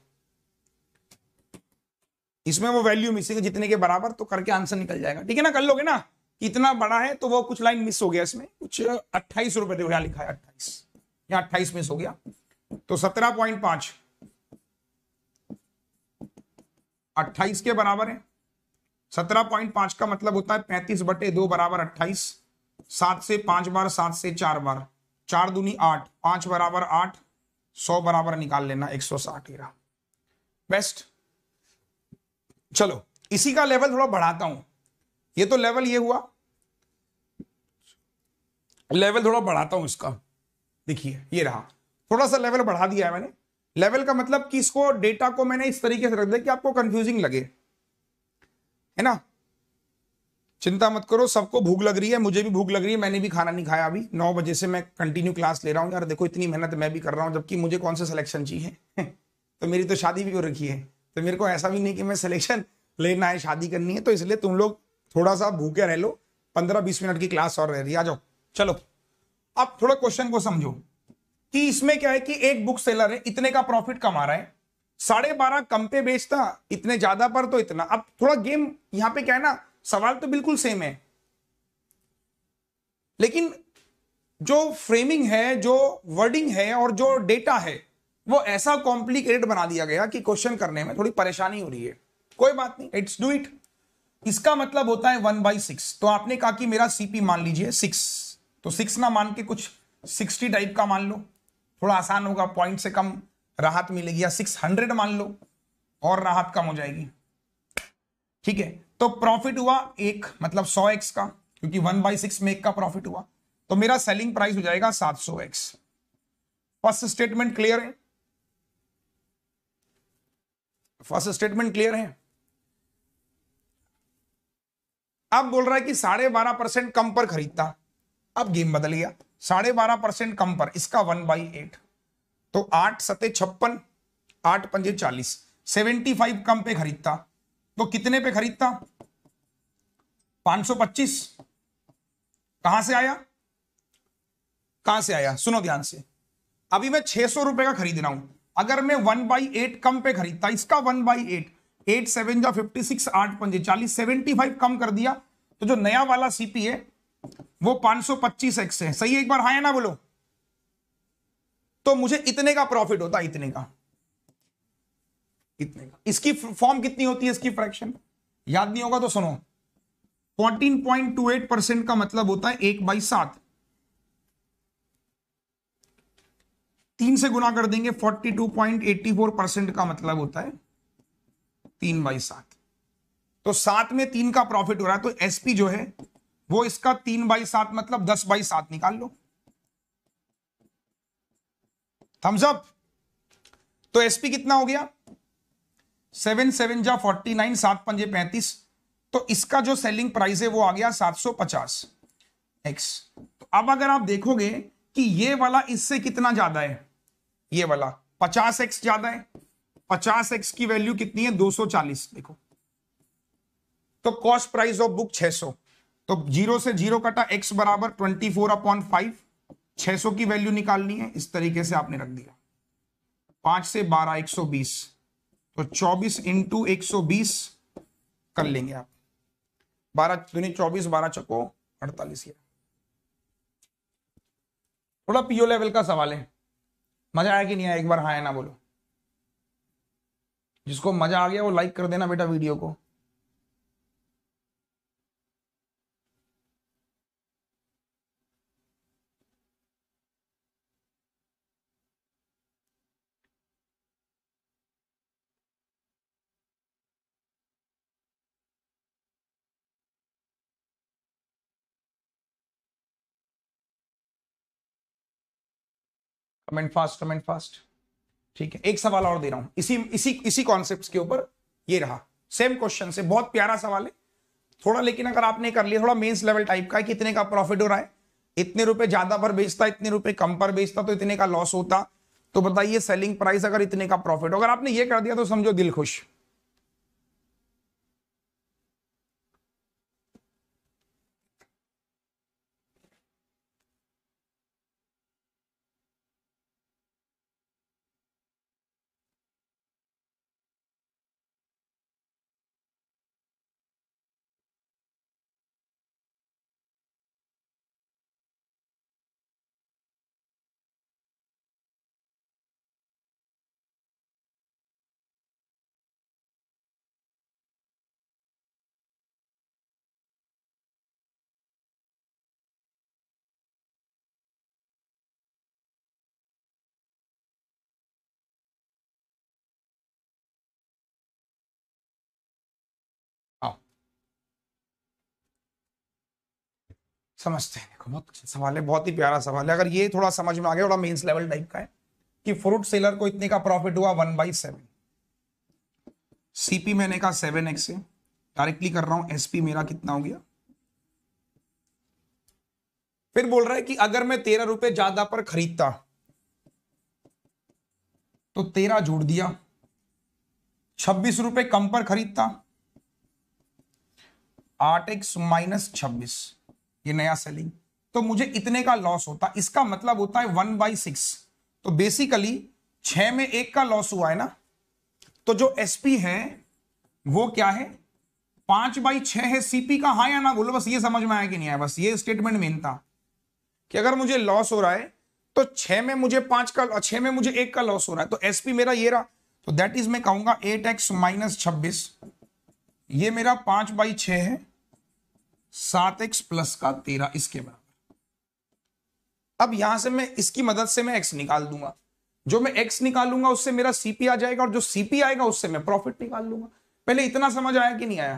इसमें वो वैल्यू मिसिंग है जितने के बराबर तो करके आंसर निकल जाएगा ठीक है ना कर लोगे ना कितना बड़ा है तो वो कुछ लाइन मिस हो गया इसमें कुछ अट्ठाईस रुपए देखो यहां लिखा है अट्ठाईस यहां अट्ठाईस मिस हो गया तो सत्रह पॉइंट पांच अट्ठाईस के बराबर है सत्रह पॉइंट पांच का मतलब होता है पैंतीस बटे दो बराबर अट्ठाईस सात से पांच बार सात से चार बार चार दूनी आठ पांच बराबर आठ सौ बराबर निकाल लेना एक सौ साठ बेस्ट चलो इसी का लेवल थोड़ा बढ़ाता हूं ये तो लेवल ये हुआ लेवल थोड़ा बढ़ाता हूं इसका देखिए ये रहा थोड़ा सा लेवल बढ़ा दिया है मैंने लेवल का मतलब कि इसको डेटा को मैंने इस तरीके से रख दिया कि आपको कंफ्यूजिंग लगे है ना चिंता मत करो सबको भूख लग रही है मुझे भी भूख लग रही है मैंने भी खाना नहीं खाया अभी नौ बजे से मैं कंटिन्यू क्लास ले रहा हूँ यार देखो इतनी मेहनत मैं भी कर रहा हूँ जबकि मुझे कौन सा सिलेक्शन चाहिए <laughs> तो मेरी तो शादी भी हो रखी है तो मेरे को ऐसा भी नहीं कि मैं सिलेक्शन लेना है शादी करनी है तो इसलिए तुम लोग थोड़ा सा भूखे रह लो पंद्रह बीस मिनट की क्लास और रह रही आ जाओ चलो अब थोड़ा क्वेश्चन को समझो कि इसमें क्या है कि एक बुक सेलर है इतने का प्रॉफिट कमा रहा है साढ़े बारह कम पे बेचता इतने ज्यादा पर तो इतना अब थोड़ा गेम यहां पे क्या है ना सवाल तो बिल्कुल सेम है लेकिन जो फ्रेमिंग है जो वर्डिंग है और जो डेटा है वो ऐसा कॉम्प्लिकेटेड बना दिया गया कि क्वेश्चन करने में थोड़ी परेशानी हो रही है कोई बात नहीं इट्स डू इट इसका मतलब होता है वन बाई सिक्स तो आपने कहा कि मेरा सीपी मान लीजिए सिक्स तो सिक्स ना मान के कुछ सिक्सटी टाइप का मान लो थोड़ा आसान होगा पॉइंट से कम राहत मिलेगी या सिक्स हंड्रेड मान लो और राहत कम हो जाएगी ठीक है तो प्रॉफिट हुआ एक मतलब सौ एक्स का क्योंकि वन बाई सिक्स में एक का प्रॉफिट हुआ तो मेरा सेलिंग प्राइस हो जाएगा सात सौ एक्स फर्स्ट स्टेटमेंट क्लियर है फर्स्ट स्टेटमेंट क्लियर है अब बोल रहा है कि साढ़े बारह परसेंट कम पर खरीदता अब गेम बदल गया साढ़े बारह परसेंट कम पर इसका वन बाई एट तो आठ सते छप्पन आठ पंजे चालीस सेवेंटी फाइव कम पे खरीदता तो कितने पे खरीदता पांच सौ पच्चीस कहां से आया कहां से आया सुनो ध्यान से अभी मैं छह सौ रुपए का खरीद रहा हूं अगर मैं वन बाई एट कम पे खरीदता इसका one by eight eight seven जा फिफ्टी सिक्स आठ पंजे चालीस सेवेंटी फाइव कम कर दिया तो जो नया वाला सीपी है वो पांच सौ पच्चीस एक्स है सही है एक बार हाँ है ना बोलो तो मुझे इतने का प्रॉफिट होता है इतने का इतने का इसकी फॉर्म कितनी होती है इसकी फ्रैक्शन याद नहीं होगा तो सुनो 14.28 परसेंट का मतलब होता है एक बाई सात तीन से गुना कर देंगे 42.84 परसेंट का मतलब होता है तीन बाई सात तो सात में तीन का प्रॉफिट हो रहा है तो एसपी जो है वो इसका तीन बाई सात मतलब दस बाई सात निकाल लो थम्स अप तो एसपी कितना हो गया सेवन सेवन जा फोर्टी नाइन सात पंजे पैंतीस तो इसका जो सेलिंग प्राइस है वो आ गया सात सौ पचास एक्स तो अब अगर आप देखोगे कि ये वाला इससे कितना ज्यादा है ये वाला पचास एक्स ज्यादा है पचास एक्स की वैल्यू कितनी है 240 देखो तो कॉस्ट प्राइस ऑफ बुक 600 तो जीरो से जीरो कटा एक्स बराबर ट्वेंटी फोर अपॉन फाइव छह की वैल्यू निकालनी है इस तरीके से आपने रख दिया पांच से बारह एक सौ बीस तो चौबीस इंटू एक सौ बीस कर लेंगे आप बारह चौबीस बारह चको अड़तालीस थोड़ा पीओ लेवल का सवाल है मजा आया कि नहीं आया एक बार हाँ है ना बोलो जिसको मजा आ गया वो लाइक कर देना बेटा वीडियो को कमेंट फास्ट कमेंट फास्ट ठीक है एक सवाल और दे रहा हूं इसी इसी इसी कॉन्सेप्ट के ऊपर ये रहा सेम क्वेश्चन से बहुत प्यारा सवाल है थोड़ा लेकिन अगर आपने कर लिया थोड़ा मेंस लेवल टाइप का है कितने का प्रॉफिट हो रहा है इतने रुपए ज्यादा पर बेचता इतने रुपए कम पर बेचता तो इतने का लॉस होता तो बताइए सेलिंग प्राइस अगर इतने का प्रॉफिट अगर आपने ये कर दिया तो समझो दिल खुश समझते हैं देखो बहुत अच्छा सवाल है बहुत ही प्यारा सवाल है अगर ये थोड़ा समझ में आ गया थोड़ा मेंस लेवल टाइप का है कि फ्रूट सेलर को इतने का प्रॉफिट हुआ वन बाई सेवन सीपी मैंने कहा सेवन एक्स है डायरेक्टली कर रहा हूं एसपी मेरा कितना हो गया फिर बोल रहा है कि अगर मैं तेरह रुपए ज्यादा पर खरीदता तो तेरह जोड़ दिया छब्बीस रुपए कम पर खरीदता आठ एक्स माइनस छब्बीस ये नया सेलिंग तो मुझे इतने का लॉस होता इसका मतलब होता है वन बाई सिक्स तो बेसिकली छह में एक का लॉस हुआ है ना तो जो एसपी है वो क्या है पांच बाई छ है सीपी का हाँ या ना बोलो बस ये समझ में आया कि नहीं आया बस ये स्टेटमेंट मेन था कि अगर मुझे लॉस हो रहा है तो छह में मुझे पांच का छह में मुझे एक का लॉस हो रहा है तो एसपी मेरा ये रहा तो दैट इज मैं कहूंगा एट एक्स माइनस छब्बीस ये मेरा पांच बाई छ है सात एक्स प्लस का तेरह इसके बराबर अब यहां से मैं इसकी मदद से मैं एक्स निकाल दूंगा जो मैं एक्स निकालूंगा उससे मेरा सीपी आ जाएगा और जो सीपी आएगा उससे मैं प्रॉफिट निकाल लूंगा पहले इतना समझ आया कि नहीं आया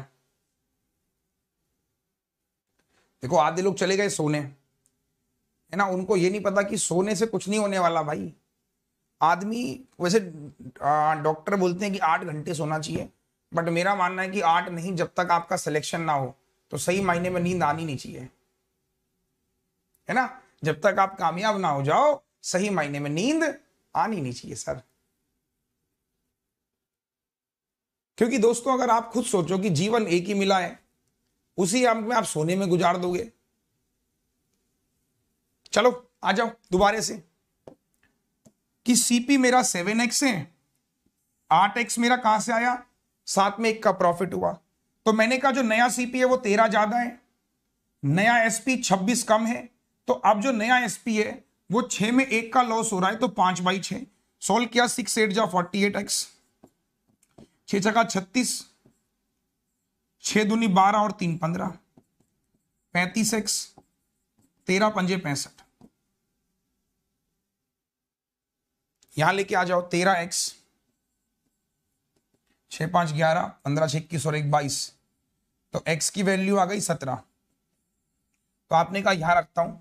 देखो आधे लोग चले गए सोने है ना उनको ये नहीं पता कि सोने से कुछ नहीं होने वाला भाई आदमी वैसे डॉक्टर बोलते हैं कि आठ घंटे सोना चाहिए बट मेरा मानना है कि आठ नहीं जब तक आपका सिलेक्शन ना हो तो सही मायने में नींद आनी नहीं चाहिए है ना जब तक आप कामयाब ना हो जाओ सही मायने में नींद आनी नहीं चाहिए सर क्योंकि दोस्तों अगर आप खुद सोचो कि जीवन एक ही मिला है उसी अंक में आप सोने में गुजार दोगे चलो आ जाओ दोबारे से कि सीपी मेरा सेवन एक्स है आठ एक्स मेरा कहां से आया साथ में एक का प्रॉफिट हुआ तो मैंने कहा जो नया सीपी है वो तेरह ज्यादा है नया एसपी छब्बीस कम है तो अब जो नया एसपी है वो छह में एक का लॉस हो रहा है तो पांच बाई छ सोल्व किया सिक्स एट जा फोर्टी एट एक्स छका छत्तीस छह दूनी बारह और तीन पंद्रह पैंतीस एक्स तेरह पंजे पैंसठ यहां लेके आ जाओ तेरह एक्स छः पाँच ग्यारह पंद्रह छः इक्कीस और एक बाईस तो एक्स की वैल्यू आ गई सत्रह तो आपने कहा यहाँ रखता हूँ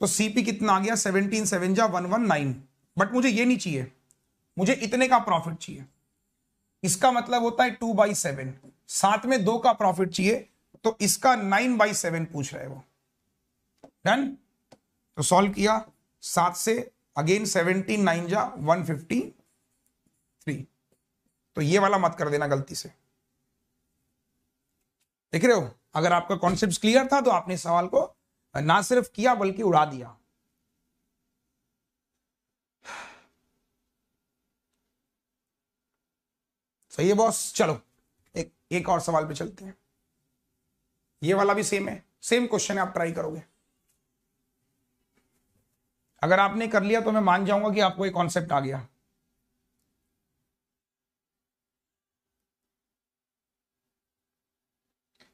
तो सीपी कितना आ गया सेवनटीन सेवन जा वन वन नाइन बट मुझे ये नहीं चाहिए मुझे इतने का प्रॉफिट चाहिए इसका मतलब होता है टू बाई सेवन साथ में दो का प्रॉफिट चाहिए तो इसका नाइन बाई सेवन पूछ रहे वो डन तो सॉल्व किया सात से अगेन सेवनटीन नाइन जा वन फिफ्टी तो ये वाला मत कर देना गलती से देख रहे हो अगर आपका कॉन्सेप्ट क्लियर था तो आपने सवाल को ना सिर्फ किया बल्कि उड़ा दिया सही है बॉस चलो एक एक और सवाल पे चलते हैं ये वाला भी सेम है सेम क्वेश्चन आप ट्राई करोगे अगर आपने कर लिया तो मैं मान जाऊंगा कि आपको ये कॉन्सेप्ट आ गया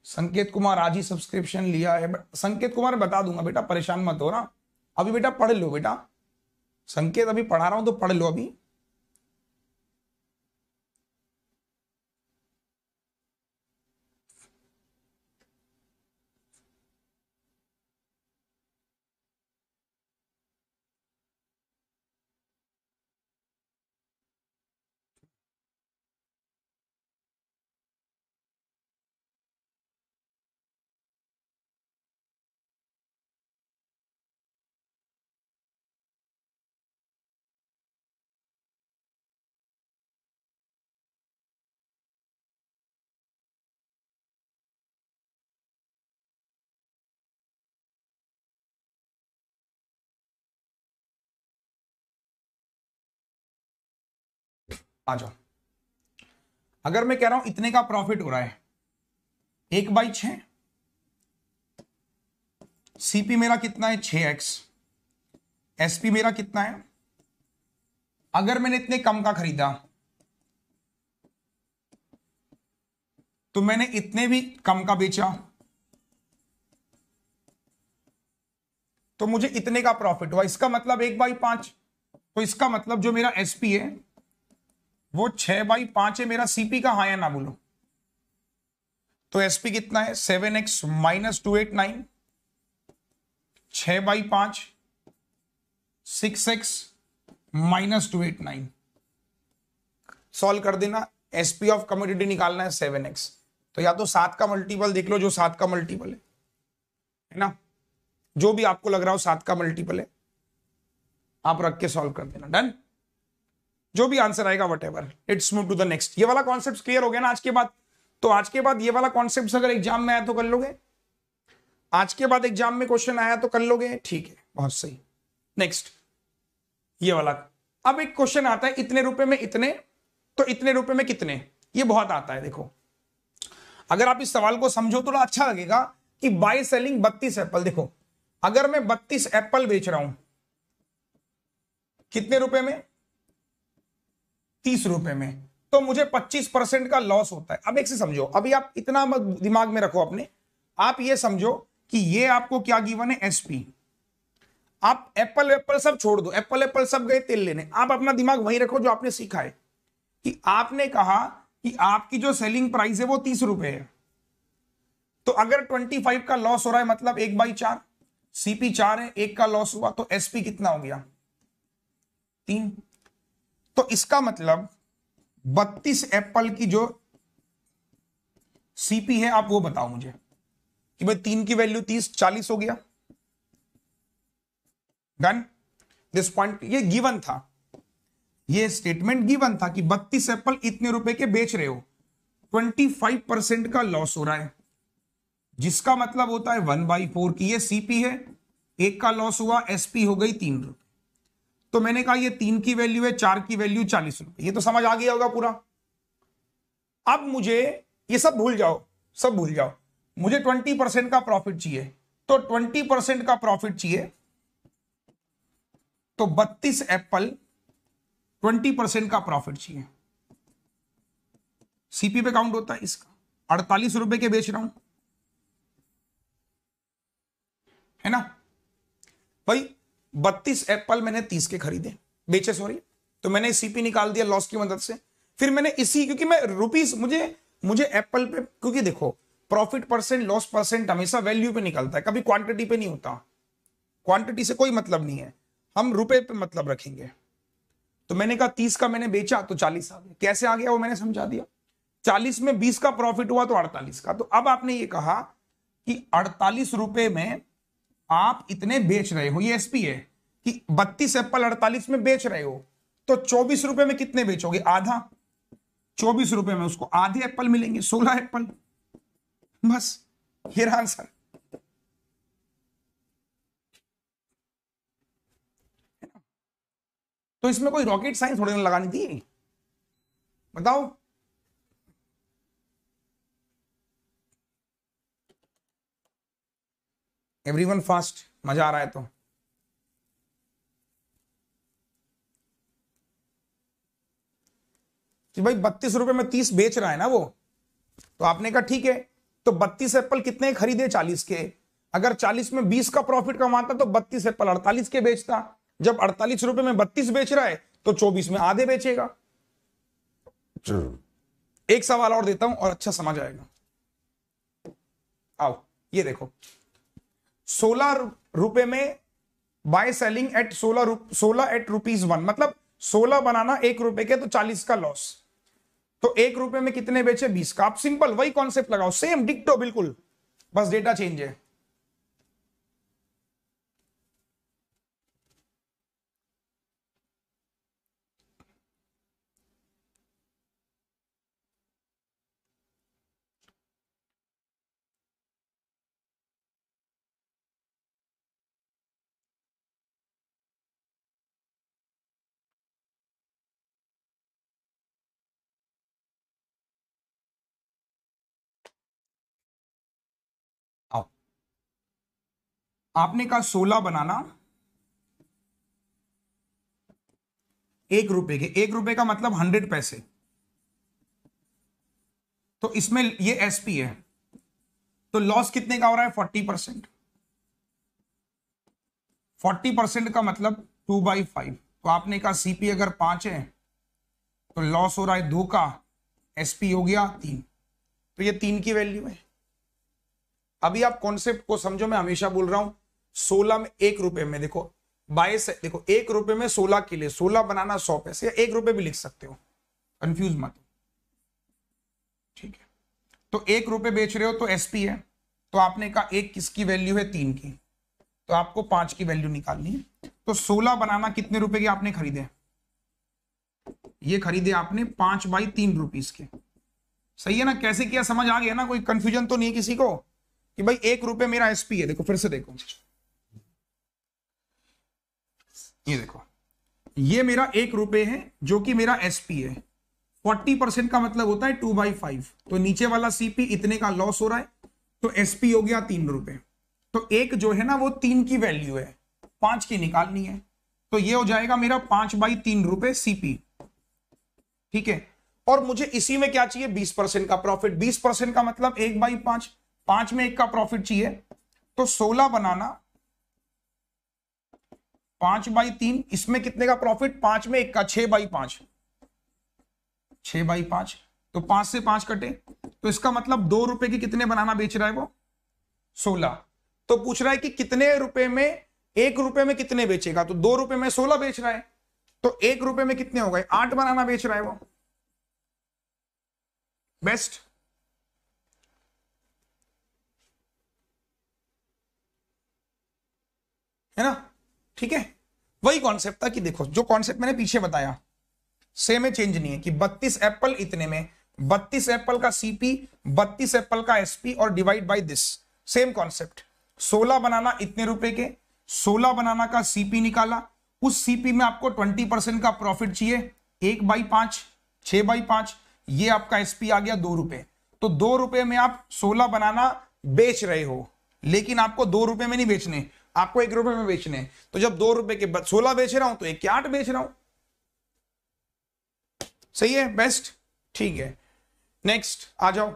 संकेत कुमार आज ही सब्सक्रिप्शन लिया है संकेत कुमार बता दूंगा बेटा परेशान मत हो ना अभी बेटा पढ़ लो बेटा संकेत अभी पढ़ा रहा हूं तो पढ़ लो अभी आ जाओ अगर मैं कह रहा हूं इतने का प्रॉफिट हो रहा है एक बाई छ सीपी मेरा कितना है छे एक्स एसपी मेरा कितना है अगर मैंने इतने कम का खरीदा तो मैंने इतने भी कम का बेचा तो मुझे इतने का प्रॉफिट हुआ इसका मतलब एक बाई पांच तो इसका मतलब जो मेरा एसपी है वो छह बाई पांच है मेरा सीपी का हाया ना बोलो तो एसपी कितना है seven x minus two eight nine छ बाई पांच six x minus two eight nine solve कर देना एसपी ऑफ कम्यूडिटी निकालना है सेवन एक्स तो या तो सात का मल्टीपल देख लो जो सात का मल्टीपल है है ना जो भी आपको लग रहा हो सात का मल्टीपल है आप रख के सॉल्व कर देना डन जो भी आंसर आएगा whatever it's move to the next ये वाला कॉन्सेप्ट क्लियर हो गया ना आज के बाद तो आज के बाद ये वाला कॉन्सेप्ट अगर एग्जाम में आया तो कर लोगे आज के बाद एग्जाम में क्वेश्चन आया तो कर लोगे ठीक है बहुत सही नेक्स्ट ये वाला अब एक क्वेश्चन आता है इतने रुपए में इतने तो इतने रुपए में कितने ये बहुत आता है देखो अगर आप इस सवाल को समझो तो अच्छा लगेगा कि बाय सेलिंग बत्तीस एप्पल देखो अगर मैं बत्तीस एप्पल बेच रहा हूं कितने रुपए में तीस रुपए में तो मुझे पच्चीस परसेंट का लॉस होता है अब एक से समझो अभी आप इतना दिमाग में रखो अपने आप ये समझो कि ये आपको क्या गिवन है एसपी आप एप्पल एप्पल सब छोड़ दो एप्पल एप्पल सब गए तेल लेने आप अपना दिमाग वही रखो जो आपने सीखा है कि आपने कहा कि आपकी जो सेलिंग प्राइस है वो तीस रुपए है तो अगर ट्वेंटी फाइव का लॉस हो रहा है मतलब एक बाई चार सीपी चार है एक का लॉस हुआ तो एसपी कितना हो गया तीन तो इसका मतलब 32 एप्पल की जो सीपी है आप वो बताओ मुझे कि भाई तीन की वैल्यू तीस चालीस हो गया डन दिस पॉइंट ये गिवन था ये स्टेटमेंट गिवन था कि बत्तीस एप्पल इतने रुपए के बेच रहे हो ट्वेंटी फाइव परसेंट का लॉस हो रहा है जिसका मतलब होता है वन बाई फोर की ये सीपी है एक का लॉस हुआ एसपी हो गई तीन रुपए तो मैंने कहा ये तीन की वैल्यू है चार की वैल्यू चालीस रुपए ये तो समझ आ गया होगा पूरा अब मुझे ये सब भूल जाओ सब भूल जाओ मुझे ट्वेंटी परसेंट का प्रॉफिट चाहिए तो ट्वेंटी परसेंट का प्रॉफिट चाहिए तो बत्तीस एप्पल ट्वेंटी परसेंट का प्रॉफिट चाहिए सीपी पे काउंट होता है इसका अड़तालीस रुपए के बेच रहा हूं है ना भाई बत्तीस एप्पल मैंने तीस के खरीदे बेचे सॉरी तो मैंने सीपी निकाल दिया लॉस की मदद से फिर मैंने इसी क्योंकि मैं रुपीस मुझे मुझे एप्पल पे क्योंकि देखो प्रॉफिट परसेंट लॉस परसेंट हमेशा वैल्यू पे निकलता है कभी क्वांटिटी पे नहीं होता क्वांटिटी से कोई मतलब नहीं है हम रुपए पे मतलब रखेंगे तो मैंने कहा तीस का मैंने बेचा तो चालीस आ गया कैसे आ गया वो मैंने समझा दिया चालीस में बीस का प्रॉफिट हुआ तो अड़तालीस का तो अब आपने ये कहा कि अड़तालीस रुपए में आप इतने बेच रहे हो ये एसपी है कि बत्तीस एप्पल अड़तालीस में बेच रहे हो तो चौबीस रुपए में कितने बेचोगे आधा चौबीस रुपए में उसको आधे एप्पल मिलेंगे सोलह एप्पल बस ये आंसर तो इसमें कोई रॉकेट साइंस थोड़ी लगानी थी बताओ एवरीवन फास्ट मजा आ रहा है तो कि भाई बत्तीस रुपए में तीस बेच रहा है ना वो तो आपने कहा ठीक है तो बत्तीस एप्पल कितने खरीदे चालीस के अगर चालीस में बीस का प्रॉफिट कमाता तो बत्तीस एप्पल अड़तालीस के बेचता जब अड़तालीस रुपए में बत्तीस बेच रहा है तो चौबीस में आधे बेचेगा एक सवाल और देता हूं और अच्छा समझ आएगा आओ ये देखो सोलह रुपए में बाय सेलिंग एट सोलह सोलह एट रुपीज वन मतलब सोलह बनाना एक रुपए के तो चालीस का लॉस तो एक रुपए में कितने बेचे बीस का आप सिंपल वही कॉन्सेप्ट लगाओ सेम डिक्टो बिल्कुल बस डेटा चेंज है आपने कहा सोलह बनाना एक रुपए के एक रुपए का मतलब हंड्रेड पैसे तो इसमें ये एसपी है तो लॉस कितने का हो रहा है फोर्टी परसेंट फोर्टी परसेंट का मतलब टू बाई फाइव तो आपने कहा सीपी अगर पांच है तो लॉस हो रहा है दो का एसपी हो गया तीन तो ये तीन की वैल्यू है अभी आप कॉन्सेप्ट को समझो मैं हमेशा बोल रहा हूं सोलह में एक रुपए में देखो बाईस देखो एक रुपए में सोलह लिए सोलह बनाना सौ पैसे या एक रुपए भी लिख सकते हो कंफ्यूज मत ठीक है तो एक रुपए बेच रहे हो तो एसपी है तो आपने कहा एक किसकी वैल्यू है तीन की तो आपको पांच की वैल्यू निकालनी है तो सोलह बनाना कितने रुपए की आपने खरीदे ये खरीदे आपने पांच बाई तीन रुपीज के सही है ना कैसे किया समझ आ गया ना कोई कंफ्यूजन तो नहीं किसी को कि भाई एक रुपए मेरा एसपी है देखो फिर से देखो ये देखो ये मेरा एक रुपए है जो कि मेरा एसपी है फोर्टी परसेंट का मतलब होता है टू बाई फाइव तो नीचे वाला सीपी इतने का लॉस हो रहा है तो एसपी हो गया तीन रुपए तो एक जो है ना वो तीन की वैल्यू है पांच की निकालनी है तो ये हो जाएगा मेरा पांच बाई तीन रुपए सीपी ठीक है और मुझे इसी में क्या चाहिए बीस परसेंट का प्रॉफिट बीस परसेंट का मतलब एक बाई पांच पांच में एक का प्रॉफिट चाहिए तो सोलह बनाना पांच बाई तीन इसमें कितने का प्रॉफिट पांच में एक का छह बाई पांच छह बाई पांच तो पांच से पांच कटे तो इसका मतलब दो रुपए की कितने बनाना बेच रहा है वो सोलह तो पूछ रहा है कि कितने रुपए में एक रुपए में कितने बेचेगा तो दो रुपए में सोलह बेच रहा है तो एक रुपए में कितने हो गए आठ बनाना बेच रहा है वो बेस्ट है ना ठीक है वही कॉन्सेप्ट था कि देखो जो कॉन्सेप्ट मैंने पीछे बताया सेम में चेंज नहीं है कि बत्तीस एप्पल इतने में बत्तीस एप्पल का सीपी बत्तीस एप्पल का एसपी और divide by this same concept सोलह बनाना इतने रुपए के सोलह बनाना का सीपी निकाला उस सीपी में आपको ट्वेंटी परसेंट का प्रॉफिट चाहिए एक बाई पांच छह बाई पांच ये आपका एसपी आ गया दो रुपए तो दो रुपए में आप सोलह बनाना बेच रहे हो लेकिन आपको दो रुपए में नहीं बेचने आपको एक रुपए में बेचने हैं तो जब दो रुपए के सोलह बेच रहा हूं तो एक के आठ बेच रहा हूं सही है बेस्ट ठीक है नेक्स्ट आ जाओ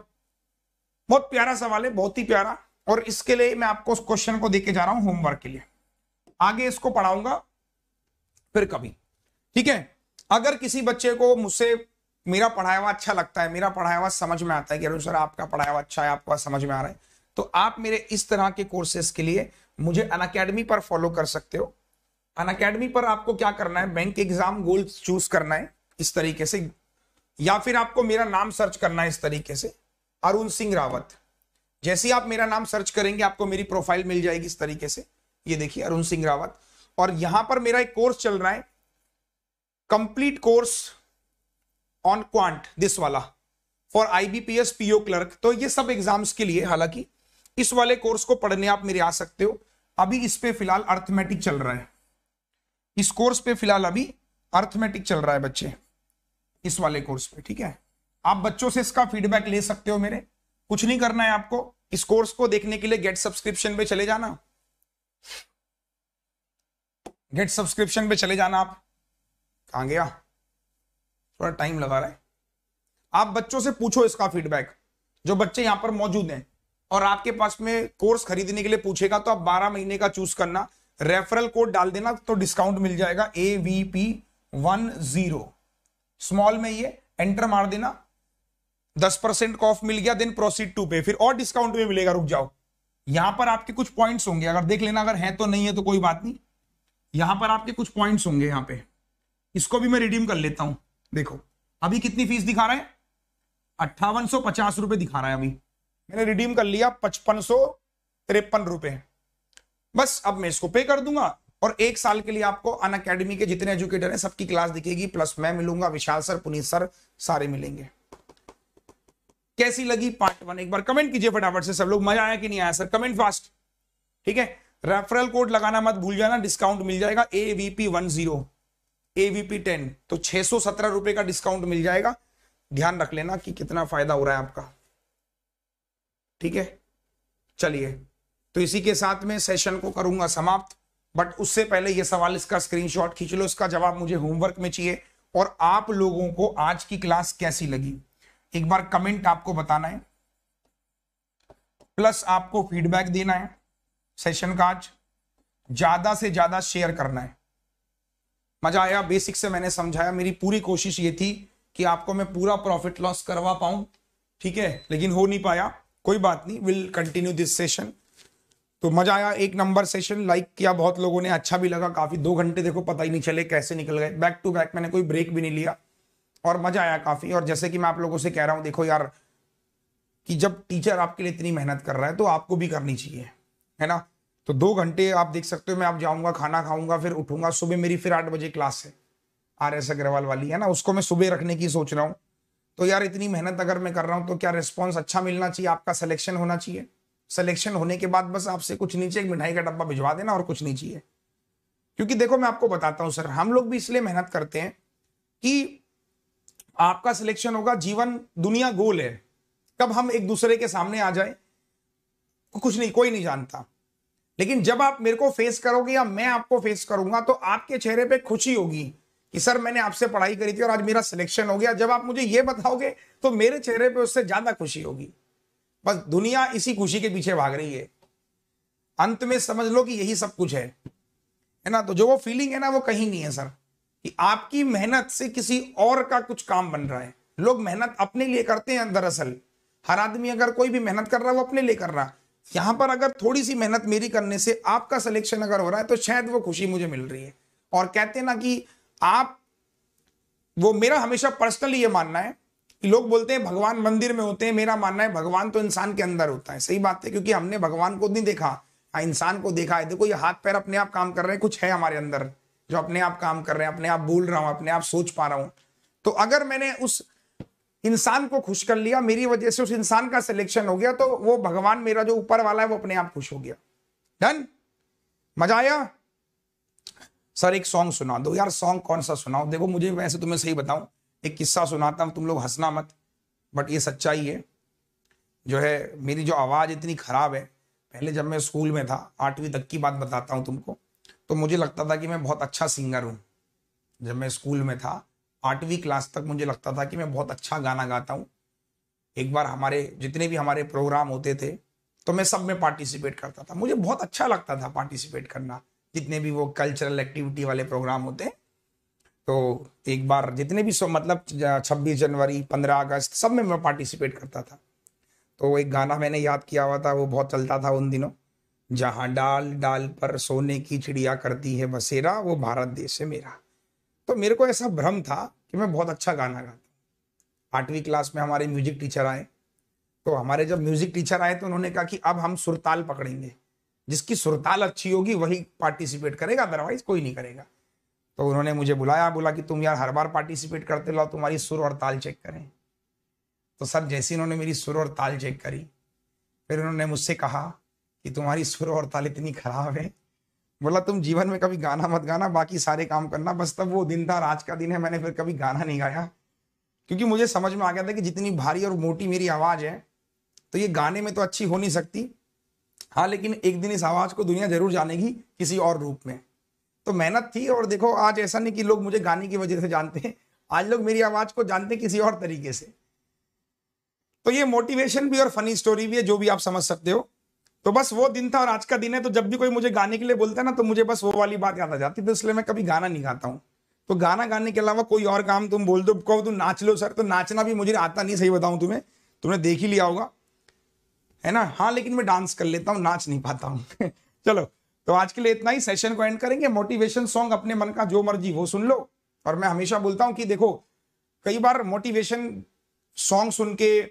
बहुत प्यारा सवाल है बहुत ही प्यारा और इसके लिए मैं आपको उस क्वेश्चन को देके जा रहा हूं होमवर्क के लिए आगे इसको पढ़ाऊंगा फिर कभी ठीक है अगर किसी बच्चे को मुझसे मेरा पढ़ाया हुआ अच्छा लगता है मेरा पढ़ाया हुआ समझ में आता है कि अरुण सर आपका पढ़ाया हुआ अच्छा है आपका समझ में आ रहा है तो आप मेरे इस तरह के कोर्सेज के लिए मुझे अन अकेडमी पर फॉलो कर सकते हो अन अकेडमी पर आपको क्या करना है बैंक एग्जाम गोल चूज करना है इस तरीके से या फिर आपको मेरा नाम सर्च करना है इस तरीके से अरुण सिंह रावत जैसे ही आप मेरा नाम सर्च करेंगे आपको मेरी प्रोफाइल मिल जाएगी इस तरीके से ये देखिए अरुण सिंह रावत और यहां पर मेरा एक कोर्स चल रहा है complete course on quant this वाला फॉर आईबीपीएस पीओ क्लर्क तो ये सब एग्जाम्स के लिए हालांकि इस वाले कोर्स को पढ़ने आप मेरे आ सकते हो अभी इस पे फिलहाल अर्थमेटिक चल रहा है इस कोर्स पे फिलहाल अभी अर्थमेटिक चल रहा है बच्चे इस वाले कोर्स पे ठीक है आप बच्चों से इसका फीडबैक ले सकते हो मेरे कुछ नहीं करना है आपको इस कोर्स को देखने के लिए गेट सब्सक्रिप्शन पे चले जाना गेट सब्सक्रिप्शन पे चले जाना आप कहा गया थोड़ा टाइम लगा रहा है आप बच्चों से पूछो इसका फीडबैक जो बच्चे यहां पर मौजूद हैं और आपके पास में कोर्स खरीदने के लिए पूछेगा तो आप बारह महीने का चूज करना रेफरल कोड डाल देना तो डिस्काउंट मिल जाएगा A V P one zero small में ये एंटर मार देना दस परसेंट का ऑफ मिल गया देन प्रोसीड टू पे फिर और डिस्काउंट में मिलेगा रुक जाओ यहां पर आपके कुछ पॉइंट्स होंगे अगर देख लेना अगर है तो नहीं है तो कोई बात नहीं यहां पर आपके कुछ पॉइंट्स होंगे यहां पे इसको भी मैं रिडीम कर लेता हूं देखो अभी कितनी फीस दिखा रहा है अट्ठावन रुपए दिखा रहा है अभी मैंने रिडीम कर लिया पचपन सौ तिरपन रुपए बस अब मैं इसको पे कर दूंगा और एक साल के लिए आपको अन अकेडमी के जितने एजुकेटर हैं सबकी क्लास दिखेगी प्लस मैं मिलूंगा विशाल सर पुनीत सर सारे मिलेंगे कैसी लगी पार्ट वन एक बार कमेंट कीजिए फटाफट से सब लोग मजा आया कि नहीं आया सर कमेंट फास्ट ठीक है रेफरल कोड लगाना मत भूल जाना डिस्काउंट मिल जाएगा A V P one zero AVP ten तो छह सौ सत्रह रुपए का डिस्काउंट मिल जाएगा ध्यान रख लेना कि कितना फायदा हो रहा है आपका ठीक है चलिए तो इसी के साथ में सेशन को करूंगा समाप्त बट उससे पहले ये सवाल इसका स्क्रीनशॉट खींच लो इसका जवाब मुझे होमवर्क में चाहिए और आप लोगों को आज की क्लास कैसी लगी एक बार कमेंट आपको बताना है प्लस आपको फीडबैक देना है सेशन का आज ज्यादा से ज्यादा शेयर करना है मजा आया बेसिक से मैंने समझाया मेरी पूरी कोशिश ये थी कि आपको मैं पूरा प्रॉफिट लॉस करवा पाऊं ठीक है लेकिन हो नहीं पाया कोई बात नहीं विल कंटिन्यू दिस सेशन तो मजा आया एक नंबर सेशन लाइक किया बहुत लोगों ने अच्छा भी लगा काफी दो घंटे देखो पता ही नहीं चले कैसे निकल गए बैक टू बैक मैंने कोई ब्रेक भी नहीं लिया और मजा आया काफी और जैसे कि मैं आप लोगों से कह रहा हूं देखो यार कि जब टीचर आपके लिए इतनी मेहनत कर रहा है तो आपको भी करनी चाहिए है ना तो दो घंटे आप देख सकते हो मैं आप जाऊंगा खाना खाऊंगा फिर उठूंगा सुबह मेरी फिर आठ बजे क्लास है आर एस अग्रवाल वाली है ना उसको मैं सुबह रखने की सोच रहा हूँ तो यार इतनी मेहनत अगर मैं कर रहा हूँ तो क्या रिस्पॉन्स अच्छा मिलना चाहिए आपका सिलेक्शन होना चाहिए सिलेक्शन होने के बाद बस आपसे कुछ नीचे एक मिठाई का डब्बा भिजवा देना और कुछ नहीं चाहिए क्योंकि देखो मैं आपको बताता हूँ सर हम लोग भी इसलिए मेहनत करते हैं कि आपका सिलेक्शन होगा जीवन दुनिया गोल है कब हम एक दूसरे के सामने आ जाए कुछ नहीं कोई नहीं जानता लेकिन जब आप मेरे को फेस करोगे या मैं आपको फेस करूंगा तो आपके चेहरे पे खुशी होगी कि सर मैंने आपसे पढ़ाई करी थी और आज मेरा सिलेक्शन हो गया जब आप मुझे ये बताओगे तो मेरे चेहरे पे उससे ज्यादा खुशी होगी बस दुनिया इसी खुशी के पीछे भाग रही है अंत में समझ लो कि यही सब कुछ है है ना तो जो वो फीलिंग है ना वो कहीं नहीं है सर कि आपकी मेहनत से किसी और का कुछ काम बन रहा है लोग मेहनत अपने लिए करते हैं दरअसल हर आदमी अगर कोई भी मेहनत कर रहा है वो अपने लिए कर रहा है यहां पर अगर थोड़ी सी मेहनत मेरी करने से आपका सिलेक्शन अगर हो रहा है तो शायद वो खुशी मुझे मिल रही है और कहते ना कि आप वो मेरा हमेशा पर्सनली ये मानना है कि लोग बोलते हैं भगवान मंदिर में होते हैं मेरा मानना है भगवान तो इंसान के अंदर होता है सही बात है क्योंकि हमने भगवान को नहीं देखा हाँ, इंसान को देखा है देखो ये हाथ पैर अपने आप काम कर रहे हैं कुछ है हमारे अंदर जो अपने आप काम कर रहे हैं अपने आप बोल रहा हूं अपने आप सोच पा रहा हूं तो अगर मैंने उस इंसान को खुश कर लिया मेरी वजह से उस इंसान का सिलेक्शन हो गया तो वो भगवान मेरा जो ऊपर वाला है वो अपने आप खुश हो गया डन मजा आया सर एक सॉन्ग सुना दो यार सॉन्ग कौन सा सुनाओ देखो मुझे वैसे तुम्हें तो सही बताऊं एक किस्सा सुनाता हूँ तुम लोग हंसना मत बट ये सच्चाई है जो है मेरी जो आवाज़ इतनी ख़राब है पहले जब मैं स्कूल में था आठवीं तक की बात बताता हूँ तुमको तो मुझे लगता था कि मैं बहुत अच्छा सिंगर हूँ जब मैं स्कूल में था आठवीं क्लास तक मुझे लगता था कि मैं बहुत अच्छा गाना गाता हूँ एक बार हमारे जितने भी हमारे प्रोग्राम होते थे तो मैं सब में पार्टिसिपेट करता था मुझे बहुत अच्छा लगता था पार्टिसिपेट करना जितने भी वो कल्चरल एक्टिविटी वाले प्रोग्राम होते हैं तो एक बार जितने भी सो मतलब 26 जनवरी 15 अगस्त सब में मैं पार्टिसिपेट करता था तो एक गाना मैंने याद किया हुआ था वो बहुत चलता था उन दिनों जहाँ डाल डाल पर सोने की चिड़िया करती है बसेरा वो भारत देश है मेरा तो मेरे को ऐसा भ्रम था कि मैं बहुत अच्छा गाना गाता आठवीं क्लास में हमारे म्यूजिक टीचर आए तो हमारे जब म्यूजिक टीचर आए तो उन्होंने कहा कि अब हम सुरताल पकड़ेंगे जिसकी सुरताल अच्छी होगी वही पार्टिसिपेट करेगा अदरवाइज कोई नहीं करेगा तो उन्होंने मुझे बुलाया बोला कि तुम यार हर बार पार्टिसिपेट करते रहो तुम्हारी सुर और ताल चेक करें तो सर जैसे इन्होंने मेरी सुर और ताल चेक करी फिर उन्होंने मुझसे कहा कि तुम्हारी सुर और ताल इतनी खराब है बोला तुम जीवन में कभी गाना मत गाना बाकी सारे काम करना बस तब वो दिन था आज का दिन है मैंने फिर कभी गाना नहीं गाया क्योंकि मुझे समझ में आ गया था कि जितनी भारी और मोटी मेरी आवाज़ है तो ये गाने में तो अच्छी हो नहीं सकती हाँ लेकिन एक दिन इस आवाज़ को दुनिया जरूर जानेगी किसी और रूप में तो मेहनत थी और देखो आज ऐसा नहीं कि लोग मुझे गाने की वजह से जानते हैं आज लोग मेरी आवाज़ को जानते हैं किसी और तरीके से तो ये मोटिवेशन भी और फनी स्टोरी भी है जो भी आप समझ सकते हो तो बस वो दिन था और आज का दिन है तो जब भी कोई मुझे गाने के लिए बोलता है ना तो मुझे बस वो वाली बात याद आ जाती है तो इसलिए मैं कभी गाना नहीं गाता हूँ तो गाना गाने के अलावा कोई और काम तुम बोल दो कहो तुम नाच लो सर तो नाचना भी मुझे आता नहीं सही बताऊँ तुम्हें तुमने देख ही लिया होगा है ना हाँ लेकिन मैं डांस कर लेता हूँ नाच नहीं पाता हूँ <laughs> चलो तो आज के लिए इतना ही सेशन को एंड करेंगे मोटिवेशन सॉन्ग अपने मन का जो मर्जी वो सुन लो और मैं हमेशा बोलता हूँ कि देखो कई बार मोटिवेशन सॉन्ग सुन के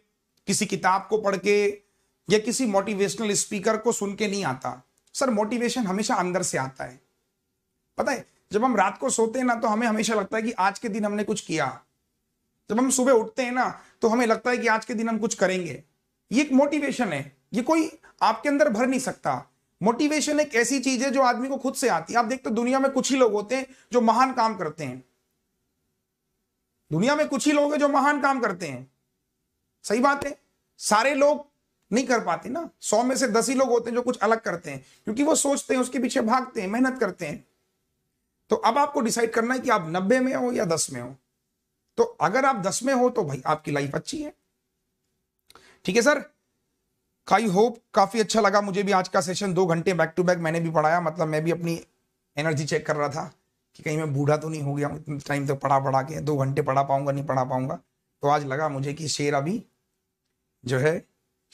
किसी किताब को पढ़ के या किसी मोटिवेशनल स्पीकर को सुन के नहीं आता सर मोटिवेशन हमेशा अंदर से आता है पता है जब हम रात को सोते हैं ना तो हमें हमेशा लगता है कि आज के दिन हमने कुछ किया जब हम सुबह उठते हैं ना तो हमें लगता है कि आज के दिन हम कुछ करेंगे ये एक मोटिवेशन है ये कोई आपके अंदर भर नहीं सकता मोटिवेशन एक ऐसी चीज है जो आदमी को खुद से आती है आप देखते दुनिया में कुछ ही लोग होते हैं जो महान काम करते हैं दुनिया में कुछ ही लोग हैं जो महान काम करते हैं सही बात है सारे लोग नहीं कर पाते ना सौ में से दस ही लोग होते हैं जो कुछ अलग करते हैं क्योंकि वो सोचते हैं उसके पीछे भागते हैं मेहनत करते हैं तो अब आपको डिसाइड करना है कि आप नब्बे में हो या दस में हो तो अगर आप दस में हो तो भाई आपकी लाइफ अच्छी है ठीक है सर आई होप काफी अच्छा लगा मुझे भी आज का सेशन दो घंटे बैक टू बैक मैंने भी पढ़ाया मतलब मैं भी अपनी एनर्जी चेक कर रहा था कि कहीं मैं बूढ़ा तो नहीं हो गया इतने टाइम तक तो पढ़ा पढ़ा के दो घंटे पढ़ा पाऊंगा नहीं पढ़ा पाऊंगा तो आज लगा मुझे कि शेर अभी जो है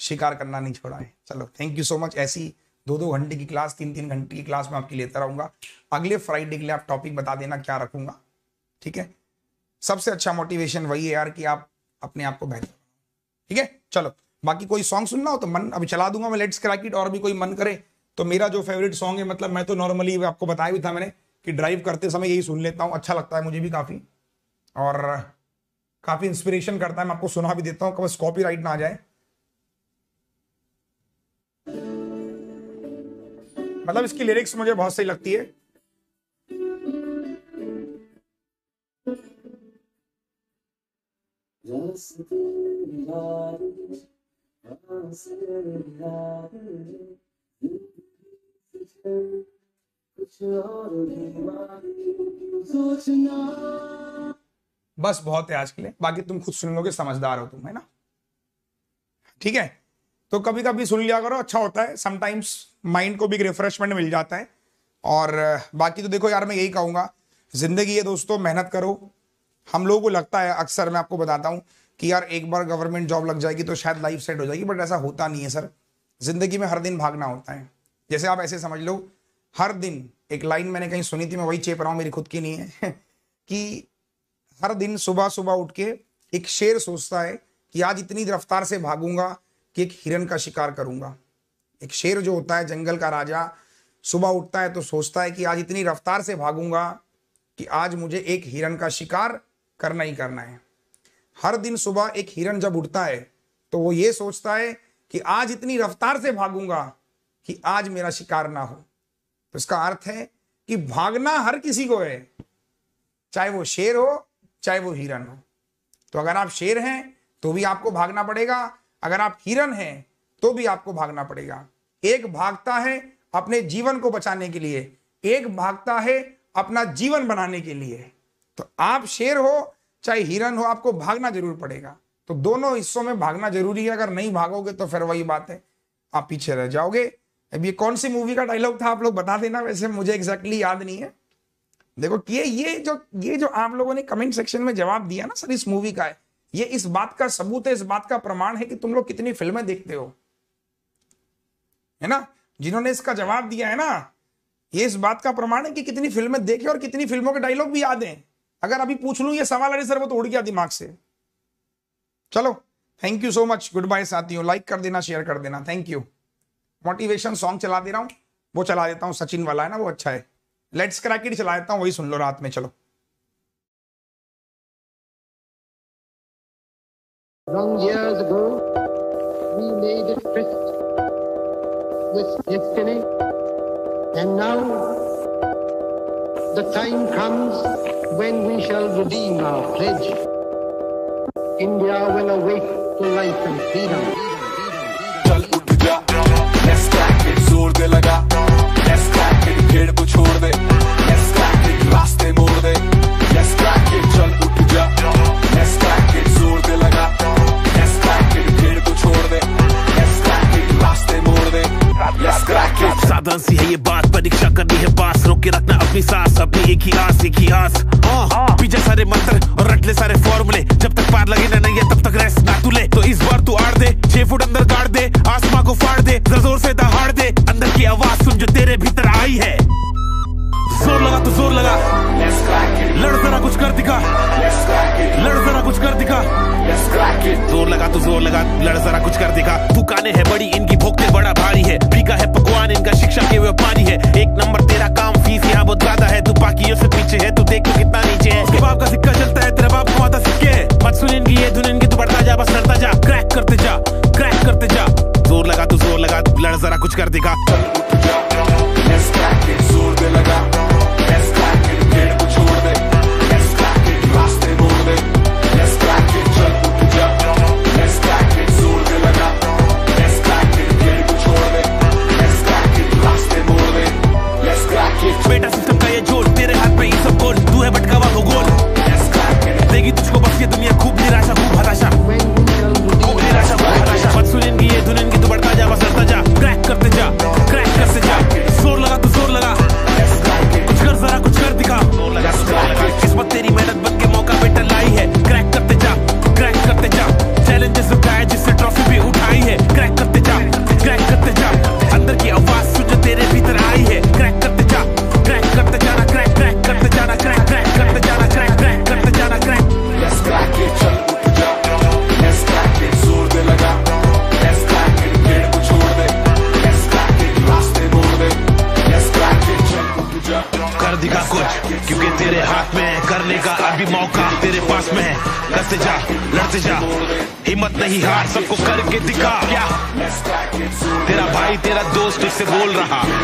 शिकार करना नहीं छोड़ा है चलो थैंक यू सो मच ऐसी दो दो घंटे की क्लास तीन तीन घंटे की क्लास में आपकी लेता रहूंगा अगले फ्राइडे के लिए आप टॉपिक बता देना क्या रखूंगा ठीक है सबसे अच्छा मोटिवेशन वही है यार कि आप अपने आप को बेहतर ठीक है चलो बाकी कोई सॉन्ग सुनना हो तो मन अभी चला दूंगा मैं लेट्स क्रैक और भी कोई मन करे तो मेरा जो फेवरेट सॉन्ग है मतलब मैं तो नॉर्मली आपको बताया भी था मैंने कि ड्राइव करते समय यही सुन लेता हूँ अच्छा लगता है मुझे भी काफ़ी और काफ़ी इंस्पिरेशन करता है मैं आपको सुना भी देता हूँ कब कॉपी राइट ना आ जाए मतलब इसकी लिरिक्स मुझे बहुत सही लगती है कुछ और सोचना बस बहुत है आज के लिए बाकी तुम खुद सुन लोगे समझदार हो तुम है ना ठीक है तो कभी कभी सुन लिया करो अच्छा होता है समटाइम्स माइंड को भी एक रिफ्रेशमेंट मिल जाता है और बाकी तो देखो यार मैं यही कहूंगा जिंदगी है दोस्तों मेहनत करो हम लोगों को लगता है अक्सर मैं आपको बताता हूँ कि यार एक बार गवर्नमेंट जॉब लग जाएगी तो शायद लाइफ सेट हो जाएगी बट ऐसा होता नहीं है सर जिंदगी में हर दिन भागना होता है जैसे आप ऐसे समझ लो हर दिन एक लाइन मैंने कहीं सुनी थी मैं वही चेप रहा हूँ मेरी खुद की नहीं है <laughs> कि हर दिन सुबह सुबह उठ के एक शेर सोचता है कि आज इतनी रफ्तार से भागूंगा कि एक हिरन का शिकार करूंगा एक शेर जो होता है जंगल का राजा सुबह उठता है तो सोचता है कि आज इतनी रफ्तार से भागूंगा कि आज मुझे एक हिरन का शिकार करना ही करना है हर दिन सुबह एक हिरण जब उठता है तो वो ये सोचता है कि आज इतनी रफ्तार से भागूंगा कि आज मेरा शिकार ना हो तो इसका अर्थ है कि भागना हर किसी को है चाहे वो शेर हो चाहे वो हिरण हो तो अगर आप शेर हैं तो भी आपको भागना पड़ेगा अगर आप हिरण हैं तो भी आपको भागना पड़ेगा एक भागता है अपने जीवन को बचाने के लिए एक भागता है अपना जीवन बनाने के लिए तो आप शेर हो चाहे हिरन हो आपको भागना जरूर पड़ेगा तो दोनों हिस्सों में भागना जरूरी है अगर नहीं भागोगे तो फिर वही बात है आप पीछे रह जाओगे अब ये कौन सी मूवी का डायलॉग था आप लोग बता देना वैसे मुझे एग्जैक्टली याद नहीं है देखो ये ये जो ये जो आप लोगों ने कमेंट सेक्शन में जवाब दिया ना सर इस मूवी का है ये इस बात का सबूत है इस बात का प्रमाण है कि तुम लोग कितनी फिल्में देखते हो है ना जिन्होंने इसका जवाब दिया है ना ये इस बात का प्रमाण है कि कितनी फिल्में देखे और कितनी फिल्मों के डायलॉग भी याद है अगर अभी पूछ लू ये सवाल अरे सर वो तो उड़ गया दिमाग से चलो thank you so much good bye साथियों लाइक कर देना शेयर कर देना थैंक यू मोटिवेशन सॉन्ग चला दे रहा हूँ वो चला देता हूँ सचिन वाला है ना वो अच्छा है लेट्स क्रैकेट चला देता हूँ वही सुन लो रात में चलो Long years ago, we made a tryst with destiny, and now the time comes when we shall redeem our pledge. India will awake to life and freedom. let's crack it, जोर दे लगा, let's crack it, खेड़ को छोड़ नादान सी है ये बात परीक्षा करनी है पास के रखना अपनी सास अपनी एक ही आस एक ही आस पीछे हाँ। सारे मंत्र और रटले ले सारे फॉर्मूले जब तक पार लगे ना नहीं है तब तक रेस्ट ना तू ले तो इस बार तू आड़ दे छह फुट अंदर गाड़ दे आसमां को फाड़ दे जोर से दहाड़ दे अंदर की आवाज सुन जो तेरे भीतर आई है तो जोर लगा तो जोर लगा लड़ जरा कुछ कर दिखा लड़ जरा कुछ कर दिखा जोर लगा तो जोर लगा लड़ जरा कुछ कर दिखा दुकानें है बड़ी इनकी भोगते बड़ा भारी है पीका है पकवान इनका शिक्षा के व्यापारी है एक नंबर तेरा काम फीस यहाँ बहुत ज्यादा है तू बाकियों से पीछे है तू देख कितना नीचे है उसके बाप का सिक्का चलता है तेरा बाप कमाता सिक्के है मत सुन इनकी ये धुन इनकी तू बढ़ता जा बस लड़ता जा क्रैक करते जा क्रैक करते जा जोर लगा तो जोर लगा लड़ जरा कुछ कर दिखा बेटा सिस्टम का ये जोर तेरे हाथ में ये सब गोल तू है बटका वो गोल देगी तुझको बस ये दुनिया भी मौका तेरे पास में है लड़ते जा लड़ते जा हिम्मत नहीं हार सबको करके दिखा क्या तेरा भाई तेरा दोस्त उससे बोल रहा